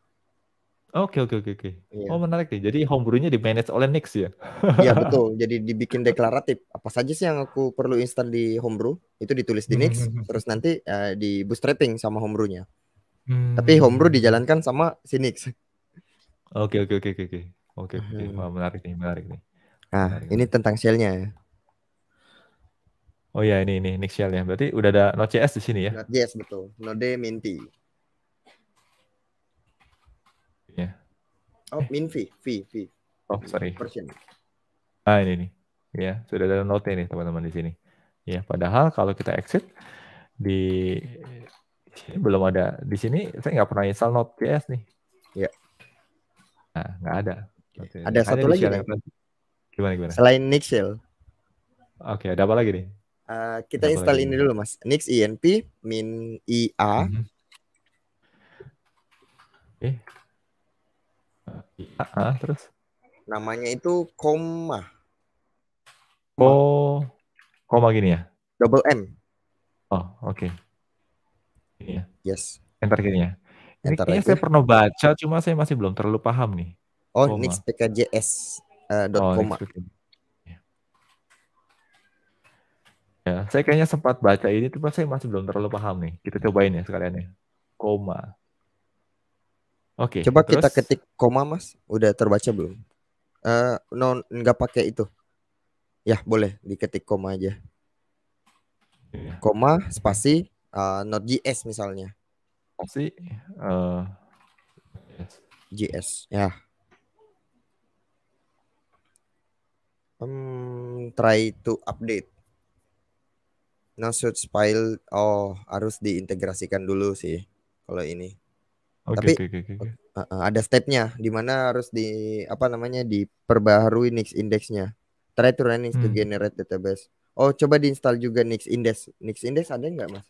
Oke oke oke oke. Iya. Oh menarik nih. Jadi homebrewnya di manage oleh Nix ya. Iya betul. Jadi dibikin deklaratif. Apa saja sih yang aku perlu install di homebrew itu ditulis di Nix. Hmm. Terus nanti uh, di bootstrapping sama homebrewnya. Hmm. Tapi homebrew dijalankan sama si Nix. Oke oke oke oke. Oke, okay. Wah, menarik nih, menarik nih. Nah, menarik ini nih. tentang shell ya. Oh ya, ini ini next shell ya. Berarti udah ada Node.js di sini ya. Node.js betul. Node Minty. Ya. Yeah. Oh, eh. V, V. Oh, sorry. Persen. Ah, ini nih. Ya, sudah ada Node nih teman-teman di sini. Ya, padahal kalau kita exit di sini belum ada. Di sini saya nggak pernah install Node.js nih. Ya, Yeah. Nah, nggak ada. Okay. Ada, ada satu lagi nih. Gimana, gimana? Selain Shell. Oke, okay, ada apa lagi nih? Uh, kita ada install ini dulu mas. Nix INP min IA. Mm -hmm. Eh. IA uh, ah, terus? Namanya itu koma. Oh, koma gini ya? Double M. Oh, oke. Okay. Ya. Yes. Enter gini Ini Enter saya pernah baca, cuma saya masih belum terlalu paham nih. Oh, koma. uh, oh, koma. Iya. Ya. saya kayaknya sempat baca ini, tapi saya masih belum terlalu paham nih. Kita cobain ya sekalian ya. Koma. Oke. Okay, Coba terus... kita ketik koma, Mas. Udah terbaca belum? Uh, eh, non nggak pakai itu. Ya, boleh diketik koma aja. Iya. Koma spasi uh, js misalnya. Spasi uh, yes. JS. Ya. um, try to update. No search file. Oh, harus diintegrasikan dulu sih kalau ini. Okay, Tapi okay, okay, okay. Uh, eh, eh, ada stepnya di mana harus di apa namanya diperbaharui Nix indexnya. Try to run hmm. to generate database. Oh, coba diinstal juga Nix Index. Nix Index ada nggak, Mas?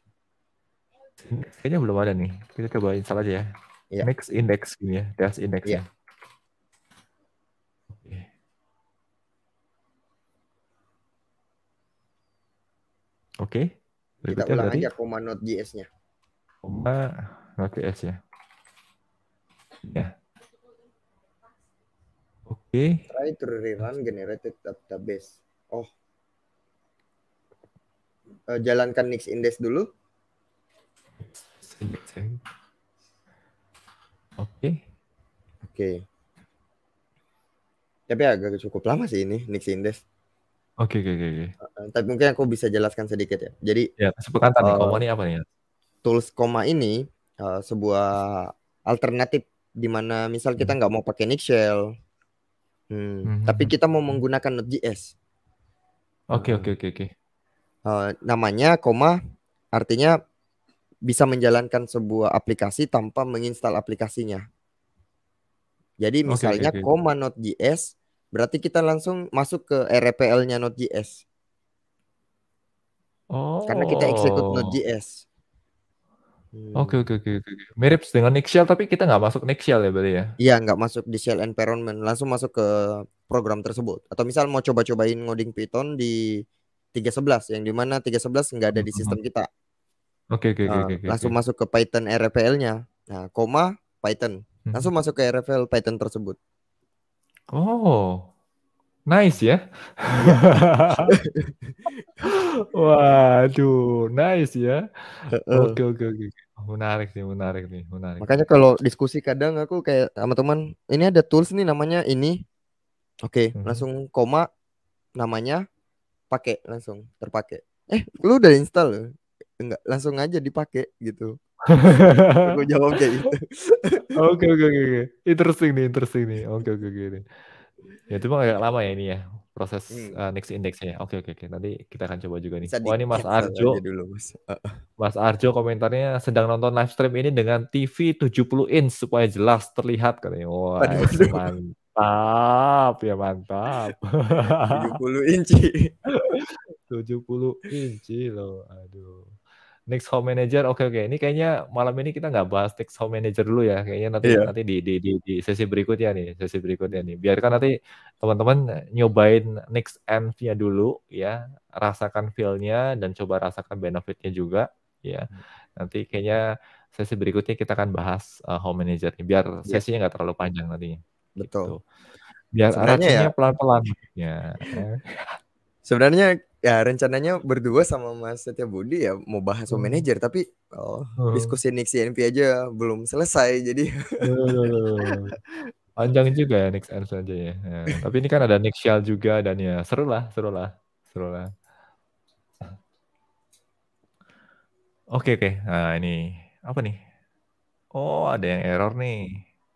Hmm, kayaknya belum ada nih. Kita coba install aja ya. Yeah. Nix Index gini ya, dash index. Yeah. Ya. Oke. Okay. Kita ulang dari... aja koma js nya Koma js ya. Ya. Oke. Okay. Try to rerun generated database. Oh. Uh, jalankan next index dulu. Oke. Okay. Oke. Okay. Tapi agak cukup lama sih ini next index. Oke oke oke. Tapi mungkin aku bisa jelaskan sedikit ya. Jadi ya sebutkan tadi uh, eh, koma ini apa nih? Tools koma ini uh, sebuah alternatif di mana misal kita hmm. nggak hmm. mau pakai Nixshell, hmm, hmm, hmm. tapi hmm. kita mau menggunakan Node.js. Oke oke oke oke. Eh, namanya koma artinya bisa menjalankan sebuah aplikasi tanpa menginstal aplikasinya. Jadi misalnya okay, okay, okay. koma Node.js Berarti kita langsung masuk ke RPL-nya Node.js. Oh. Karena kita execute Node.js. Oh. Hmm. Oke oke oke oke. Mirip dengan Nextshell tapi kita nggak masuk Nextshell ya berarti ya? Iya nggak masuk di shell environment, langsung masuk ke program tersebut. Atau misal mau coba-cobain ngoding Python di 311 yang dimana 311 nggak ada di hmm, sistem hmm. kita. Oke oke oke Langsung nah, oke. Okay, langsung masuk ke Python RPL-nya. Nah, koma Python. Langsung masuk ke RPL Python tersebut. Oh, nice ya. Waduh, nice ya. Oke oke oke. Menarik nih, menarik nih, menarik. Makanya kalau diskusi kadang aku kayak sama teman, ini ada tools nih namanya ini. Oke, okay, hmm. langsung koma namanya pakai langsung terpakai. Eh, lu udah install Enggak, langsung aja dipakai gitu. Gue jawab kayak gitu. Oke oke oke. Interesting nih, interesting nih. Oke oke oke. Ya itu agak lama ya ini ya proses hmm. uh, next indexnya. Oke oke oke. Nanti kita akan coba juga nih. Bisa Wah ini Mas Arjo. Dulu, mas. Uh. mas Arjo komentarnya sedang nonton live stream ini dengan TV 70 inch supaya jelas terlihat katanya. Wah aduh, aduh. mantap ya mantap. 70 inci. 70 inci loh. Aduh next home manager. Oke oke, ini kayaknya malam ini kita nggak bahas next home manager dulu ya. Kayaknya nanti yeah. nanti di, di di di sesi berikutnya nih, sesi berikutnya nih. Biarkan nanti teman-teman nyobain next env nya dulu ya, rasakan feel-nya dan coba rasakan benefitnya juga ya. Nanti kayaknya sesi berikutnya kita akan bahas uh, home manager nih, biar iya. sesinya nggak terlalu panjang nanti. Betul. Gitu. Biar ya arahnya Pelan -pelan. ya. Sebenarnya ya rencananya berdua sama Mas Setia Budi ya mau bahas hmm. manajer tapi oh, hmm. diskusi Nix NP aja belum selesai jadi hmm. panjang juga ya Nix NP aja ya. ya. tapi ini kan ada Nix Shell juga dan ya seru lah seru lah seru lah. Oke oke nah ini apa nih? Oh ada yang error nih.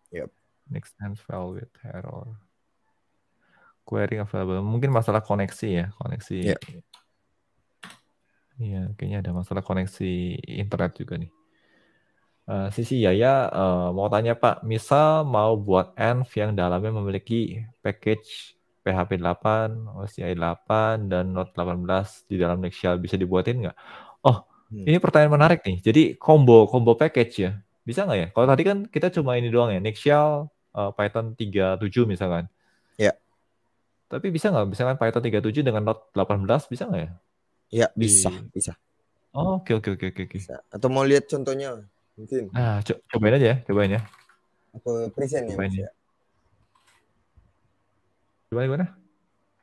Yep. Nix NP with error querying available. Mungkin masalah koneksi ya, koneksi. Ya. Iya, yeah. kayaknya ada masalah koneksi internet juga nih. Uh, sisi Yaya uh, mau tanya Pak, misal mau buat env yang dalamnya memiliki package PHP 8, OCI 8, dan Node 18 di dalam next shell bisa dibuatin nggak? Oh, hmm. ini pertanyaan menarik nih. Jadi combo combo package ya, bisa nggak ya? Kalau tadi kan kita cuma ini doang ya, next shell uh, eh, Python 37 misalkan. Ya. Yeah. Tapi bisa nggak? Misalkan Python 37 dengan Node 18 bisa nggak ya? Ya bisa, Di... bisa. Oh, oke oke oke oke. Atau mau lihat contohnya mungkin. ah co cobain aja ya, cobain ya. Aku present ya, cobain Ya. Gimana ya. gimana?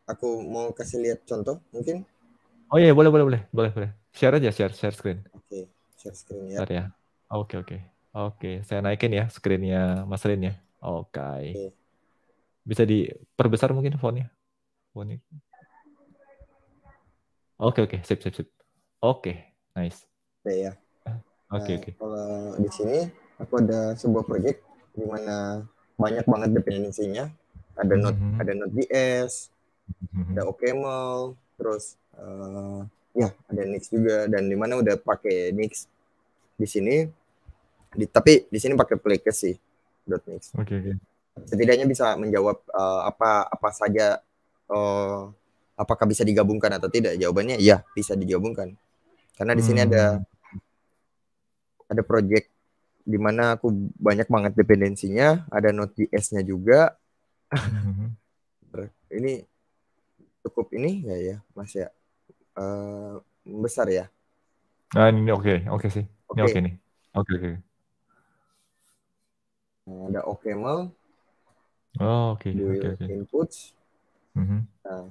Aku mau kasih lihat contoh mungkin. Oh iya, boleh boleh boleh. Boleh boleh. Share aja, share share screen. Oke, okay. share screen ya. Bentar ya. Oke oke. Oke, saya naikin ya screen-nya Mas Rin ya. Oke. Okay. okay. Bisa diperbesar mungkin font-nya. Oke okay, oke, okay. sip sip sip. Oke, okay. nice. Iya, iya. Oke ya. Nah, oke oke. Kalau di sini aku ada sebuah proyek di mana banyak banget dependensinya. Ada Node, mm -hmm. ada Node.js, mm -hmm. ada OCaml, terus uh, ya ada Nix juga dan di mana udah pakai Nix di sini. Di, tapi di sini pakai Flake sih. .nix. Oke okay, oke. Okay. Setidaknya bisa menjawab uh, apa apa saja uh, apakah bisa digabungkan atau tidak? Jawabannya ya bisa digabungkan. Karena di sini hmm. ada ada project di mana aku banyak banget dependensinya, ada Node.js-nya juga. Hmm. ini cukup ini ya ya, Mas ya. Uh, eh, besar ya. Nah, ini oke, okay. oke okay sih. Okay. Ini oke okay nih. Oke, okay, oke. Okay. Nah, ada OCaml. Oh, oke. Okay. Okay, okay. Inputs. Mm-hmm. Nah,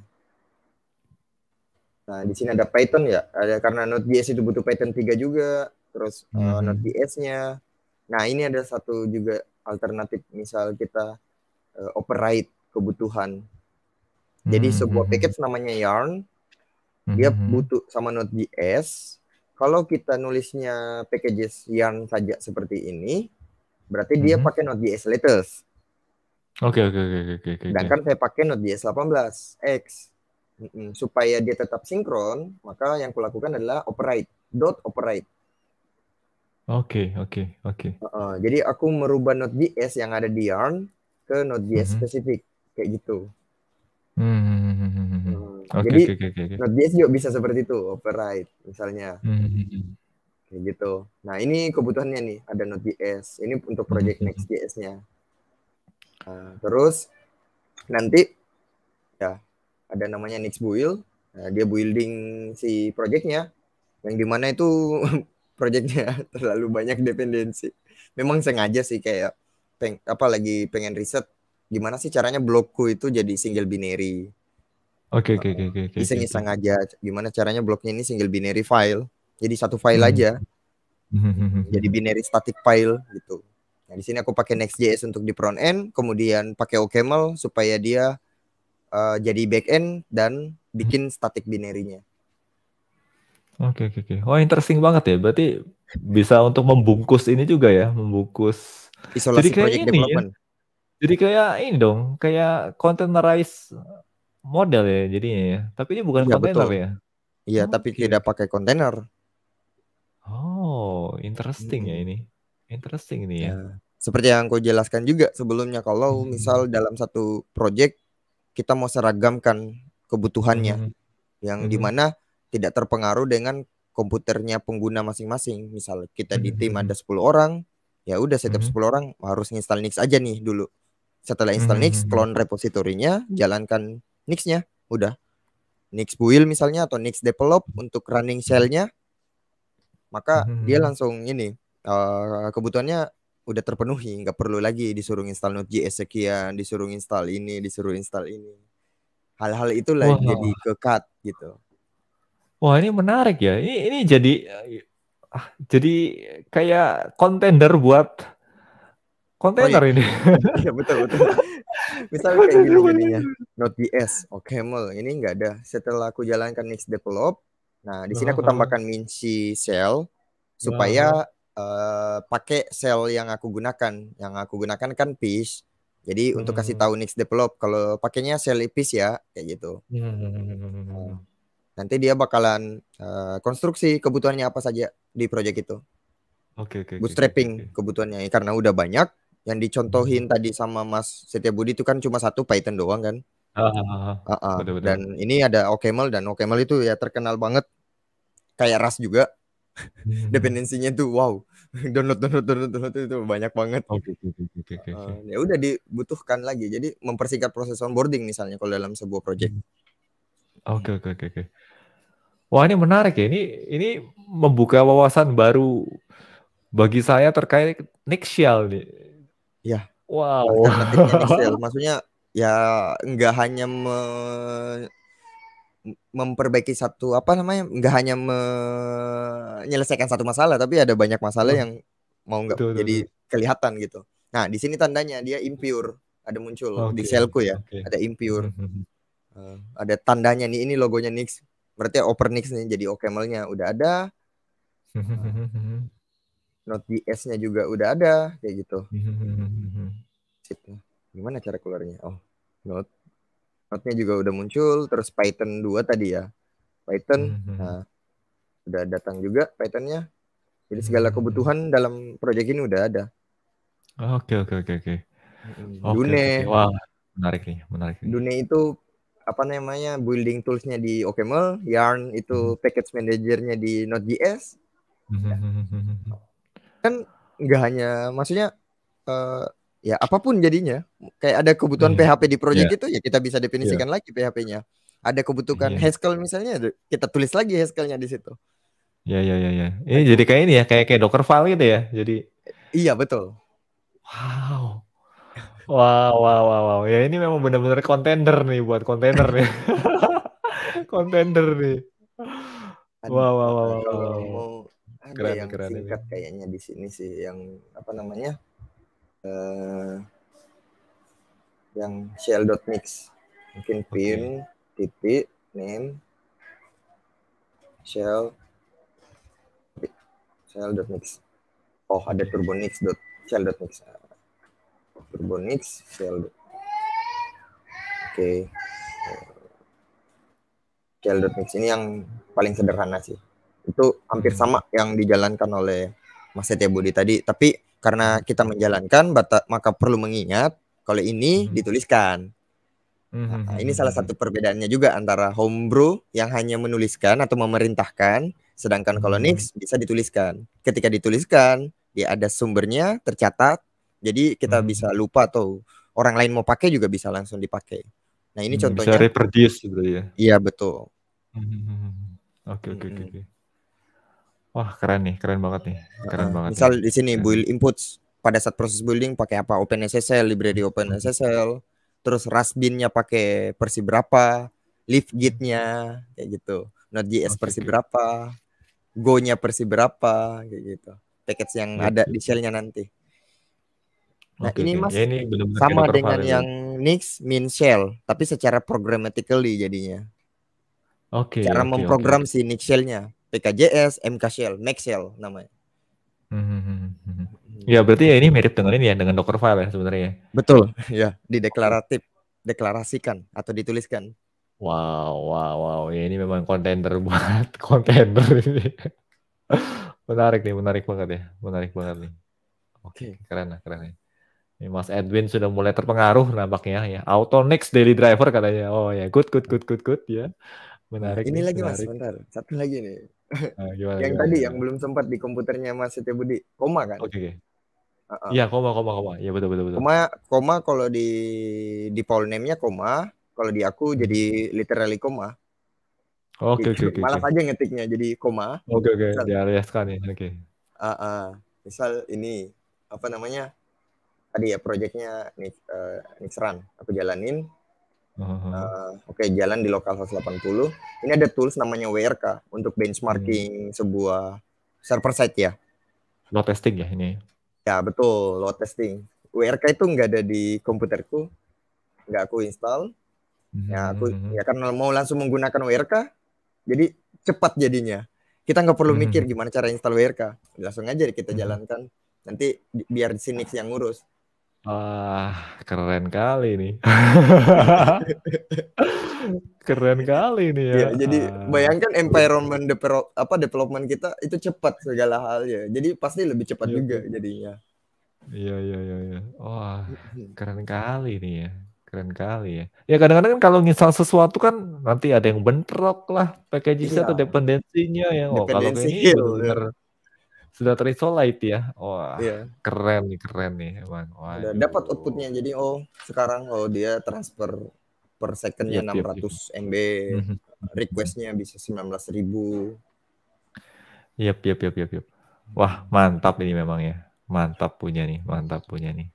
nah di sini ada Python ya, ada karena Node.js itu butuh Python 3 juga, terus eh, mm-hmm. uh, Node.js-nya. Nah ini ada satu juga alternatif misal kita uh, override kebutuhan. Jadi mm-hmm. sebuah mm-hmm. package namanya Yarn, mm-hmm. dia butuh sama Node.js. Kalau kita nulisnya packages Yarn saja seperti ini, berarti mm-hmm. dia pakai Node.js latest. Oke oke oke oke oke. Sedangkan saya pakai Node.js 18 X supaya dia tetap sinkron, maka yang kulakukan adalah operate dot operate. Oke oke oke. jadi aku merubah Node.js yang ada di Yarn ke Node.js mm -hmm. spesifik kayak gitu. Mm -hmm. hmm, hmm, hmm mm-hmm. okay, jadi okay, okay, okay. Node.js juga bisa seperti itu operate misalnya. Mm -hmm. Kayak gitu. Nah ini kebutuhannya nih ada Node.js. Ini untuk project Next Next.js-nya. Nah, terus nanti ya ada namanya next Build. Nah, dia building si projectnya yang dimana itu projectnya terlalu banyak dependensi. Memang sengaja sih kayak peng, apa lagi pengen riset gimana sih caranya blokku itu jadi single binary. Oke oke oke oke. Iseng-iseng aja gimana caranya bloknya ini single binary file. Jadi satu file hmm. aja. Hmm, hmm, hmm, jadi binary static file gitu. Nah, di sini aku pakai Next.js untuk di front end, kemudian pakai OCaml supaya dia uh, jadi back end dan bikin static binary-nya. Oke, okay, oke, okay, oke. Okay. Wah, interesting banget ya. Berarti bisa untuk membungkus ini juga ya, membungkus isolasi jadi kayak project ini ya. development. Ya? Jadi kayak ini dong, kayak containerized model ya jadinya ya. Tapi ini bukan ya, container ya. Iya, oh, tapi okay. tidak pakai kontainer. Oh, interesting ya hmm. ya ini. Interesting ini ya. ya. Seperti yang aku jelaskan juga sebelumnya kalau hmm. misal dalam satu project kita mau seragamkan kebutuhannya hmm. yang hmm. dimana tidak terpengaruh dengan komputernya pengguna masing-masing. Misal kita di hmm. tim ada 10 orang, ya udah setiap hmm. 10 orang harus install Nix aja nih dulu. Setelah install Nix, hmm. clone repositorinya, jalankan Nix-nya, udah. Nix build misalnya atau Nix develop untuk running shell-nya. maka dia hmm. langsung ini Eh, kebutuhannya udah terpenuhi nggak perlu lagi disuruh install Node.js sekian disuruh install ini disuruh install ini hal-hal itulah wow. jadi kekat gitu wah ini menarik ya ini ini jadi ah, jadi kayak kontender buat kontainer oh, iya. ini ya betul betul misalnya kayak gini ya Node.js oke okay, ini nggak ada setelah aku jalankan next develop nah di sini aku tambahkan minci shell supaya -huh uh, pakai sel yang aku gunakan. Yang aku gunakan kan PIS. Jadi hmm. untuk kasih hmm. tahu next develop kalau pakainya sel PIS ya kayak gitu. Hmm. nanti dia bakalan uh, konstruksi kebutuhannya apa saja di project itu. Oke okay, oke. Okay, Bootstrapping okay, okay. kebutuhannya karena udah banyak yang dicontohin hmm. tadi sama Mas Setia Budi itu kan cuma satu Python doang kan. Ah, ah, ah. uh, uh, Dan ini ada OCaml dan OCaml itu ya terkenal banget kayak ras juga Hmm. Dependensinya tuh wow. download download download download itu banyak banget. Oke oke oke oke. Eh, ya udah dibutuhkan lagi. Jadi mempersingkat proses onboarding misalnya kalau dalam sebuah project. Hmm. Oke oke oke Wah, ini menarik ya. Ini ini membuka wawasan baru bagi saya terkait Nixial nih. Iya. Ya. Wow. Nixial. Maksudnya ya nggak hanya me memperbaiki satu apa namanya nggak hanya menyelesaikan satu masalah tapi ada banyak masalah hmm. yang mau nggak jadi betul. kelihatan gitu nah di sini tandanya dia impure ada muncul okay. di selku ya okay. ada impure uh, ada tandanya nih ini logonya Nix berarti oper Nix nih jadi okemelnya udah ada uh, ds nya juga udah ada kayak gitu gimana cara keluarnya oh not notnya juga udah muncul terus Python 2 tadi ya Python mm-hmm. nah, udah datang juga Pythonnya jadi segala hmm. kebutuhan dalam proyek ini udah ada oke oke oke oke Dune wah menarik nih menarik nih. Dune itu apa namanya building tools-nya di OCaml Yarn itu package manager-nya di Node.js mm-hmm. ya. kan nggak hanya maksudnya uh, ya apapun jadinya kayak ada kebutuhan hmm. PHP di project yeah. itu ya kita bisa definisikan yeah. lagi PHP-nya ada kebutuhan hmm. Haskell misalnya kita tulis lagi Haskell-nya di situ ya ya ya ya ini nah, jadi kayak ini ya kayak kayak Dockerfile gitu ya jadi iya betul wow wow wow wow, wow. ya ini memang benar-benar kontender nih buat kontender nih kontender nih wow wow wow, wow. wow. Ada keren, yang keren singkat ini. kayaknya di sini sih yang apa namanya uh, yang mix Mungkin okay. pin titik name shell shell dot mix Oh, ada turbo mix dot shell dot mix turbo mix shell. Oke. shell dot mix ini yang paling sederhana sih. Itu hampir sama yang dijalankan oleh Mas Setia Budi tadi, tapi karena kita menjalankan, maka perlu mengingat kalau ini mm -hmm. dituliskan. Mhm, nah, mhm, ini salah mhm. satu perbedaannya juga antara homebrew yang hanya menuliskan atau memerintahkan, sedangkan kalau mm -hmm. bisa dituliskan. Ketika dituliskan, dia ada sumbernya tercatat, jadi kita -hmm. bisa lupa atau orang lain mau pakai juga bisa langsung dipakai. Nah ini contohnya. Bisa reproduce gitu ya. Iya betul. Oke oke oke. Wah keren nih, keren banget nih, iya. keren uh, banget. Misal nih. di sini build inputs pada saat proses building pakai apa OpenSSL, library OpenSSL, terus rasbinnya pakai versi berapa, lift gitnya kayak gitu, Node.js okay, versi berapa, Go-nya versi berapa kayak gitu, package yang okay. ada di shellnya nanti. Nah okay, ini mas ya, ini bener -bener sama dengan ya. yang Nix min shell, tapi secara programmatically jadinya. Oke. Okay, Cara okay, memprogram okay. si Nix shellnya PKJS, MK Shell, Max Shell namanya. Hmm, hmm, hmm, hmm. Ya berarti ya ini mirip dengan ini ya dengan file ya sebenarnya. Ya? Betul, ya dideklaratif, deklarasikan atau dituliskan. Wow, wow, wow. Ya ini memang konten terbuat konten ini. menarik nih, menarik banget ya, menarik banget nih. Oke, okay, keren lah, keren ya. Mas Edwin sudah mulai terpengaruh nampaknya ya. Auto next daily driver katanya. Oh ya, good good good good good ya. Menarik. Ini nih, lagi menarik. Mas, sebentar. Satu lagi nih. Ah, gimana, yang gimana, tadi yang belum sempat di komputernya Mas Setia Budi, koma kan? Oke. Okay, Iya Uh-uh. Iya, koma koma koma. Iya betul betul betul. Koma koma kalau di di name nya koma, kalau di aku hmm. jadi literally koma. Oke oke oke. Malah aja ngetiknya jadi koma. Oke oke. Ya oke. Okay. kan ya. Oke. Ah ah. misal ini apa namanya? Tadi ya proyeknya nih eh, uh, Run aku jalanin uh Oke, okay, jalan di lokal 180. Ini ada tools namanya WRK untuk benchmarking hmm. sebuah server site ya. Load testing ya ini. Ya betul, load testing. WRK itu nggak ada di komputerku, nggak aku install. Hmm. Ya aku hmm. ya karena mau langsung menggunakan WRK, jadi cepat jadinya. Kita nggak perlu hmm. mikir gimana cara install WRK, langsung aja kita hmm. jalankan. Nanti biar Sinix yang ngurus. Wah, keren kali nih. keren kali nih ya. ya jadi ah. bayangkan environment develop, apa development kita itu cepat segala hal ya. Jadi pasti lebih cepat ya. juga iya. jadinya. Iya iya iya iya. Wah, keren kali nih ya. Keren kali ya. Ya kadang-kadang kan kalau nginstal sesuatu kan nanti ada yang bentrok lah packaging atau iya. dependensinya yang oh kalau ini Ya sudah terisolate ya. Wah, yeah. keren nih, keren nih emang. Wah, Udah dapat outputnya. Jadi oh sekarang oh dia transfer per secondnya yep, 600 yep, MB, requestnya bisa 19 ribu. Yep, yep, yep, yep, Wah, mantap ini memang ya. Mantap punya nih, mantap punya nih.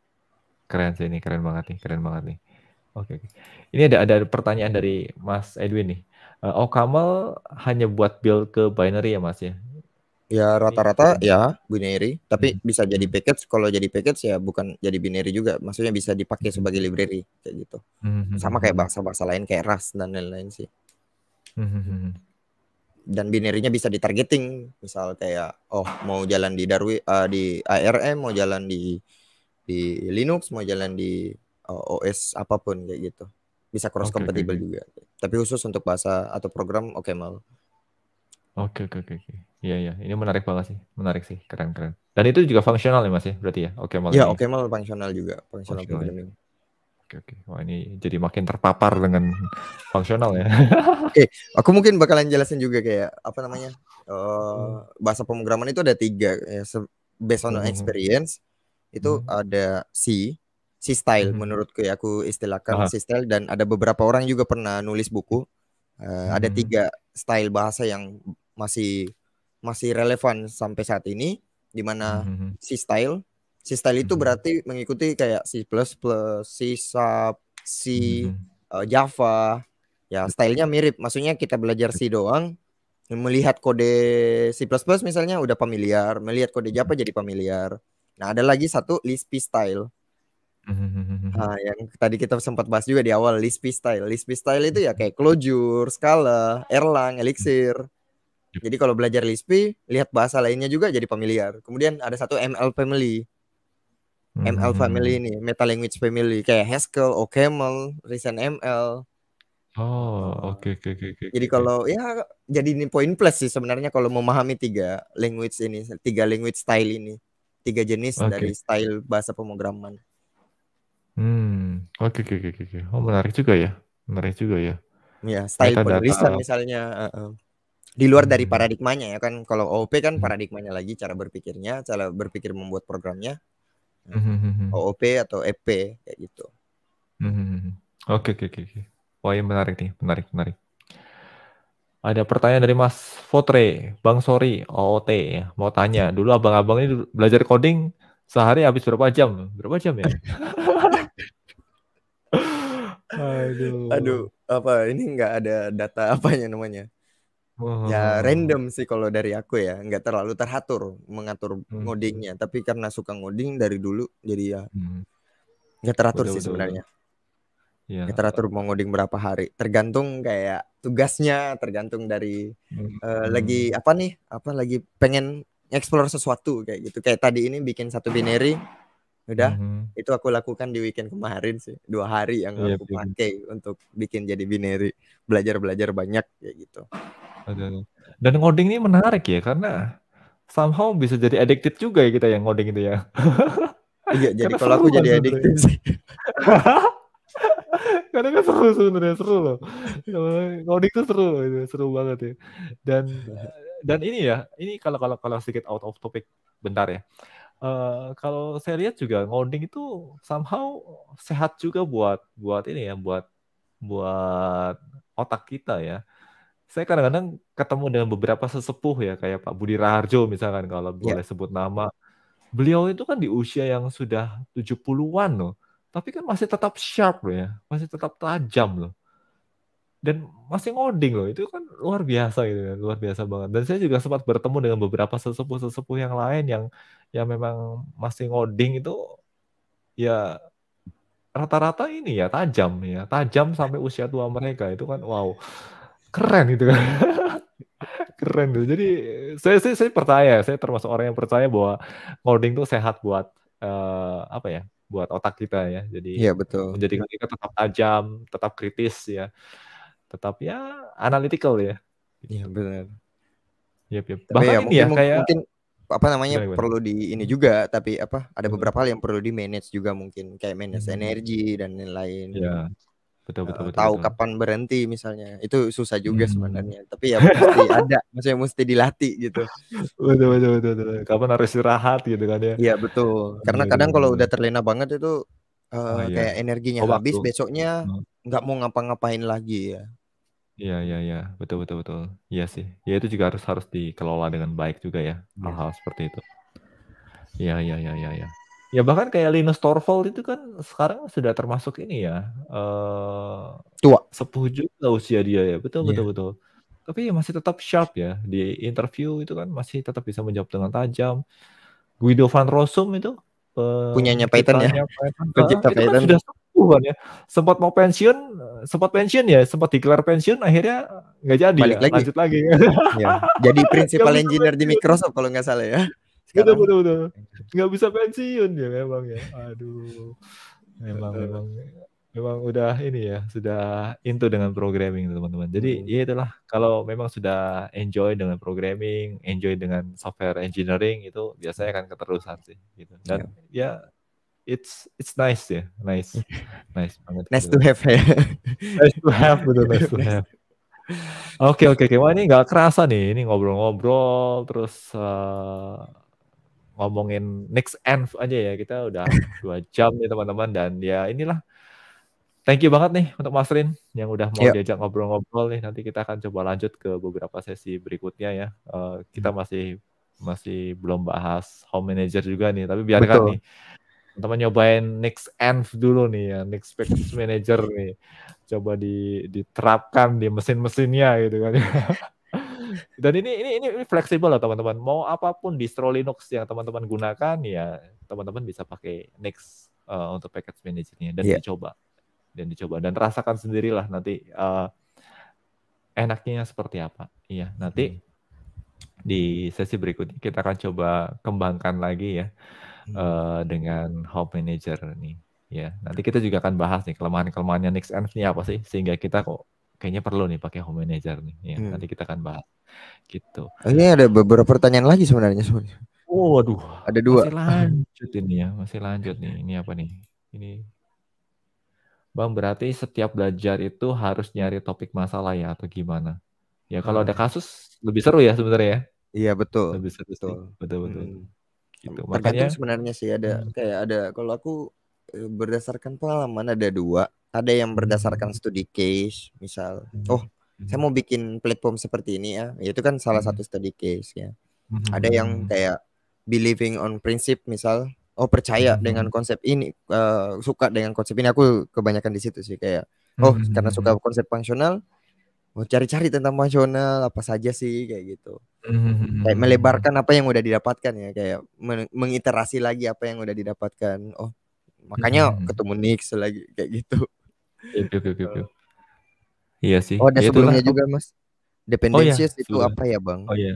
Keren sih ini, keren banget nih, keren banget nih. Oke, okay. Ini ada ada pertanyaan dari Mas Edwin nih. Uh, eh, Okamal hanya buat build ke binary ya Mas ya? Ya rata-rata ya binary, tapi hmm. bisa jadi package. Kalau jadi package ya bukan jadi binary juga. Maksudnya bisa dipakai sebagai library kayak gitu. Hmm. Sama kayak bahasa-bahasa lain kayak rust dan lain-lain sih. Hmm. Dan binarynya bisa ditargeting, misal kayak oh mau jalan di Darwin uh, eh, di ARM, mau jalan di di Linux, mau jalan di uh, eh, OS apapun kayak gitu. Bisa cross compatible okay, okay. juga. Tapi khusus untuk bahasa atau program oke okay, mal. Oke okay, oke okay, oke. Okay. Iya iya, ini menarik banget sih, menarik sih, keren keren. Dan itu juga fungsional ya mas ya, berarti ya, oke okay, Ya oke okay, fungsional juga, fungsional programming. Ya. Oke oke, wah ini jadi makin terpapar dengan fungsional ya. oke, okay. aku mungkin bakalan jelasin juga kayak apa namanya uh, bahasa pemrograman itu ada tiga, ya, based on -hmm. experience itu -hmm. ada C, C style mm -hmm. menurutku ya aku istilahkan Aha. C style dan ada beberapa orang juga pernah nulis buku. Uh, -hmm. Ada mhm. tiga style bahasa yang masih masih relevan sampai saat ini di mana mm-hmm. si style si style itu mm-hmm. berarti mengikuti kayak C++, C Sharp, si mm-hmm. uh, eh, Java. Ya, stylenya mirip. Maksudnya kita belajar si doang, melihat kode si plus plus misalnya udah familiar, melihat kode Java jadi familiar. Nah, ada lagi satu Lispy style. Nah, yang tadi kita sempat bahas juga di awal Lispy style. Lispy style itu ya kayak closure Scala, Erlang, Elixir. Jadi kalau belajar Lispi, lihat bahasa lainnya juga jadi familiar. Kemudian ada satu ML Family. ML hmm. Family ini, Meta Language Family kayak Haskell, OCaml, Recent ML. Oh, oke okay, oke oke. jadi kalau ya jadi ini poin plus sih sebenarnya kalau memahami tiga language ini, tiga language style ini, tiga jenis okay. dari style bahasa pemrograman. Hmm, oke oke oke oke. Oh menarik juga ya, menarik juga ya. Iya, style Meta penulisan misalnya. Uh -uh di luar dari hmm. paradigmanya ya kan kalau OOP kan hmm. paradigmanya lagi cara berpikirnya cara berpikir membuat programnya nah, hmm, OOP atau EP kayak gitu oke oke oke wah oh, ini iya, menarik nih menarik menarik ada pertanyaan dari Mas Fotre Bang Sori OOT ya mau tanya dulu abang-abang ini belajar coding sehari habis berapa jam berapa jam ya Aduh. Aduh, apa ini nggak ada data apanya namanya? Wow. Oh, ya oh, oh. random sih kalau dari aku ya, nggak terlalu teratur mengatur hmm. ngodingnya. Tapi karena suka ngoding dari dulu, jadi ya hmm. nggak teratur udah, sih betul, sebenarnya. Ya. Nggak teratur mau ngoding berapa hari. Tergantung kayak tugasnya, tergantung dari hmm. uh, lagi apa nih, apa lagi pengen explore sesuatu kayak gitu. Kayak tadi ini bikin satu binary udah mm-hmm. itu aku lakukan di weekend kemarin sih dua hari yang yeah, aku pakai iya, iya. pakai untuk bikin jadi binary belajar belajar banyak ya gitu dan ngoding ini menarik ya karena somehow bisa jadi addicted juga ya kita yang ngoding itu ya iya jadi kalau aku jadi kan addicted sih karena kan seru sebenarnya seru loh ngoding itu seru seru banget ya dan iya. dan ini ya ini kalau kalau kalau sedikit out of topic bentar ya uh, kalau saya lihat juga ngoding itu somehow sehat juga buat buat ini ya buat buat otak kita ya saya kadang-kadang ketemu dengan beberapa sesepuh ya kayak Pak Budi Raharjo misalkan kalau yeah. boleh sebut nama beliau itu kan di usia yang sudah 70-an loh tapi kan masih tetap sharp loh ya masih tetap tajam loh dan masih ngoding loh itu kan luar biasa gitu kan luar biasa banget dan saya juga sempat bertemu dengan beberapa sesepuh-sesepuh yang lain yang yang memang masih ngoding itu ya rata-rata ini ya tajam ya tajam sampai usia tua mereka itu kan wow keren itu kan keren tuh gitu. jadi saya, saya saya percaya saya termasuk orang yang percaya bahwa ngoding tuh sehat buat uh, apa ya buat otak kita ya. Jadi ya, betul. menjadikan kita tetap tajam, tetap kritis ya tetap ya analytical ya. Iya benar. Yep, yep. Tapi Bahkan ya, mungkin, ya kayak mungkin apa namanya perlu di ini juga tapi apa ada hmm. beberapa hal yang perlu di manage juga mungkin kayak manage hmm. energi dan lain-lain. Iya. Betul betul, eh, betul Tahu betul. kapan berhenti misalnya. Itu susah juga hmm. sebenarnya, tapi ya mesti ada, maksudnya mesti dilatih gitu. betul, betul betul betul. Kapan harus istirahat gitu kan ya. Iya, betul. Karena iya, kadang iya, kalau iya. udah terlena banget itu uh, oh, kayak energinya oh, habis, besoknya hmm. nggak mau ngapa-ngapain lagi ya Iya, iya, iya. Betul, betul, betul. Iya sih. Ya itu juga harus harus dikelola dengan baik juga ya. hal iya. Hal-hal seperti itu. Iya, iya, iya, iya, iya. Ya bahkan kayak Linus Torvald itu kan sekarang sudah termasuk ini ya. Uh, Tua. sepuh juga usia dia ya. Betul, yeah. betul, betul. Tapi ya masih tetap sharp ya. Di interview itu kan masih tetap bisa menjawab dengan tajam. Guido van Rossum itu eh, Punyanya Python ya. Python, Pencipta ah, kan sudah Tuhan ya. Sempat mau pensiun, sempat pensiun ya, sempat dikelar pensiun akhirnya nggak jadi Balik ya. Lagi. Lanjut lagi. ya. Jadi principal engineer di Microsoft kalau nggak salah ya. Sekarang. Betul betul Nggak bisa pensiun ya memang ya. Aduh. Memang memang memang udah ini ya sudah into dengan programming teman-teman. Jadi hmm. ya itulah kalau memang sudah enjoy dengan programming, enjoy dengan software engineering itu biasanya akan keterusan sih gitu. Dan yeah. ya it's it's nice ya, nice, iya. nice banget. nice gitu. to have ya. nice to have betul nice to have. Oke oke oke, wah ini nggak kerasa nih, ini ngobrol-ngobrol terus uh, ngomongin next end aja ya kita udah dua jam nih teman-teman dan ya inilah thank you banget nih untuk Mas Rin yang udah mau yep. Iya. diajak ngobrol-ngobrol nih. Nanti kita akan coba lanjut ke beberapa sesi berikutnya ya. Uh, kita hmm. masih masih belum bahas home manager juga nih, tapi biarkan Betul. nih teman teman nyobain Next Env dulu nih ya, Next Package Manager nih. Coba di, diterapkan di mesin-mesinnya gitu kan. Dan ini ini ini, ini fleksibel loh teman-teman. Mau apapun distro Linux yang teman-teman gunakan ya, teman-teman bisa pakai Next uh, untuk package manajernya dan yeah. dicoba. Dan dicoba dan rasakan sendirilah nanti uh, enaknya seperti apa. Iya, nanti hmm. di sesi berikutnya kita akan coba kembangkan lagi ya uh, dengan home manager nih. Ya, nanti kita juga akan bahas nih kelemahan-kelemahannya Nix Env ini apa sih sehingga kita kok kayaknya perlu nih pakai home manager nih. Ya, hmm. nanti kita akan bahas. Gitu. Oh, ini ada beberapa pertanyaan lagi sebenarnya sebenarnya. Oh, aduh. Ada dua. Masih lanjut ini ya, masih lanjut nih. Ini apa nih? Ini Bang, berarti setiap belajar itu harus nyari topik masalah ya atau gimana? Ya kalau hmm. ada kasus lebih seru ya sebenarnya ya. Iya betul. Lebih seru betul. Sih. Betul betul. Hmm gitu makanya sebenarnya sih ada hmm. kayak ada kalau aku eh, berdasarkan pengalaman ada dua ada yang berdasarkan hmm. studi case misal hmm. oh saya hmm. mau bikin platform seperti ini ya, ya itu kan salah hmm. satu study case ya hmm. ada yang kayak believing on prinsip misal oh percaya hmm. dengan konsep ini uh, suka dengan konsep ini aku kebanyakan di situ sih kayak oh hmm. karena suka konsep fungsional mau cari-cari tentang emosional apa saja sih kayak gitu mhm, kayak mhm. melebarkan apa yang udah didapatkan ya kayak mengiterasi lagi apa yang udah didapatkan oh makanya hmm ketemu Nick lagi kayak gitu yip, oh. iya sih oh ada ya, sebelumnya juga mas oh, iya, dependencies oh, ya. itu apa ya bang oh ya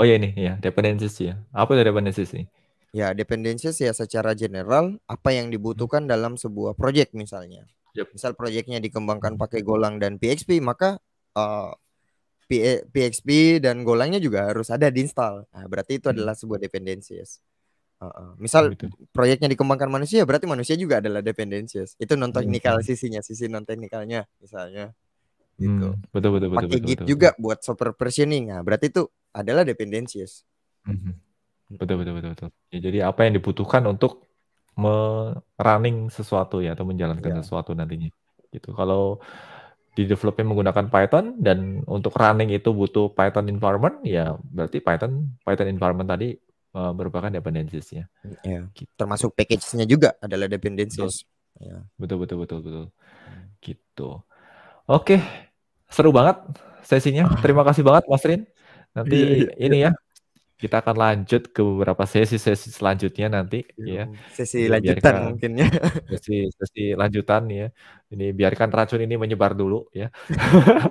oh ya ini ya dependencies ya apa itu dependencies ini Ya, dependencies ya secara general apa yang mhm. dibutuhkan dalam sebuah project misalnya. Yep. Misal proyeknya dikembangkan pakai Golang dan PHP, maka uh, eh, PXP dan Golangnya juga harus ada diinstal. Nah, berarti itu hmm. adalah sebuah dependensi. Uh, uh. Misal oh, gitu. proyeknya dikembangkan manusia, berarti manusia juga adalah dependensi. Itu non teknikal hmm. sisinya, sisi non teknikalnya misalnya. Hmm, gitu. Hmm. Betul betul betul. Pakai Git juga betul. buat super versioning. Nah, berarti itu adalah dependensi. Hmm. Betul betul betul betul. Ya, jadi apa yang dibutuhkan untuk merunning sesuatu ya atau menjalankan yeah. sesuatu nantinya. Gitu. Kalau di developnya menggunakan Python dan untuk running itu butuh Python environment, ya berarti Python Python environment tadi uh, merupakan dependensiesnya. Ya. Gitu. Termasuk package-nya juga adalah dependencies. Iya. Betul. betul betul betul Gitu. Oke, seru banget sesinya. Terima kasih banget Mas Rin. Nanti iya, iya. ini ya kita akan lanjut ke beberapa sesi-sesi selanjutnya nanti ya. Sesi ya, lanjutan biarkan, mungkin ya. Sesi sesi lanjutan ya. Ini biarkan racun ini menyebar dulu ya.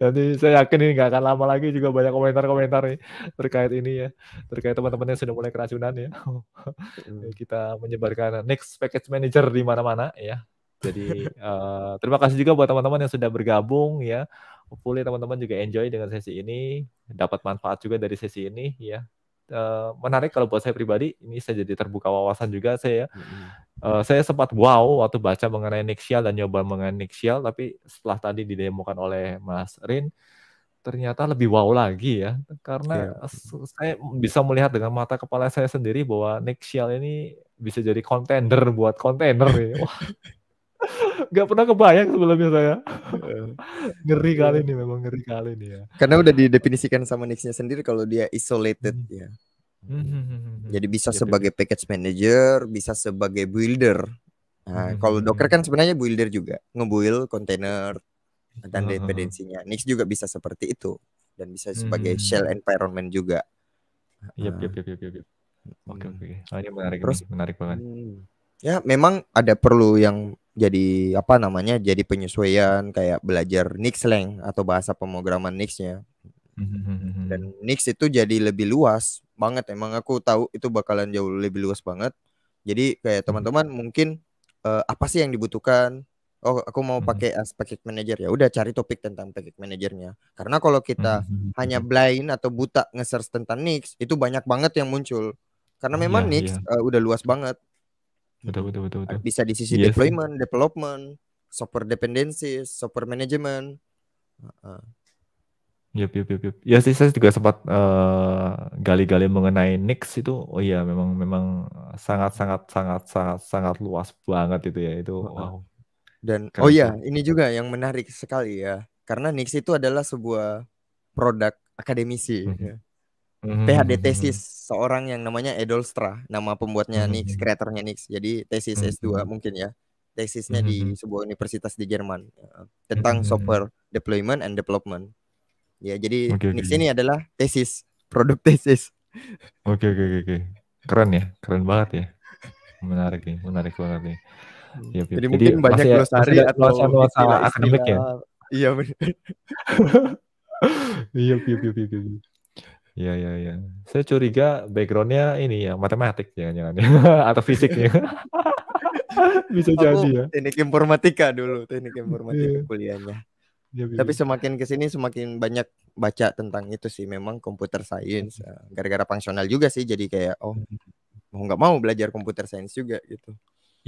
nanti saya yakin ini nggak akan lama lagi juga banyak komentar-komentar nih terkait ini ya. Terkait teman-teman yang sudah mulai keracunan ya. kita menyebarkan next package manager di mana-mana ya. Jadi uh, terima kasih juga buat teman-teman yang sudah bergabung ya. Hopefully teman-teman juga enjoy dengan sesi ini, dapat manfaat juga dari sesi ini ya. Uh, menarik kalau buat saya pribadi, ini saya jadi terbuka wawasan juga saya. mm Uh, saya sempat wow waktu baca mengenai Nixial dan nyoba mengenai Nixial, tapi setelah tadi didemokan oleh Mas Rin, ternyata lebih wow lagi ya karena yeah. saya bisa melihat dengan mata kepala saya sendiri bahwa Nixial ini bisa jadi kontender buat kontainer ya. nggak pernah kebayang sebelumnya saya. Iya. ngeri kali iya. ini memang ngeri kali ini ya. Karena udah didefinisikan sama Nixnya sendiri kalau dia isolated hmm. ya. Hmm, hmm, hmm, Jadi bisa iya, sebagai package manager, bisa sebagai builder. Nah, hmm. kalau Docker kan sebenarnya builder juga, ngebuild container dan dependensinya. Nix juga bisa seperti itu dan bisa sebagai hmm. shell environment juga. Iya, iya, iya, iya. Oke, oke. Oh, ini menarik, terus menarik banget. Ya, memang ada perlu yang jadi apa namanya jadi penyesuaian kayak belajar Nix slang atau bahasa pemrograman Nixnya dan Nix itu jadi lebih luas banget emang aku tahu itu bakalan jauh lebih luas banget jadi kayak hmm. teman-teman mungkin uh, apa sih yang dibutuhkan oh aku mau hmm. pakai as package manager ya udah cari topik tentang package manajernya karena kalau kita hmm. hanya blind atau buta nge-search tentang Nix itu banyak banget yang muncul karena oh, memang yeah, Nix yeah. Uh, udah luas banget Betul betul betul. betul. Bisa di sisi yes. Iya deployment, development, software dependensi software management. Uh. Yep, yep, yep, yep. Ya sih saya juga sempat eh, gali-gali uh, gali mengenai Nix itu. Oh iya, memang memang sangat sangat sangat sangat sangat luas banget itu ya itu. Wow. Dan Keren. oh iya, ini juga yang menarik sekali ya. Karena Nix itu adalah sebuah produk akademisi. Mm -hmm. ya. Mm-hmm. PhD tesis seorang yang namanya Edolstra, nama pembuatnya mm Nix, kreatornya Nix. Jadi tesis S2 mhm. mungkin ya. Tesisnya di mhm. sebuah universitas di Jerman ya. tentang mhm. software deployment and development. Ya, jadi okay, Nix okay. ini adalah tesis, produk tesis. Oke, okay, oke, oke, Keren ya, keren banget ya. Menarik nih, menarik banget nih. Hmm. Yep, yep. Jadi, jadi mungkin banyak glosari ya, atau istilah-istilah akademik ya. Iya benar. Iya, iya, iya, iya. Iya, iya, iya. Saya curiga background-nya ini ya, matematik jangan-jangan ya, atau fisiknya. Bisa jadi ya. Teknik informatika dulu, teknik informatika yeah. kuliahnya. Ya, Tapi semakin ke sini semakin banyak baca tentang itu sih memang komputer science. Eh, gara-gara fungsional juga sih jadi kayak oh mau nggak mau belajar komputer science juga gitu.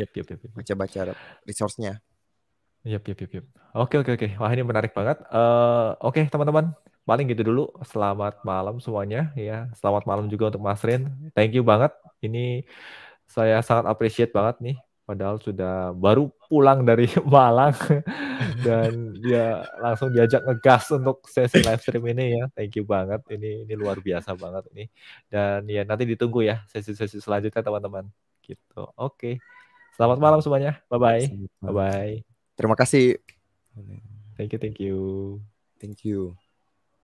Yap, yap, yap. Baca-baca resource-nya. Yap, yap, yap, yap. Oke, oke, oke. Wah, ini menarik banget. Uh, oke, okay, teman-teman paling gitu dulu. Selamat malam semuanya ya. Selamat malam juga untuk Mas Rin. Thank you banget. Ini saya sangat appreciate banget nih. Padahal sudah baru pulang dari Malang dan dia langsung diajak ngegas untuk sesi live stream ini ya. Thank you banget. Ini ini luar biasa banget ini. Dan ya nanti ditunggu ya sesi-sesi selanjutnya teman-teman. Gitu. Oke. Selamat malam semuanya. Bye bye. Bye bye. Terima kasih. Thank you, thank you. Thank you.